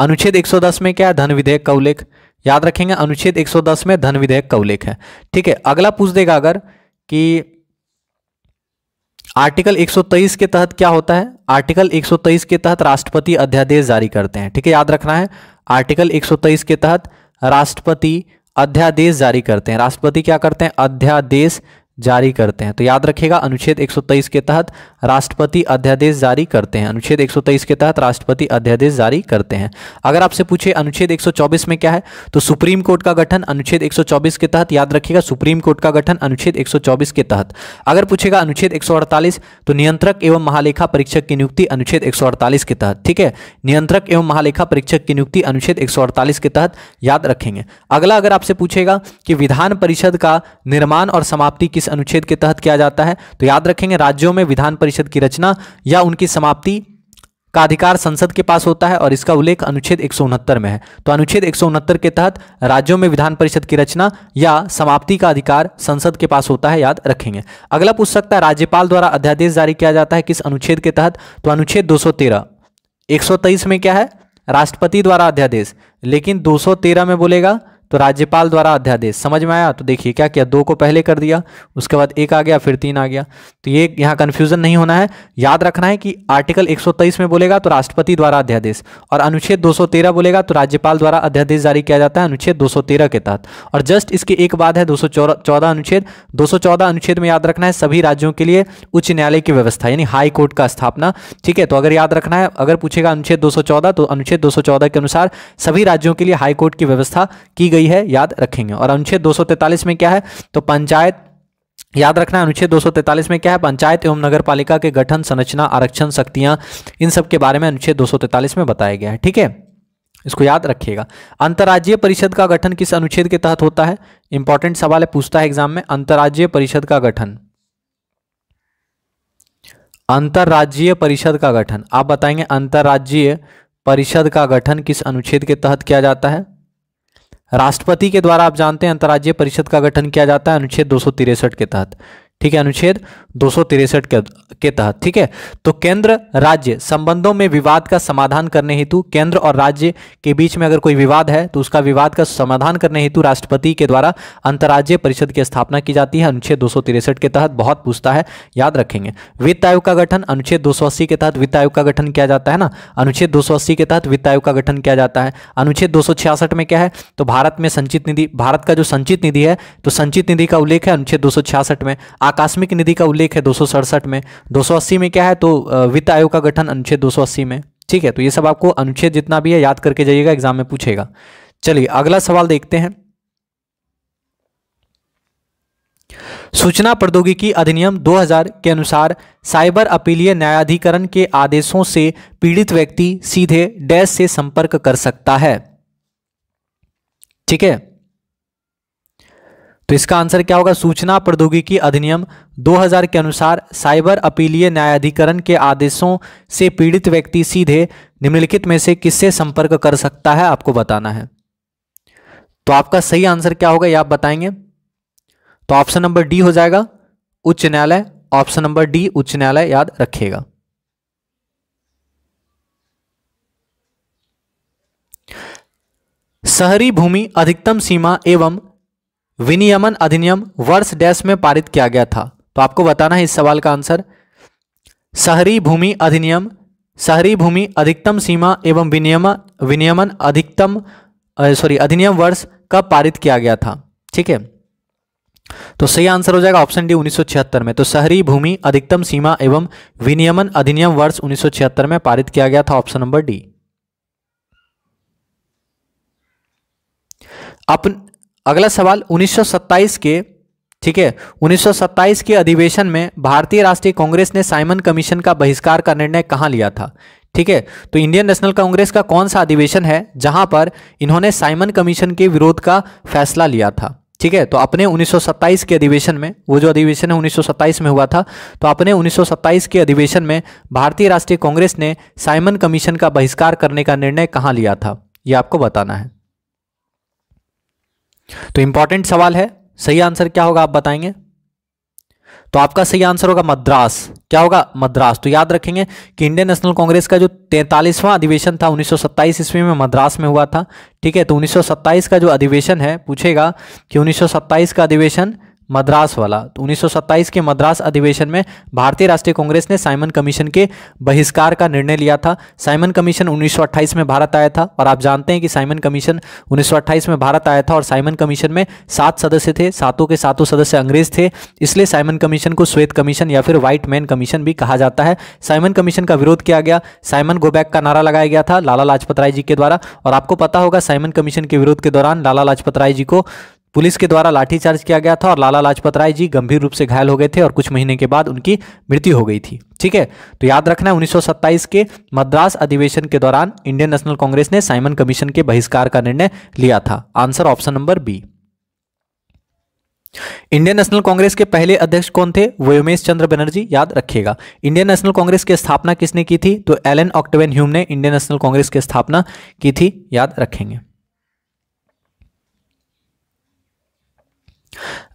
अनुच्छेद 110 में क्या है धन विधेयक का उल्लेख याद रखेंगे अनुच्छेद 110 में धन विधेयक का उल्लेख है ठीक है अगला पूछ देगा अगर कि आर्टिकल 123 के तहत क्या होता है आर्टिकल 123 के तहत राष्ट्रपति अध्यादेश जारी करते हैं ठीक है याद रखना है आर्टिकल 123 के तहत राष्ट्रपति अध्यादेश जारी करते हैं राष्ट्रपति क्या करते हैं अध्यादेश जारी करते हैं तो याद रखिएगा अनुच्छेद 123 के तहत राष्ट्रपति अध्यादेश जारी करते हैं अनुच्छेद 123 के तहत राष्ट्रपति अध्यादेश जारी करते हैं अगर आपसे पूछे अनुच्छेद 124 में क्या है तो सुप्रीम कोर्ट का गठन अनुच्छेद 124 के तहत याद रखिएगा सुप्रीम कोर्ट का गठन अनुच्छेद 124 के तहत अगर पूछेगा अनुच्छेद एक तो नियंत्रक एवं महालेखा परीक्षक की नियुक्ति अनुच्छेद एक के तहत ठीक है नियंत्रक एवं महालेखा परीक्षक की नियुक्ति अनुच्छेद एक के तहत याद रखेंगे अगला अगर आपसे पूछेगा कि विधान परिषद का निर्माण और समाप्ति किस किस अनुच्छेद के तहत किया जाता है तो याद रखेंगे राज्यों में विधान परिषद की रचना या उनकी समाप्ति का अधिकार संसद के पास होता है और इसका उल्लेख अनुच्छेद एक में है तो अनुच्छेद एक के तहत राज्यों में विधान परिषद की रचना या समाप्ति का अधिकार संसद के पास होता है याद रखेंगे अगला पूछ सकता है राज्यपाल द्वारा अध्यादेश जारी किया जाता है किस अनुच्छेद के तहत तो अनुच्छेद दो सौ में क्या है राष्ट्रपति द्वारा अध्यादेश लेकिन दो में बोलेगा तो राज्यपाल द्वारा अध्यादेश समझ में आया तो देखिए क्या किया दो को पहले कर दिया उसके बाद एक आ गया फिर तीन आ गया तो ये यहाँ कन्फ्यूजन नहीं होना है याद रखना है कि आर्टिकल 123 में बोलेगा तो राष्ट्रपति द्वारा अध्यादेश और अनुच्छेद 213 बोलेगा तो राज्यपाल द्वारा अध्यादेश जारी किया जाता है अनुच्छेद दो के तहत और जस्ट इसके एक बाद है दो अनुच्छेद दो अनुच्छेद में याद रखना है सभी राज्यों के लिए उच्च न्यायालय की व्यवस्था यानी हाई कोर्ट का स्थापना ठीक है तो अगर याद रखना है अगर पूछेगा अनुच्छेद 214 तो अनुच्छेद 214 के अनुसार सभी राज्यों के लिए हाई कोर्ट की व्यवस्था की गई गई है याद रखेंगे और अनुच्छेद 243 में क्या है तो पंचायत याद रखना है अनुच्छेद 243 में क्या है पंचायत एवं नगर पालिका के गठन संरचना आरक्षण शक्तियां इन सब के बारे में अनुच्छेद 243 में बताया गया है ठीक है इसको याद रखिएगा अंतर्राज्यीय परिषद का गठन किस अनुच्छेद के तहत होता है इंपॉर्टेंट सवाल है पूछता है एग्जाम में अंतर्राज्यीय परिषद का गठन अंतर्राज्यीय परिषद का गठन आप बताएंगे अंतर्राज्यीय परिषद का गठन किस अनुच्छेद के तहत किया जाता है राष्ट्रपति के द्वारा आप जानते हैं अंतर्राज्यीय परिषद का गठन किया जाता है अनुच्छेद दो के तहत ठीक है अनुच्छेद दो के, के तहत ठीक है तो केंद्र राज्य संबंधों में विवाद का समाधान करने हेतु केंद्र और राज्य के बीच में अगर कोई विवाद है तो उसका विवाद का समाधान करने हेतु राष्ट्रपति के द्वारा अंतर्राज्य परिषद की स्थापना की जाती है अनुच्छेद दो के तहत बहुत पूछता है याद रखेंगे वित्त आयोग का गठन अनुच्छेद दो के तहत वित्त आयोग का गठन किया जाता है ना अनुच्छेद दो के तहत वित्त आयोग का गठन किया जाता है अनुच्छेद दो में क्या है तो भारत में संचित निधि भारत का जो संचित निधि है तो संचित निधि का उल्लेख है अनुच्छेद दो में आकस्मिक निधि का उल्लेख है दो में दो में क्या है तो वित्त आयोग का गठन अनुच्छेद दो में ठीक है तो ये सब आपको अनुच्छेद जितना भी है याद करके जाइएगा एग्जाम में पूछेगा चलिए अगला सवाल देखते हैं सूचना प्रौद्योगिकी अधिनियम 2000 के अनुसार साइबर अपीलीय न्यायाधिकरण के आदेशों से पीड़ित व्यक्ति सीधे डैश से संपर्क कर सकता है ठीक है तो इसका आंसर क्या होगा सूचना प्रौद्योगिकी अधिनियम 2000 के अनुसार साइबर अपीलीय न्यायाधिकरण के आदेशों से पीड़ित व्यक्ति सीधे निम्नलिखित में से किससे संपर्क कर सकता है आपको बताना है तो आपका सही आंसर क्या होगा ये आप बताएंगे तो ऑप्शन नंबर डी हो जाएगा उच्च न्यायालय ऑप्शन नंबर डी उच्च न्यायालय याद रखिएगा शहरी भूमि अधिकतम सीमा एवं विनियमन अधिनियम वर्ष डैश में पारित किया गया था तो आपको बताना है इस सवाल का आंसर शहरी भूमि अधिनियम शहरी भूमि अधिकतम सीमा एवं विनियम विनियमन अधिकतम सॉरी अधिनियम वर्ष कब पारित किया गया था ठीक है तो सही आंसर हो जाएगा ऑप्शन डी 1976 में तो शहरी भूमि अधिकतम सीमा एवं विनियमन अधिनियम वर्ष 1976 में पारित किया गया था ऑप्शन नंबर डी अपन अगला सवाल 1927 के ठीक है 1927 के अधिवेशन में भारतीय राष्ट्रीय कांग्रेस ने साइमन कमीशन का बहिष्कार का निर्णय कहाँ लिया था ठीक है तो इंडियन नेशनल कांग्रेस का कौन सा अधिवेशन है जहां पर इन्होंने साइमन कमीशन के विरोध का फैसला लिया था ठीक है तो अपने 1927 के अधिवेशन में वो जो अधिवेशन है 1927 में हुआ था तो अपने 1927 के अधिवेशन में भारतीय राष्ट्रीय कांग्रेस ने साइमन कमीशन का बहिष्कार करने का निर्णय कहाँ लिया था ये आपको बताना है तो इंपॉर्टेंट सवाल है सही आंसर क्या होगा आप बताएंगे तो आपका सही आंसर होगा मद्रास क्या होगा मद्रास तो याद रखेंगे कि इंडियन नेशनल कांग्रेस का जो तैंतालीसवां अधिवेशन था 1927 ईस्वी में मद्रास में हुआ था ठीक है तो 1927 का जो अधिवेशन है पूछेगा कि 1927 का अधिवेशन मद्रास वाला तो 1927 के मद्रास अधिवेशन में भारतीय राष्ट्रीय कांग्रेस ने साइमन कमीशन के बहिष्कार का निर्णय लिया था साइमन कमीशन 1928 में भारत आया था और आप जानते हैं कि साइमन कमीशन 1928 में भारत आया था और साइमन कमीशन में सात सदस्य थे सातों के सातों सदस्य अंग्रेज थे इसलिए साइमन कमीशन को श्वेत कमीशन या फिर व्हाइट मैन कमीशन भी कहा जाता है साइमन कमीशन का विरोध किया गया साइमन गोबैक का नारा लगाया गया था लाला लाजपत राय जी के द्वारा और आपको पता होगा साइमन कमीशन के विरोध के दौरान लाला लाजपत राय जी को पुलिस के द्वारा लाठीचार्ज किया गया था और लाला लाजपत राय जी गंभीर रूप से घायल हो गए थे और कुछ महीने के बाद उनकी मृत्यु हो गई थी ठीक है तो याद रखना है उन्नीस के मद्रास अधिवेशन के दौरान इंडियन नेशनल कांग्रेस ने साइमन कमीशन के बहिष्कार का निर्णय लिया था answer option number B Indian National Congress के पहले अध्यक्ष कौन थे व्योमेश चंद्र बनर्जी याद रखिएगा इंडियन नेशनल कांग्रेस की स्थापना किसने की थी तो एलन ऑक्टेवन ह्यूम ने इंडियन नेशनल कांग्रेस की स्थापना की थी याद रखेंगे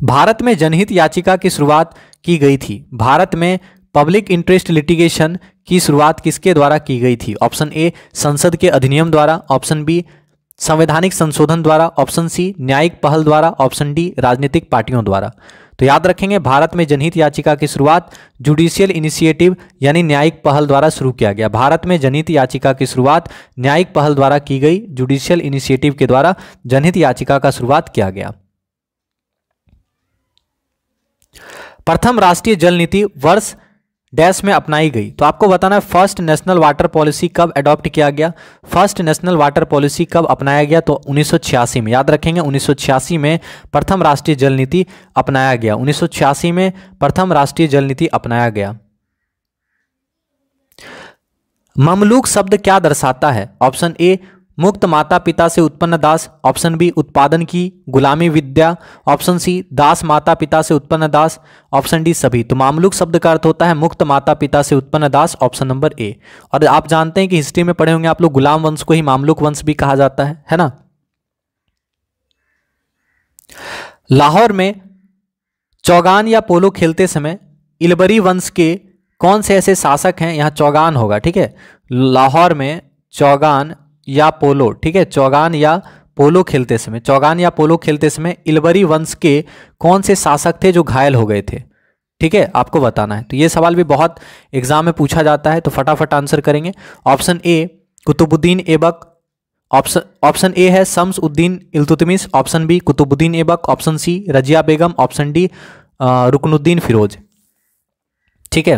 भारत में जनहित याचिका की शुरुआत की गई थी भारत में पब्लिक इंटरेस्ट लिटिगेशन की शुरुआत किसके द्वारा की गई थी ऑप्शन ए संसद के अधिनियम द्वारा ऑप्शन बी संवैधानिक संशोधन द्वारा ऑप्शन सी न्यायिक पहल द्वारा ऑप्शन डी राजनीतिक पार्टियों द्वारा तो याद रखेंगे भारत में जनहित याचिका की शुरुआत जुडिशियल इनिशिएटिव यानी न्यायिक पहल द्वारा शुरू किया गया भारत में जनहित याचिका की शुरुआत न्यायिक पहल द्वारा की गई जुडिशियल इनिशिएटिव के द्वारा जनहित याचिका का शुरुआत किया गया प्रथम राष्ट्रीय जल नीति वर्ष डैश में अपनाई गई तो आपको बताना है फर्स्ट नेशनल वाटर पॉलिसी कब एडॉप्ट किया गया फर्स्ट नेशनल वाटर पॉलिसी कब अपनाया गया तो 1986 में याद रखेंगे 1986 में प्रथम राष्ट्रीय जल नीति अपनाया गया 1986 में प्रथम राष्ट्रीय जल नीति अपनाया गया ममलूक शब्द क्या दर्शाता है ऑप्शन ए मुक्त माता पिता से उत्पन्न दास ऑप्शन बी उत्पादन की गुलामी विद्या ऑप्शन सी दास माता पिता से उत्पन्न दास ऑप्शन डी सभी तो मामलुक शब्द का अर्थ होता है मुक्त माता पिता से उत्पन्न दास ऑप्शन नंबर ए और आप जानते हैं कि हिस्ट्री में पढ़े होंगे आप लोग गुलाम वंश को ही मामलुक वंश भी कहा जाता है है ना लाहौर में चौगान या पोलो खेलते समय इलबरी वंश के कौन से ऐसे शासक हैं यहाँ चौगान होगा ठीक है लाहौर में चौगान या पोलो ठीक है चौगान या पोलो खेलते समय चौगान या पोलो खेलते समय इलबरी वंश के कौन से शासक थे जो घायल हो गए थे ठीक है आपको बताना है तो ये सवाल भी बहुत एग्जाम में पूछा जाता है तो फटाफट आंसर करेंगे option A Qutubuddin Aibak option option A है Shamsuddin Iltutmish option B Qutubuddin Aibak option C Razia Begum option D Ruknuddin Firoz ठीक है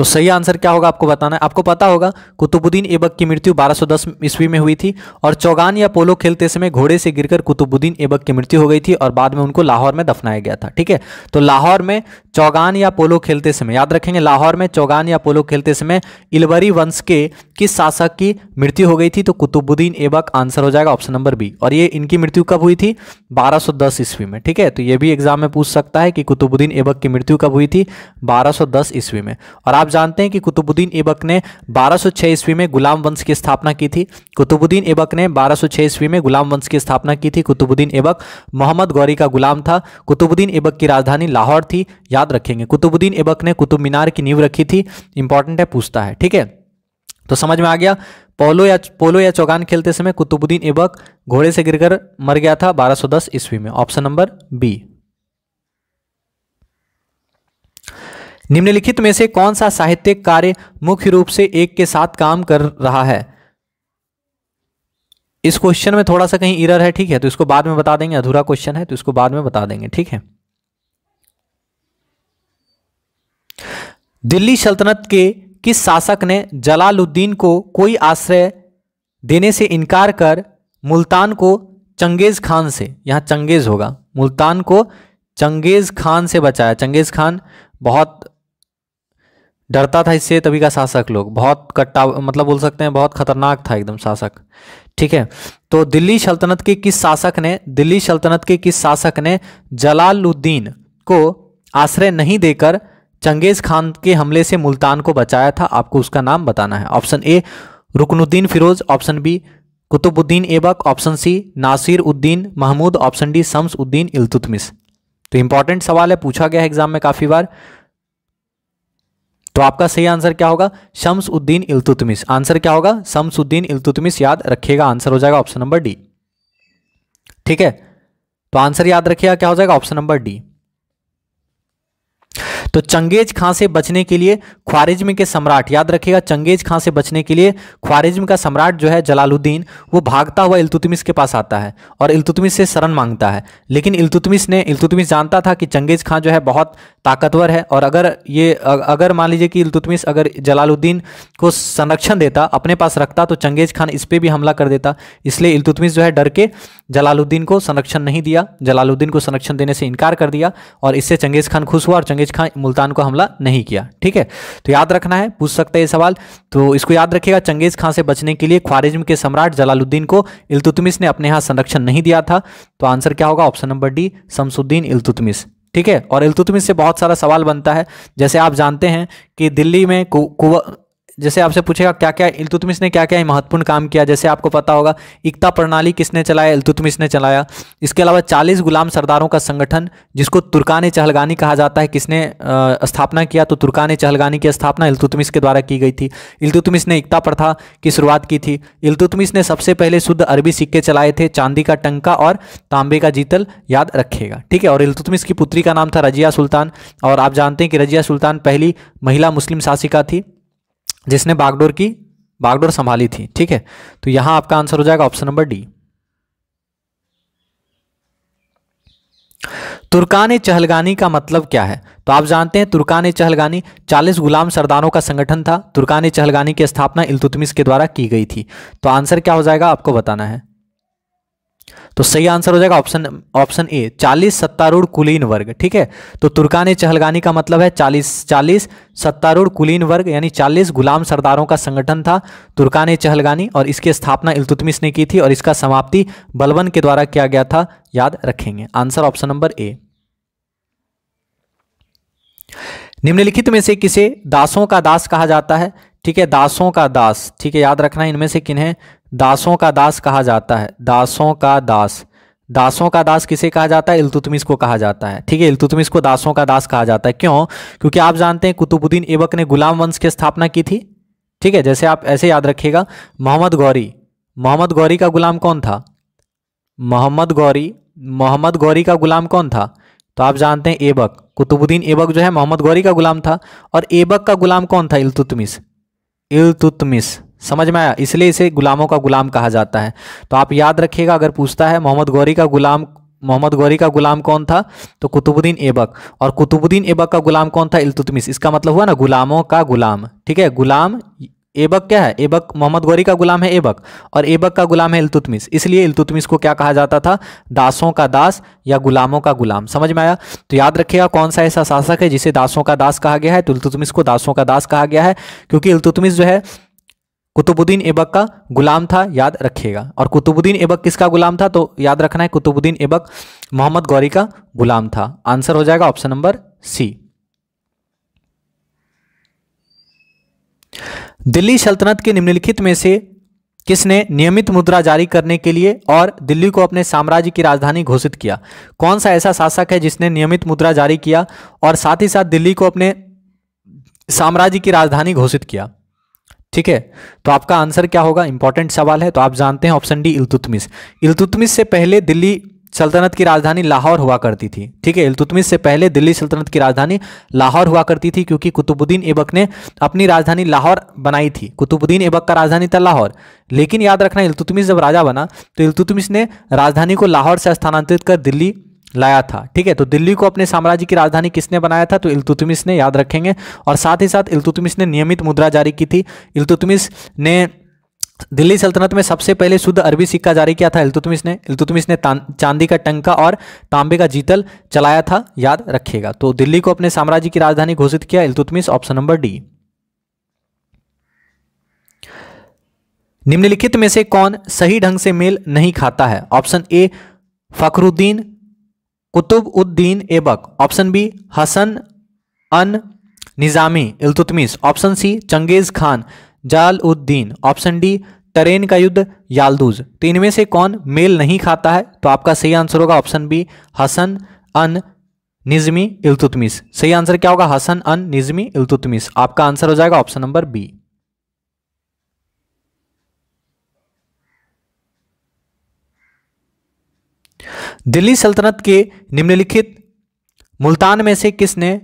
तो सही आंसर क्या होगा आपको बताना है आपको पता होगा कुतुबुद्दीन ऐबक की मृत्यु 1210 ईस्वी में हुई थी और चौगान या पोलो खेलते समय घोड़े से गिरकर कुतुबुद्दीन ऐबक की मृत्यु हो गई थी और बाद में उनको लाहौर में दफनाया गया था ठीक है तो लाहौर में चौगान या पोलो खेलते समय याद रखेंगे लाहौर में चौगान या पोलो खेलते समय इलवरी वंश के किस शासक की मृत्यु हो गई थी तो कुतुबुद्दीन ऐबक आंसर हो जाएगा ऑप्शन नंबर बी और ये इनकी मृत्यु कब हुई थी बारह ईस्वी में ठीक है तो ये भी एग्जाम में पूछ सकता है कि कुतुबुद्दीन ऐबक की मृत्यु कब हुई थी बारह ईस्वी में और आप जानते हैं कि कुतुबुद्दीन ऐबक ने 1206 सौ ईस्वी में गुलाम वंश की स्थापना की थी कुतुबुद्दीन ऐबक ने 1206 सौ ईस्वी में गुलाम वंश की स्थापना की थी कुतुबुद्दीन ऐबक मोहम्मद गौरी का गुलाम था कुतुबुद्दीन ऐबक की राजधानी लाहौर थी याद रखेंगे कुतुबुद्दीन ऐबक ने कुतुब मीनार की नींव रखी थी इंपॉर्टेंट है पूछता है ठीक है तो समझ में आ गया पोलो या पोलो या चौगान खेलते समय कुतुबुद्दीन ऐबक घोड़े से गिरकर मर गया था 1210 ईस्वी में ऑप्शन नंबर बी निम्नलिखित में से कौन सा साहित्यिक कार्य मुख्य रूप से एक के साथ काम कर रहा है इस क्वेश्चन में थोड़ा सा कहीं इरर है ठीक है तो इसको बाद में बता देंगे अधूरा क्वेश्चन है तो इसको बाद में बता देंगे ठीक है दिल्ली सल्तनत के किस शासक ने जलालुद्दीन को कोई आश्रय देने से इनकार कर मुल्तान को चंगेज खान से यहां चंगेज होगा मुल्तान को चंगेज खान से बचाया चंगेज खान बहुत डरता था इससे तभी का शासक लोग बहुत कट्टा मतलब बोल सकते हैं बहुत खतरनाक था एकदम शासक ठीक है तो दिल्ली सल्तनत के किस शासक ने दिल्ली सल्तनत के किस शासक ने जलालुद्दीन को आश्रय नहीं देकर चंगेज खान के हमले से मुल्तान को बचाया था आपको उसका नाम बताना है option A Ruknuddin Firoz option B Qutubuddin Aibak option C Nasiruddin Mahmud option D Shamsuddin Iltutmish तो इंपॉर्टेंट सवाल है पूछा गया है एग्जाम में काफ़ी बार तो आपका सही आंसर क्या होगा शम्स उद्दीन आंसर क्या होगा शम्स उद्दीन याद रखिएगा आंसर हो जाएगा ऑप्शन नंबर डी ठीक है तो आंसर याद रखिएगा क्या हो जाएगा ऑप्शन नंबर डी तो चंगेज खां से बचने के लिए ख्वारिज्म के सम्राट याद रखिएगा चंगेज खां से बचने के लिए ख्वारिज्म का सम्राट जो है जलालुद्दीन वो भागता हुआ इल्तुतमिस के पास आता है और इल्तुतमिस से शरण मांगता है लेकिन इल्तुतमिस ने इल्तुतमिस जानता था कि चंगेज खां जो है बहुत ताकतवर है और अगर ये अगर मान लीजिए कि इल्तुतमिस अगर जलालुद्दीन को संरक्षण देता अपने पास रखता तो चंगेज खान इस पर भी हमला कर देता इसलिए इल्तुतमिस जो है डर के जलालुद्दीन को संरक्षण नहीं दिया जलालुद्दीन को संरक्षण देने से इनकार कर दिया और इससे चंगेज खान खुश हुआ और चंगेज खान मुल्तान को हमला नहीं किया ठीक है तो याद रखना है पूछ सकते हैं ये सवाल तो इसको याद रखिएगा चंगेज खां से बचने के लिए ख्वारिज्म के सम्राट जलालुद्दीन को इलतुतमिस ने अपने यहां संरक्षण नहीं दिया था तो आंसर क्या होगा option number D Shamsuddin Iltutmish ठीक है और इलतुतमिस से बहुत सारा सवाल बनता है जैसे आप जानते हैं कि दिल्ली में जैसे आपसे पूछेगा क्या क्या इलतुतमिस ने क्या क्या महत्वपूर्ण काम किया जैसे आपको पता होगा इकता प्रणाली किसने चलाया इलतुतमिस ने चलाया इसके अलावा 40 गुलाम सरदारों का संगठन जिसको तुर्कान चहलगानी कहा जाता है किसने स्थापना किया तो तुर्कान चहलगानी की स्थापना इलतुतमिस के द्वारा की गई थी इलतुतमिस ने एकता प्रथा की शुरुआत की थी इलतुतमिस ने सबसे पहले शुद्ध अरबी सिक्के चलाए थे चांदी का टंका और तांबे का जीतल याद रखेगा ठीक है और इलतुतमिस की पुत्री का नाम था रजिया सुल्तान और आप जानते हैं कि रजिया सुल्तान पहली महिला मुस्लिम शासिका थी जिसने बागडोर की बागडोर संभाली थी ठीक है तो यहां आपका आंसर हो जाएगा option number D Turkan Chahalgani का मतलब क्या है तो आप जानते हैं तुर्कान चहलगानी 40 गुलाम सरदारों का संगठन था तुर्कान चहलगानी की स्थापना इलतुतमिस के द्वारा की गई थी तो आंसर क्या हो जाएगा आपको बताना है तो सही आंसर हो जाएगा ऑप्शन ऑप्शन ए चालीस सत्तारूढ़ कुलीन वर्ग ठीक है तो तुर्कान चहलगानी का मतलब है चालीस चालीस सत्तारूढ़ कुलीन वर्ग यानी चालीस गुलाम सरदारों का संगठन था तुर्कान चहलगानी और इसकी स्थापना इलतुतमिस ने की थी और इसका समाप्ति बलवन के द्वारा किया गया था याद रखेंगे आंसर ऑप्शन नंबर ए निम्नलिखित में से किसे दासों का दास कहा जाता है ठीक है दासों का दास ठीक है याद रखना इनमें से किन्हें दासों का दास कहा जाता है दासों का दास दासों का दास किसे कहा जाता है इल्तुतमिस को कहा जाता है ठीक है इल्तुतमिस को दासों का दास कहा जाता है क्यों क्योंकि आप जानते हैं कुतुबुद्दीन ऐबक ने गुलाम वंश की स्थापना की थी ठीक है जैसे आप ऐसे याद रखिएगा मोहम्मद गौरी मोहम्मद गौरी का गुलाम कौन था मोहम्मद गौरी मोहम्मद गौरी का गुलाम कौन था तो आप जानते हैं ऐबक कुतुबुद्दीन ऐबक जो है मोहम्मद गौरी का गुलाम था और एबक का गुलाम कौन था इल्तुतमिस इलतुतमिस समझ में आया इसलिए इसे गुलामों का गुलाम कहा जाता है तो आप याद रखिएगा अगर पूछता है मोहम्मद गौरी का गुलाम मोहम्मद गौरी का गुलाम कौन था तो कुतुबुद्दीन ऐबक और कुतुबुद्दीन ऐबक का गुलाम कौन था इलतुतमिस इसका मतलब हुआ ना गुलामों का गुलाम ठीक है गुलाम एबक क्या है एबक मोहम्मद गौरी का गुलाम है एबक और एबक का गुलाम है इलतुतमिस इसलिए इलतुतमिस को क्या कहा जाता था दासों का दास या गुलामों का गुलाम समझ में आया तो याद रखिएगा कौन सा ऐसा शासक है जिसे दासों का दास कहा गया है तो इलतुतमिस को दासों का दास कहा गया है क्योंकि इलतुतमिस जो है कुतुबुद्दीन ऐबक का गुलाम था याद रखिएगा और कुतुबुद्दीन ऐबक किसका गुलाम था तो याद रखना है कुतुबुद्दीन ऐबक मोहम्मद गौरी का गुलाम था आंसर हो जाएगा ऑप्शन नंबर सी दिल्ली सल्तनत के निम्नलिखित में से किसने नियमित मुद्रा जारी करने के लिए और दिल्ली को अपने साम्राज्य की राजधानी घोषित किया कौन सा ऐसा शासक है जिसने नियमित मुद्रा जारी किया और साथ ही साथ दिल्ली को अपने साम्राज्य की राजधानी घोषित किया ठीक है तो आपका आंसर क्या होगा इंपॉर्टेंट सवाल है तो आप जानते हैं ऑप्शन डी इल्तुतमिस इलतुतमिस से पहले दिल्ली सल्तनत की राजधानी लाहौर हुआ करती थी ठीक है इलतुतमिश से पहले दिल्ली सल्तनत की राजधानी लाहौर हुआ करती थी क्योंकि कुतुबुद्दीन ऐबक ने अपनी राजधानी लाहौर बनाई थी कुतुबुद्दीन ऐबक का राजधानी था लाहौर लेकिन याद रखना इलतुतमिश जब राजा बना तो इलतुतमिश ने राजधानी को लाहौर से स्थानांतरित कर दिल्ली लाया था ठीक है तो दिल्ली को अपने साम्राज्य की राजधानी किसने बनाया था तो इलतुतमिश ने याद रखेंगे और साथ ही साथ इलतुतमिश ने नियमित मुद्रा जारी की थी इलतुतमिश ने दिल्ली सल्तनत में सबसे पहले शुद्ध अरबी सिक्का जारी किया था इल्तुतमिश ने इल्तुतमिश ने चांदी का टंका और तांबे का जीतल चलाया था याद रखिएगा तो दिल्ली को अपने साम्राज्य की राजधानी घोषित किया इल्तुतमिश ऑप्शन नंबर डी निम्नलिखित में से कौन सही ढंग से मेल नहीं खाता है option A Fakhruddin Qutubuddin Aibak option B Hasan an Nizami Iltutmish option C Changez Khan Jalaluddin option D train का युद्ध यालदूज तो इनमें से कौन मेल नहीं खाता है तो आपका सही आंसर होगा ऑप्शन बी हसन अन निजमी इलतुतमिस सही आंसर क्या होगा हसन अन निजमी इल्तुतमिस आपका आंसर हो जाएगा ऑप्शन नंबर बी दिल्ली सल्तनत के निम्नलिखित मुल्तान में से किसने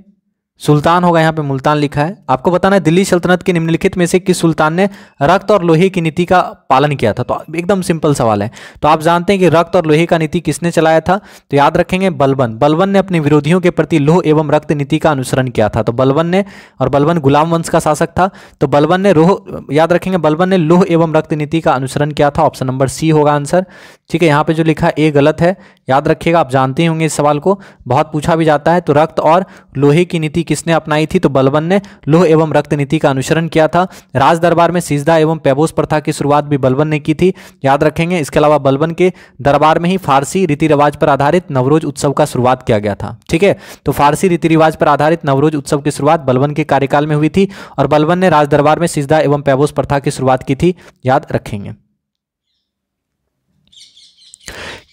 सुल्तान होगा यहाँ पे मुल्तान लिखा है आपको बताना है दिल्ली सल्तनत के निम्नलिखित में से किस सुल्तान ने रक्त और लोहे की नीति का पालन किया था तो एकदम सिंपल सवाल है तो आप जानते हैं कि रक्त और लोहे का नीति किसने चलाया था तो याद रखेंगे बलबन बलबन ने अपने विरोधियों के प्रति लोह एवं रक्त नीति का अनुसरण किया था तो बलबन ने और बलबन गुलाम वंश का शासक था तो बलबन ने रोह याद रखेंगे बलबन ने लोह एवं रक्त नीति का अनुसरण किया था ऑप्शन नंबर सी होगा आंसर ठीक है यहाँ पे जो लिखा ए गलत है याद रखिएगा आप जानते होंगे इस सवाल को बहुत पूछा भी जाता है तो रक्त और लोहे की नीति किसने अपनाई थी तो बलबन ने लोह एवं रक्त नीति का अनुसरण किया था राज दरबार में सीजदा एवं पैबोस प्रथा की शुरुआत भी बलबन ने की थी याद रखेंगे इसके अलावा बलबन के दरबार में ही फारसी रीति रिवाज पर आधारित नवरोज उत्सव का शुरुआत किया गया था ठीक है तो फारसी रीति रिवाज पर आधारित नवरोज उत्सव की शुरुआत बलबन के कार्यकाल में हुई थी और बलबन ने राज दरबार में सीजदा एवं पैबोस प्रथा की शुरुआत की थी याद रखेंगे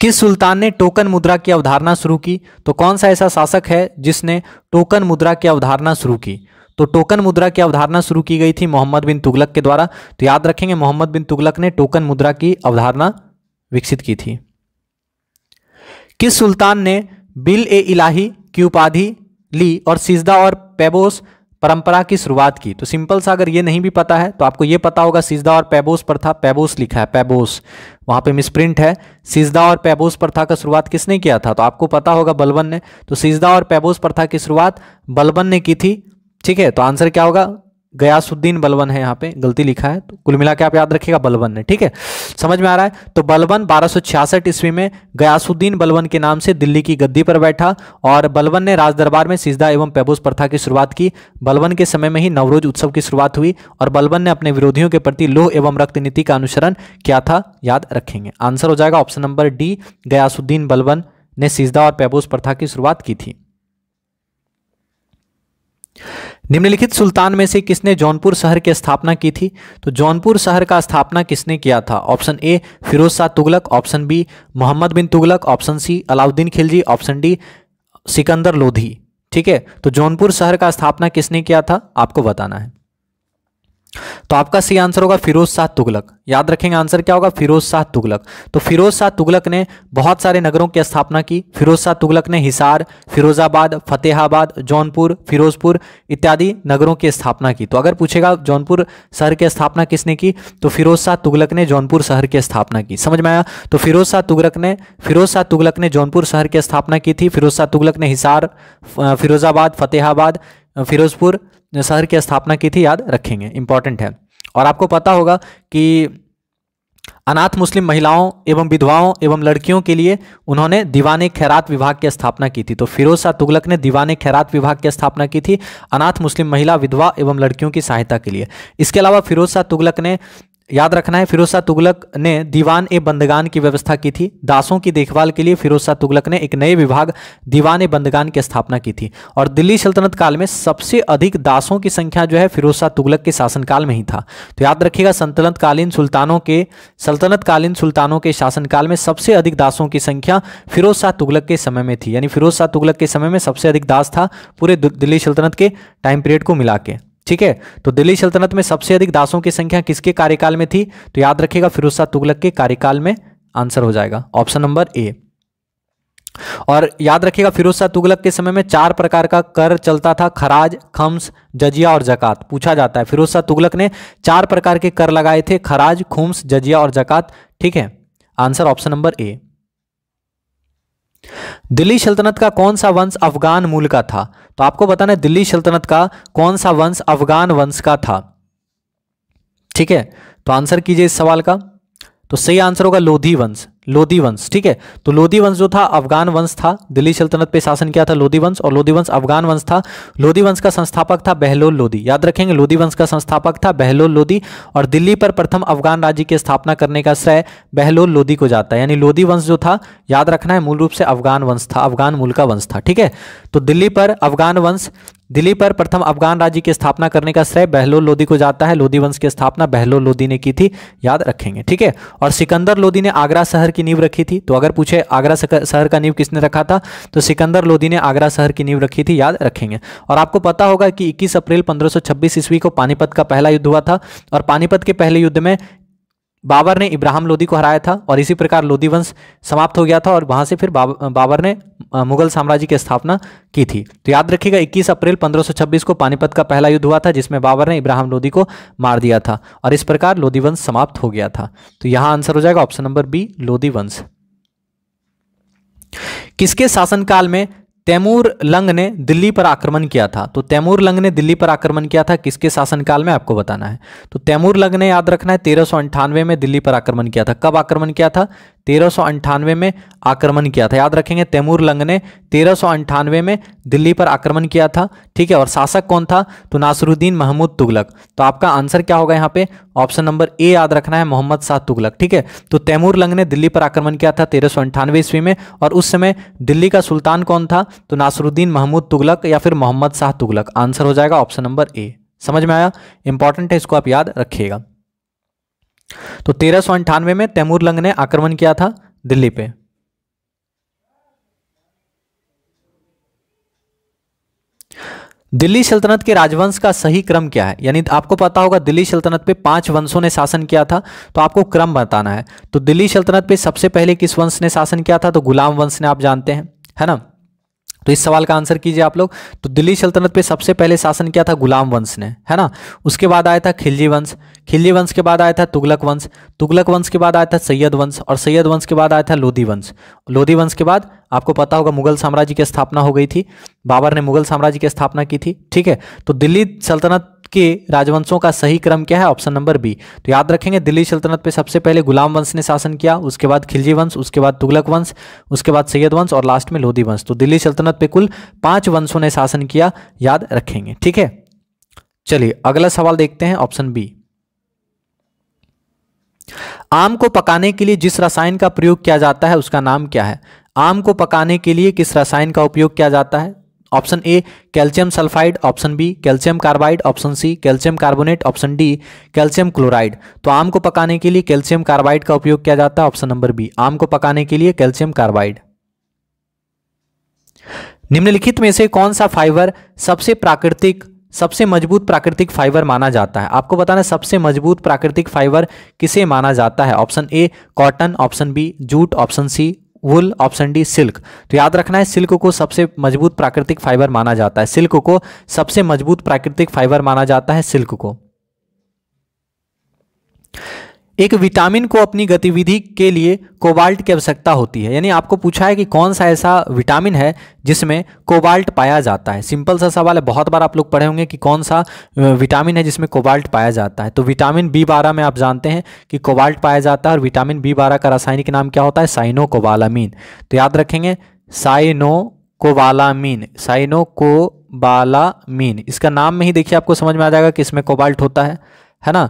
किस सुल्तान ने टोकन मुद्रा की अवधारणा शुरू की तो कौन सा ऐसा शासक है जिसने टोकन मुद्रा की अवधारणा शुरू की तो टोकन मुद्रा की अवधारणा शुरू की गई थी मोहम्मद बिन तुगलक के द्वारा तो याद रखेंगे मोहम्मद बिन तुगलक ने टोकन मुद्रा की अवधारणा विकसित की थी किस सुल्तान ने बिल ए इलाही की उपाधि ली और सिजदा और पेबोस परंपरा की शुरुआत की तो सिंपल सा अगर ये नहीं भी पता है तो आपको ये पता होगा सिजदा और पैबोस प्रथा पैबोस लिखा है पैबोस वहाँ पे मिसप्रिंट है सिजदा और पैबोस प्रथा का शुरुआत किसने किया था तो आपको पता होगा बलबन ने तो सिजदा और पैबोस प्रथा की शुरुआत बलबन ने की थी ठीक है तो आंसर क्या होगा गयासुद्दीन बलवन है यहाँ पे गलती लिखा है तो कुल मिला के आप याद रखिएगा बलवन है ठीक है समझ में आ रहा है तो बलवन बारह ईस्वी में गयासुद्दीन बलवन के नाम से दिल्ली की गद्दी पर बैठा और बलवन ने राजदरबार में सिजदा एवं पैबोस प्रथा की शुरुआत की बलवन के समय में ही नवरोज उत्सव की शुरुआत हुई और बलवन ने अपने विरोधियों के प्रति लोह एवं रक्त नीति का अनुसरण किया था याद रखेंगे आंसर हो जाएगा ऑप्शन नंबर डी गयासुद्दीन बलवन ने सिजदा और पैबोस प्रथा की शुरुआत की थी निम्नलिखित सुल्तान में से किसने जौनपुर शहर की स्थापना की थी तो जौनपुर शहर का स्थापना किसने किया था option A Firoz Shah Tughlaq option B Muhammad bin Tughlaq option C Alauddin Khilji option D Sikandar Lodi ठीक है तो जौनपुर शहर का स्थापना किसने किया था आपको बताना है तो आपका सी आंसर होगा फिरोज शाह तुगलक याद रखेंगे आंसर क्या होगा फिरोज शाह तुगलक तो फिरोज शाह तुगलक ने बहुत सारे नगरों की स्थापना की फिरोज शाह तुगलक ने हिसार फिरोजाबाद फतेहाबाद जौनपुर फिरोजपुर इत्यादि नगरों की स्थापना की तो अगर पूछेगा जौनपुर शहर की स्थापना किसने की तो फिरोज शाह तुगलक ने जौनपुर शहर की स्थापना की समझ में आया तो फिरोज शाह तुगलक ने फिरोज शाह तुगलक ने जौनपुर शहर की स्थापना की थी फिरोज शाह तुगलक ने हिसार फिरोजाबाद फतेहाबाद फिरोजपुर शहर की स्थापना की थी याद रखेंगे इंपॉर्टेंट है और आपको पता होगा कि अनाथ मुस्लिम महिलाओं एवं विधवाओं एवं लड़कियों के लिए उन्होंने दीवाने खैरात विभाग की स्थापना की थी तो फिरोज शाह तुगलक ने दीवाने खैरात विभाग की स्थापना की थी अनाथ मुस्लिम महिला विधवा एवं लड़कियों की सहायता के लिए इसके अलावा फिरोज शाह तुगलक ने याद रखना है फिरोज शाह तुगलक ने दीवान ए बंदगान की व्यवस्था की थी दासों की देखभाल के लिए फिरोज शाह तुगलक ने एक नए विभाग दीवान ए बंदगान की स्थापना की थी और दिल्ली सल्तनत काल में सबसे अधिक दासों की संख्या जो है फिरोज शाह तुगलक के शासनकाल में ही था तो याद रखिएगा सल्तनतकालीन सुल्तानों के सल्तनतकालीन सुल्तानों के शासनकाल में सबसे अधिक दासों की संख्या फिरोज शाह तुगलक के समय में थी यानी फिरोज शाह तुगलक के समय में सबसे अधिक दास था पूरे दिल्ली सल्तनत के टाइम पीरियड को मिला के ठीक है तो दिल्ली सल्तनत में सबसे अधिक दासों की संख्या किसके कार्यकाल में थी तो याद रखिएगा फिरोज शाह तुगलक के कार्यकाल में आंसर हो जाएगा ऑप्शन नंबर ए और याद रखिएगा फिरोज शाह तुगलक के समय में चार प्रकार का कर चलता था खराज खम्स जजिया और जकात पूछा जाता है फिरोज शाह तुगलक ने चार प्रकार के कर लगाए थे खराज खुम्स जजिया और जकात ठीक है answer option number A Delhi सल्तनत का कौन सा वंश अफगान मूल का था तो आपको बताना है दिल्ली सल्तनत का कौन सा वंश अफगान वंश का था ठीक है तो आंसर कीजिए इस सवाल का तो सही आंसर होगा लोधी वंश लोधी वंश ठीक है तो लोधी वंश जो था अफगान वंश था दिल्ली सल्तनत पे शासन किया था लोधी वंश और लोधी वंश अफगान वंश था लोधी वंश का संस्थापक था बहलोल लोधी याद रखेंगे लोधी वंश का संस्थापक था बहलोल लोधी और दिल्ली पर प्रथम अफगान राज्य की स्थापना करने का श्रेय बहलोल लोधी को जाता है यानी लोधी वंश जो था याद रखना है मूल रूप से अफगान वंश था अफगान मूल का वंश था ठीक है तो दिल्ली पर अफगान वंश दिल्ली पर प्रथम अफगान राज्य की स्थापना करने का श्रेय बहलोल लोधी को जाता है लोधी वंश की स्थापना बहलोल लोधी ने की थी याद रखेंगे ठीक है और सिकंदर लोधी ने आगरा शहर की नींव रखी थी तो अगर पूछे आगरा शहर का नींव किसने रखा था तो सिकंदर लोधी ने आगरा शहर की नींव रखी थी याद रखेंगे और आपको पता होगा कि इक्कीस अप्रैल पंद्रह ईस्वी को पानीपत का पहला युद्ध हुआ था और पानीपत के पहले युद्ध में बाबर ने इब्राहिम लोदी को हराया था और इसी प्रकार लोदी वंश समाप्त हो गया था और वहां से फिर बाबर ने मुगल साम्राज्य की स्थापना की थी तो याद रखिएगा 21 अप्रैल 1526 को पानीपत का पहला युद्ध हुआ था जिसमें बाबर ने इब्राहिम लोदी को मार दिया था और इस प्रकार लोदी वंश समाप्त हो गया था तो यहां आंसर हो जाएगा ऑप्शन नंबर बी लोदी वंश किसके शासनकाल में तैमूर लंग ने दिल्ली पर आक्रमण किया था तो तैमूर लंग ने दिल्ली पर आक्रमण किया था किसके शासनकाल में आपको बताना है तो तैमूर लंग ने याद रखना है तेरह में दिल्ली पर आक्रमण किया था कब आक्रमण किया था तेरह में आक्रमण किया था याद रखेंगे तैमूर लंग ने तेरह में दिल्ली पर आक्रमण किया था ठीक है और शासक कौन था तो नासरुद्दीन महमूद तुगलक तो आपका आंसर क्या होगा यहाँ पे ऑप्शन नंबर ए याद रखना है मोहम्मद शाह तुगलक ठीक है तो तैमूर लंग ने दिल्ली पर आक्रमण किया था तेरह सौ अंठानवे ईस्वी में और उस समय दिल्ली का सुल्तान कौन था तो नासरुद्दीन महमूद तुगलक या फिर मोहम्मद शाह तुगलक आंसर हो जाएगा ऑप्शन नंबर ए समझ में आया इंपॉर्टेंट है इसको आप याद रखिएगा तो तेरह में तैमूर लंग ने आक्रमण किया था दिल्ली पर दिल्ली सल्तनत के राजवंश का सही क्रम क्या है यानी आपको पता होगा दिल्ली सल्तनत पे पांच वंशों ने शासन किया था तो आपको क्रम बताना है तो दिल्ली सल्तनत पे सबसे पहले किस वंश ने शासन किया था तो गुलाम वंश ने आप जानते हैं है ना तो इस सवाल का आंसर कीजिए आप लोग तो दिल्ली सल्तनत पे सबसे पहले शासन किया था गुलाम वंश ने है ना उसके बाद आया था खिलजी वंश खिलजी वंश के बाद आया था तुगलक वंश तुगलक वंश के बाद आया था सैयद वंश और सैयद वंश के बाद आया था लोधी वंश लोधी वंश के बाद आपको पता होगा मुगल साम्राज्य की स्थापना हो गई थी बाबर ने मुगल साम्राज्य की स्थापना की थी ठीक है तो दिल्ली सल्तनत के राजवंशों का सही क्रम क्या है ऑप्शन नंबर बी तो याद रखेंगे दिल्ली सल्तनत पे सबसे पहले गुलाम वंश ने शासन किया उसके बाद खिलजी वंश उसके बाद तुगलक वंश उसके बाद सैयद वंश और लास्ट में लोधी वंश तो दिल्ली सल्तनत पे कुल पांच वंशों ने शासन किया याद रखेंगे ठीक है चलिए अगला सवाल देखते हैं ऑप्शन बी आम को पकाने के लिए जिस रसायन का प्रयोग किया जाता है उसका नाम क्या है आम को पकाने के लिए किस रसायन का उपयोग किया जाता है option A calcium sulphide option B calcium carbide option C calcium carbonate option D calcium chloride तो आम को पकाने के लिए कैल्शियम कार्बाइड का उपयोग किया जाता है ऑप्शन नंबर बी आम को पकाने के लिए कैल्शियम कार्बाइड निम्नलिखित में से कौन सा फाइबर सबसे प्राकृतिक सबसे मजबूत प्राकृतिक फाइबर माना जाता है आपको बताना सबसे मजबूत प्राकृतिक फाइबर किसे माना जाता है option A cotton option B jute option C wool option D silk तो याद रखना है सिल्क को सबसे मजबूत प्राकृतिक फाइबर माना जाता है सिल्क को सबसे मजबूत प्राकृतिक फाइबर माना जाता है सिल्क को एक विटामिन को अपनी गतिविधि के लिए कोबाल्ट की आवश्यकता होती है यानी आपको पूछा है कि कौन सा ऐसा विटामिन है जिसमें कोबाल्ट पाया जाता है सिंपल सा सवाल है बहुत बार आप लोग पढ़े होंगे कि कौन सा विटामिन है जिसमें कोबाल्ट पाया जाता है तो विटामिन बी बारह में आप जानते हैं कि कोबाल्ट पाया जाता है और विटामिन बी बारह का रासायनिक नाम क्या होता है साइनो कोबालामीन तो याद रखेंगे साइनो कोबालामीन साइनो कोबालामीन इसका नाम में ही देखिए आपको समझ में आ जाएगा कि इसमें कोबाल्ट होता है है ना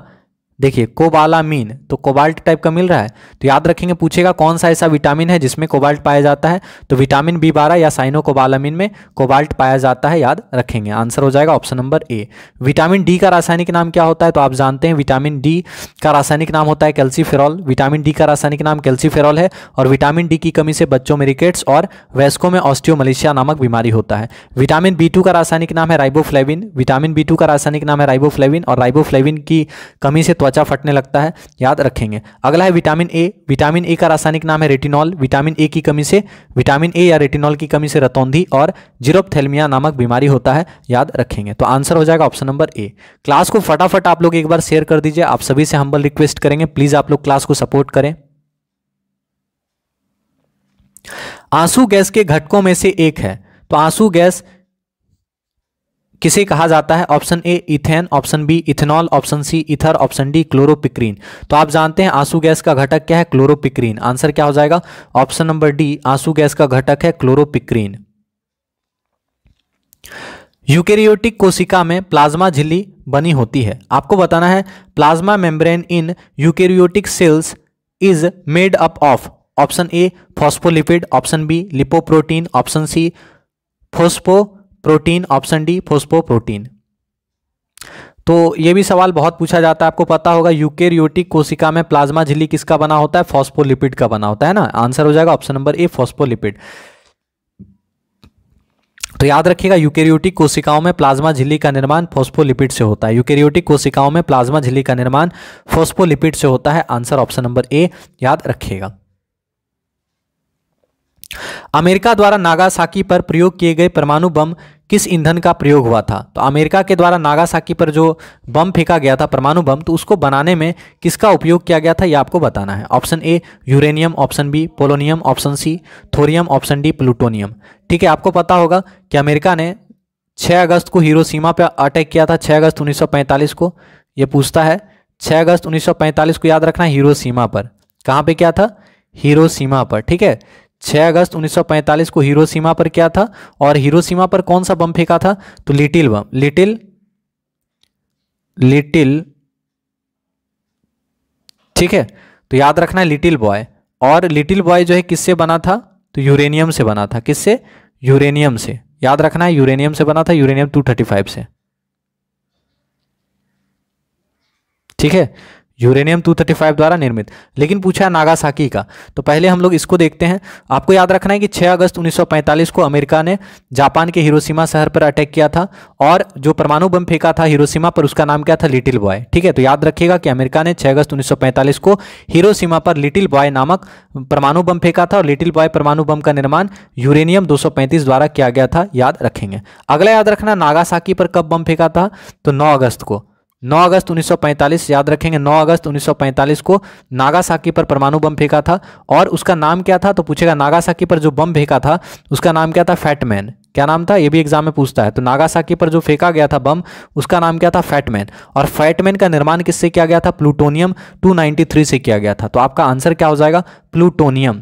देखिए कोबालामीन तो कोबाल्ट टाइप का मिल रहा है तो याद रखेंगे पूछेगा कौन सा ऐसा विटामिन है जिसमें कोबाल्ट पाया जाता है तो विटामिन बी बारह या साइनो कोबालामीन में कोबाल्ट पाया जाता है याद रखेंगे आंसर हो जाएगा option number A vitamin D का रासायनिक नाम क्या होता है तो आप जानते हैं विटामिन डी का रासायनिक नाम होता है कैल्सीफेरॉल विटामिन डी का रासायनिक नाम कैल्सीफेरॉल है और विटामिन डी की कमी से बच्चों में रिकेट्स और वैस्को में ऑस्टियोमलेशिया नामक बीमारी होता है विटामिन बी का रासायनिक नाम है राइबोफ्लेविन विटामिन बी का रासायनिक नाम है राइबोफ्लेविन और राइबोफ्लेविन की कमी से त्वचा फटने लगता है याद रखेंगे अगला है विटामिन ए विटामिन ए का रासायनिक नाम है रेटिनॉल विटामिन ए की कमी से विटामिन ए या रेटिनॉल की कमी से रतौंधी और जीरोपथेलमिया नामक बीमारी होता है याद रखेंगे तो आंसर हो जाएगा ऑप्शन नंबर ए क्लास को फटाफट आप लोग एक बार शेयर कर दीजिए आप सभी से हम्बल रिक्वेस्ट करेंगे प्लीज़ आप लोग क्लास को सपोर्ट करें आंसू गैस के घटकों में से एक है तो आंसू गैस किसे कहा जाता है option A ethane option B ethanol option C ether option D chloropicrin तो आप जानते हैं आंसू गैस का घटक क्या है क्लोरोपिक्रीन आंसर क्या हो जाएगा ऑप्शन नंबर डी आंसू गैस का घटक है क्लोरोपिक्रीन यूकेरियोटिक कोशिका में प्लाज्मा झिल्ली बनी होती है आपको बताना है plasma membrane in eukaryotic cells is made up of option A phospholipid option B lipoprotein option C phosphoprotein option D protein तो ये भी सवाल बहुत पूछा जाता है आपको पता होगा यूकेरियोटिक कोशिका में प्लाज्मा झिल्ली किसका बना होता है फॉस्फोलिपिड का बना होता है ना आंसर हो जाएगा ऑप्शन नंबर ए फॉस्फोलिपिड तो याद रखिएगा यूकेरियोटिक कोशिकाओं में प्लाज्मा झिल्ली का निर्माण फॉस्फोलिपिड से होता है यूकेरियोटिक कोशिकाओं में प्लाज्मा झिल्ली का निर्माण फॉस्फोलिपिड से होता है आंसर ऑप्शन नंबर ए याद रखिएगा अमेरिका द्वारा नागासाकी पर प्रयोग किए गए परमाणु बम किस ईंधन का प्रयोग हुआ था तो अमेरिका के द्वारा नागासाकी पर जो बम फेंका गया था परमाणु बम तो उसको बनाने में किसका उपयोग किया गया था ये आपको बताना है option A uranium option B polonium option C thorium option D plutonium ठीक है आपको पता होगा कि अमेरिका ने 6 अगस्त को सीमा पर अटैक किया था 6 अगस्त 1945 को ये पूछता है 6 अगस्त 1945 को याद रखना हीरो सीमा पर कहाँ पे क्या था सीमा पर ठीक है 6 अगस्त 1945 को हिरोसीमा पर क्या था और हिरोसीमा पर कौन सा बम फेंका था तो लिटिल बम लिटिल लिटिल ठीक है तो याद रखना है लिटिल बॉय और लिटिल बॉय जो है किससे बना था तो यूरेनियम से बना था किससे यूरेनियम से याद रखना है यूरेनियम से बना था यूरेनियम 235 से ठीक है यूरेनियम 235 द्वारा निर्मित लेकिन पूछा है नागासाकी का तो पहले हम लोग इसको देखते हैं आपको याद रखना है कि 6 अगस्त 1945 को अमेरिका ने जापान के हिरोशिमा शहर पर अटैक किया था और जो परमाणु बम फेंका था हिरोशिमा पर उसका नाम क्या था लिटिल बॉय ठीक है तो याद रखिएगा कि अमेरिका ने छह अगस्त उन्नीस को हिरोशिमा पर लिटिल बॉय नामक परमाणु बम फेंका था और लिटिल बॉय परमाणु बम का निर्माण यूरेनियम दो द्वारा किया गया था याद रखेंगे अगला याद रखना नागासाकी पर कब बम फेंका था तो नौ अगस्त को 9 अगस्त 1945 याद रखेंगे 9 अगस्त 1945 को नागासाकी पर परमाणु बम फेंका था और उसका नाम क्या था तो पूछेगा नागासाकी पर जो बम फेंका था उसका नाम क्या था फैटमैन क्या नाम था ये भी एग्जाम में पूछता है तो नागासाकी पर जो फेंका गया था बम उसका नाम क्या था फैटमैन और फैटमैन का निर्माण किससे किया गया था प्लूटोनियम टू से किया गया था तो आपका आंसर क्या हो जाएगा प्लूटोनियम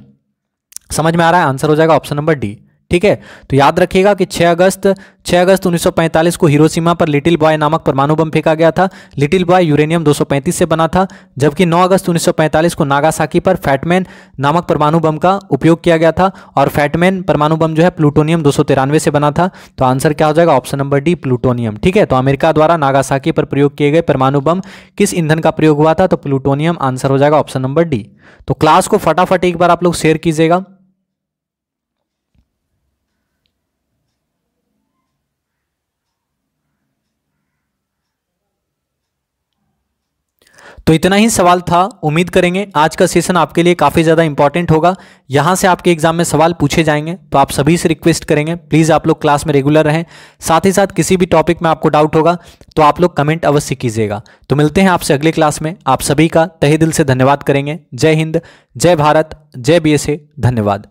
समझ में आ रहा है आंसर हो जाएगा ऑप्शन नंबर डी ठीक है तो याद रखिएगा कि 6 अगस्त 6 अगस्त 1945 को हिरोशिमा पर लिटिल बॉय नामक परमाणु बम फेंका गया था लिटिल बॉय यूरेनियम 235 से बना था जबकि 9 अगस्त 1945 को नागासाकी पर फैटमैन नामक परमाणु बम का उपयोग किया गया था और फैटमैन परमाणु बम जो है प्लूटोनियम दो से बना था तो आंसर क्या हो जाएगा ऑप्शन नंबर डी प्लूटोनियम ठीक है तो अमेरिका द्वारा नागासाकी पर प्रयोग किए गए परमाणु बम किस ईंधन का प्रयोग हुआ था तो प्लूटोनियम आंसर हो जाएगा ऑप्शन नंबर डी तो क्लास को फटाफट एक बार आप लोग शेयर कीजिएगा तो इतना ही सवाल था उम्मीद करेंगे आज का सेशन आपके लिए काफ़ी ज़्यादा इंपॉर्टेंट होगा यहाँ से आपके एग्जाम में सवाल पूछे जाएंगे तो आप सभी से रिक्वेस्ट करेंगे प्लीज़ आप लोग क्लास में रेगुलर रहें साथ ही साथ किसी भी टॉपिक में आपको डाउट होगा तो आप लोग कमेंट अवश्य कीजिएगा तो मिलते हैं आपसे अगले क्लास में आप सभी का तहे दिल से धन्यवाद करेंगे जय हिंद जय भारत जय बी धन्यवाद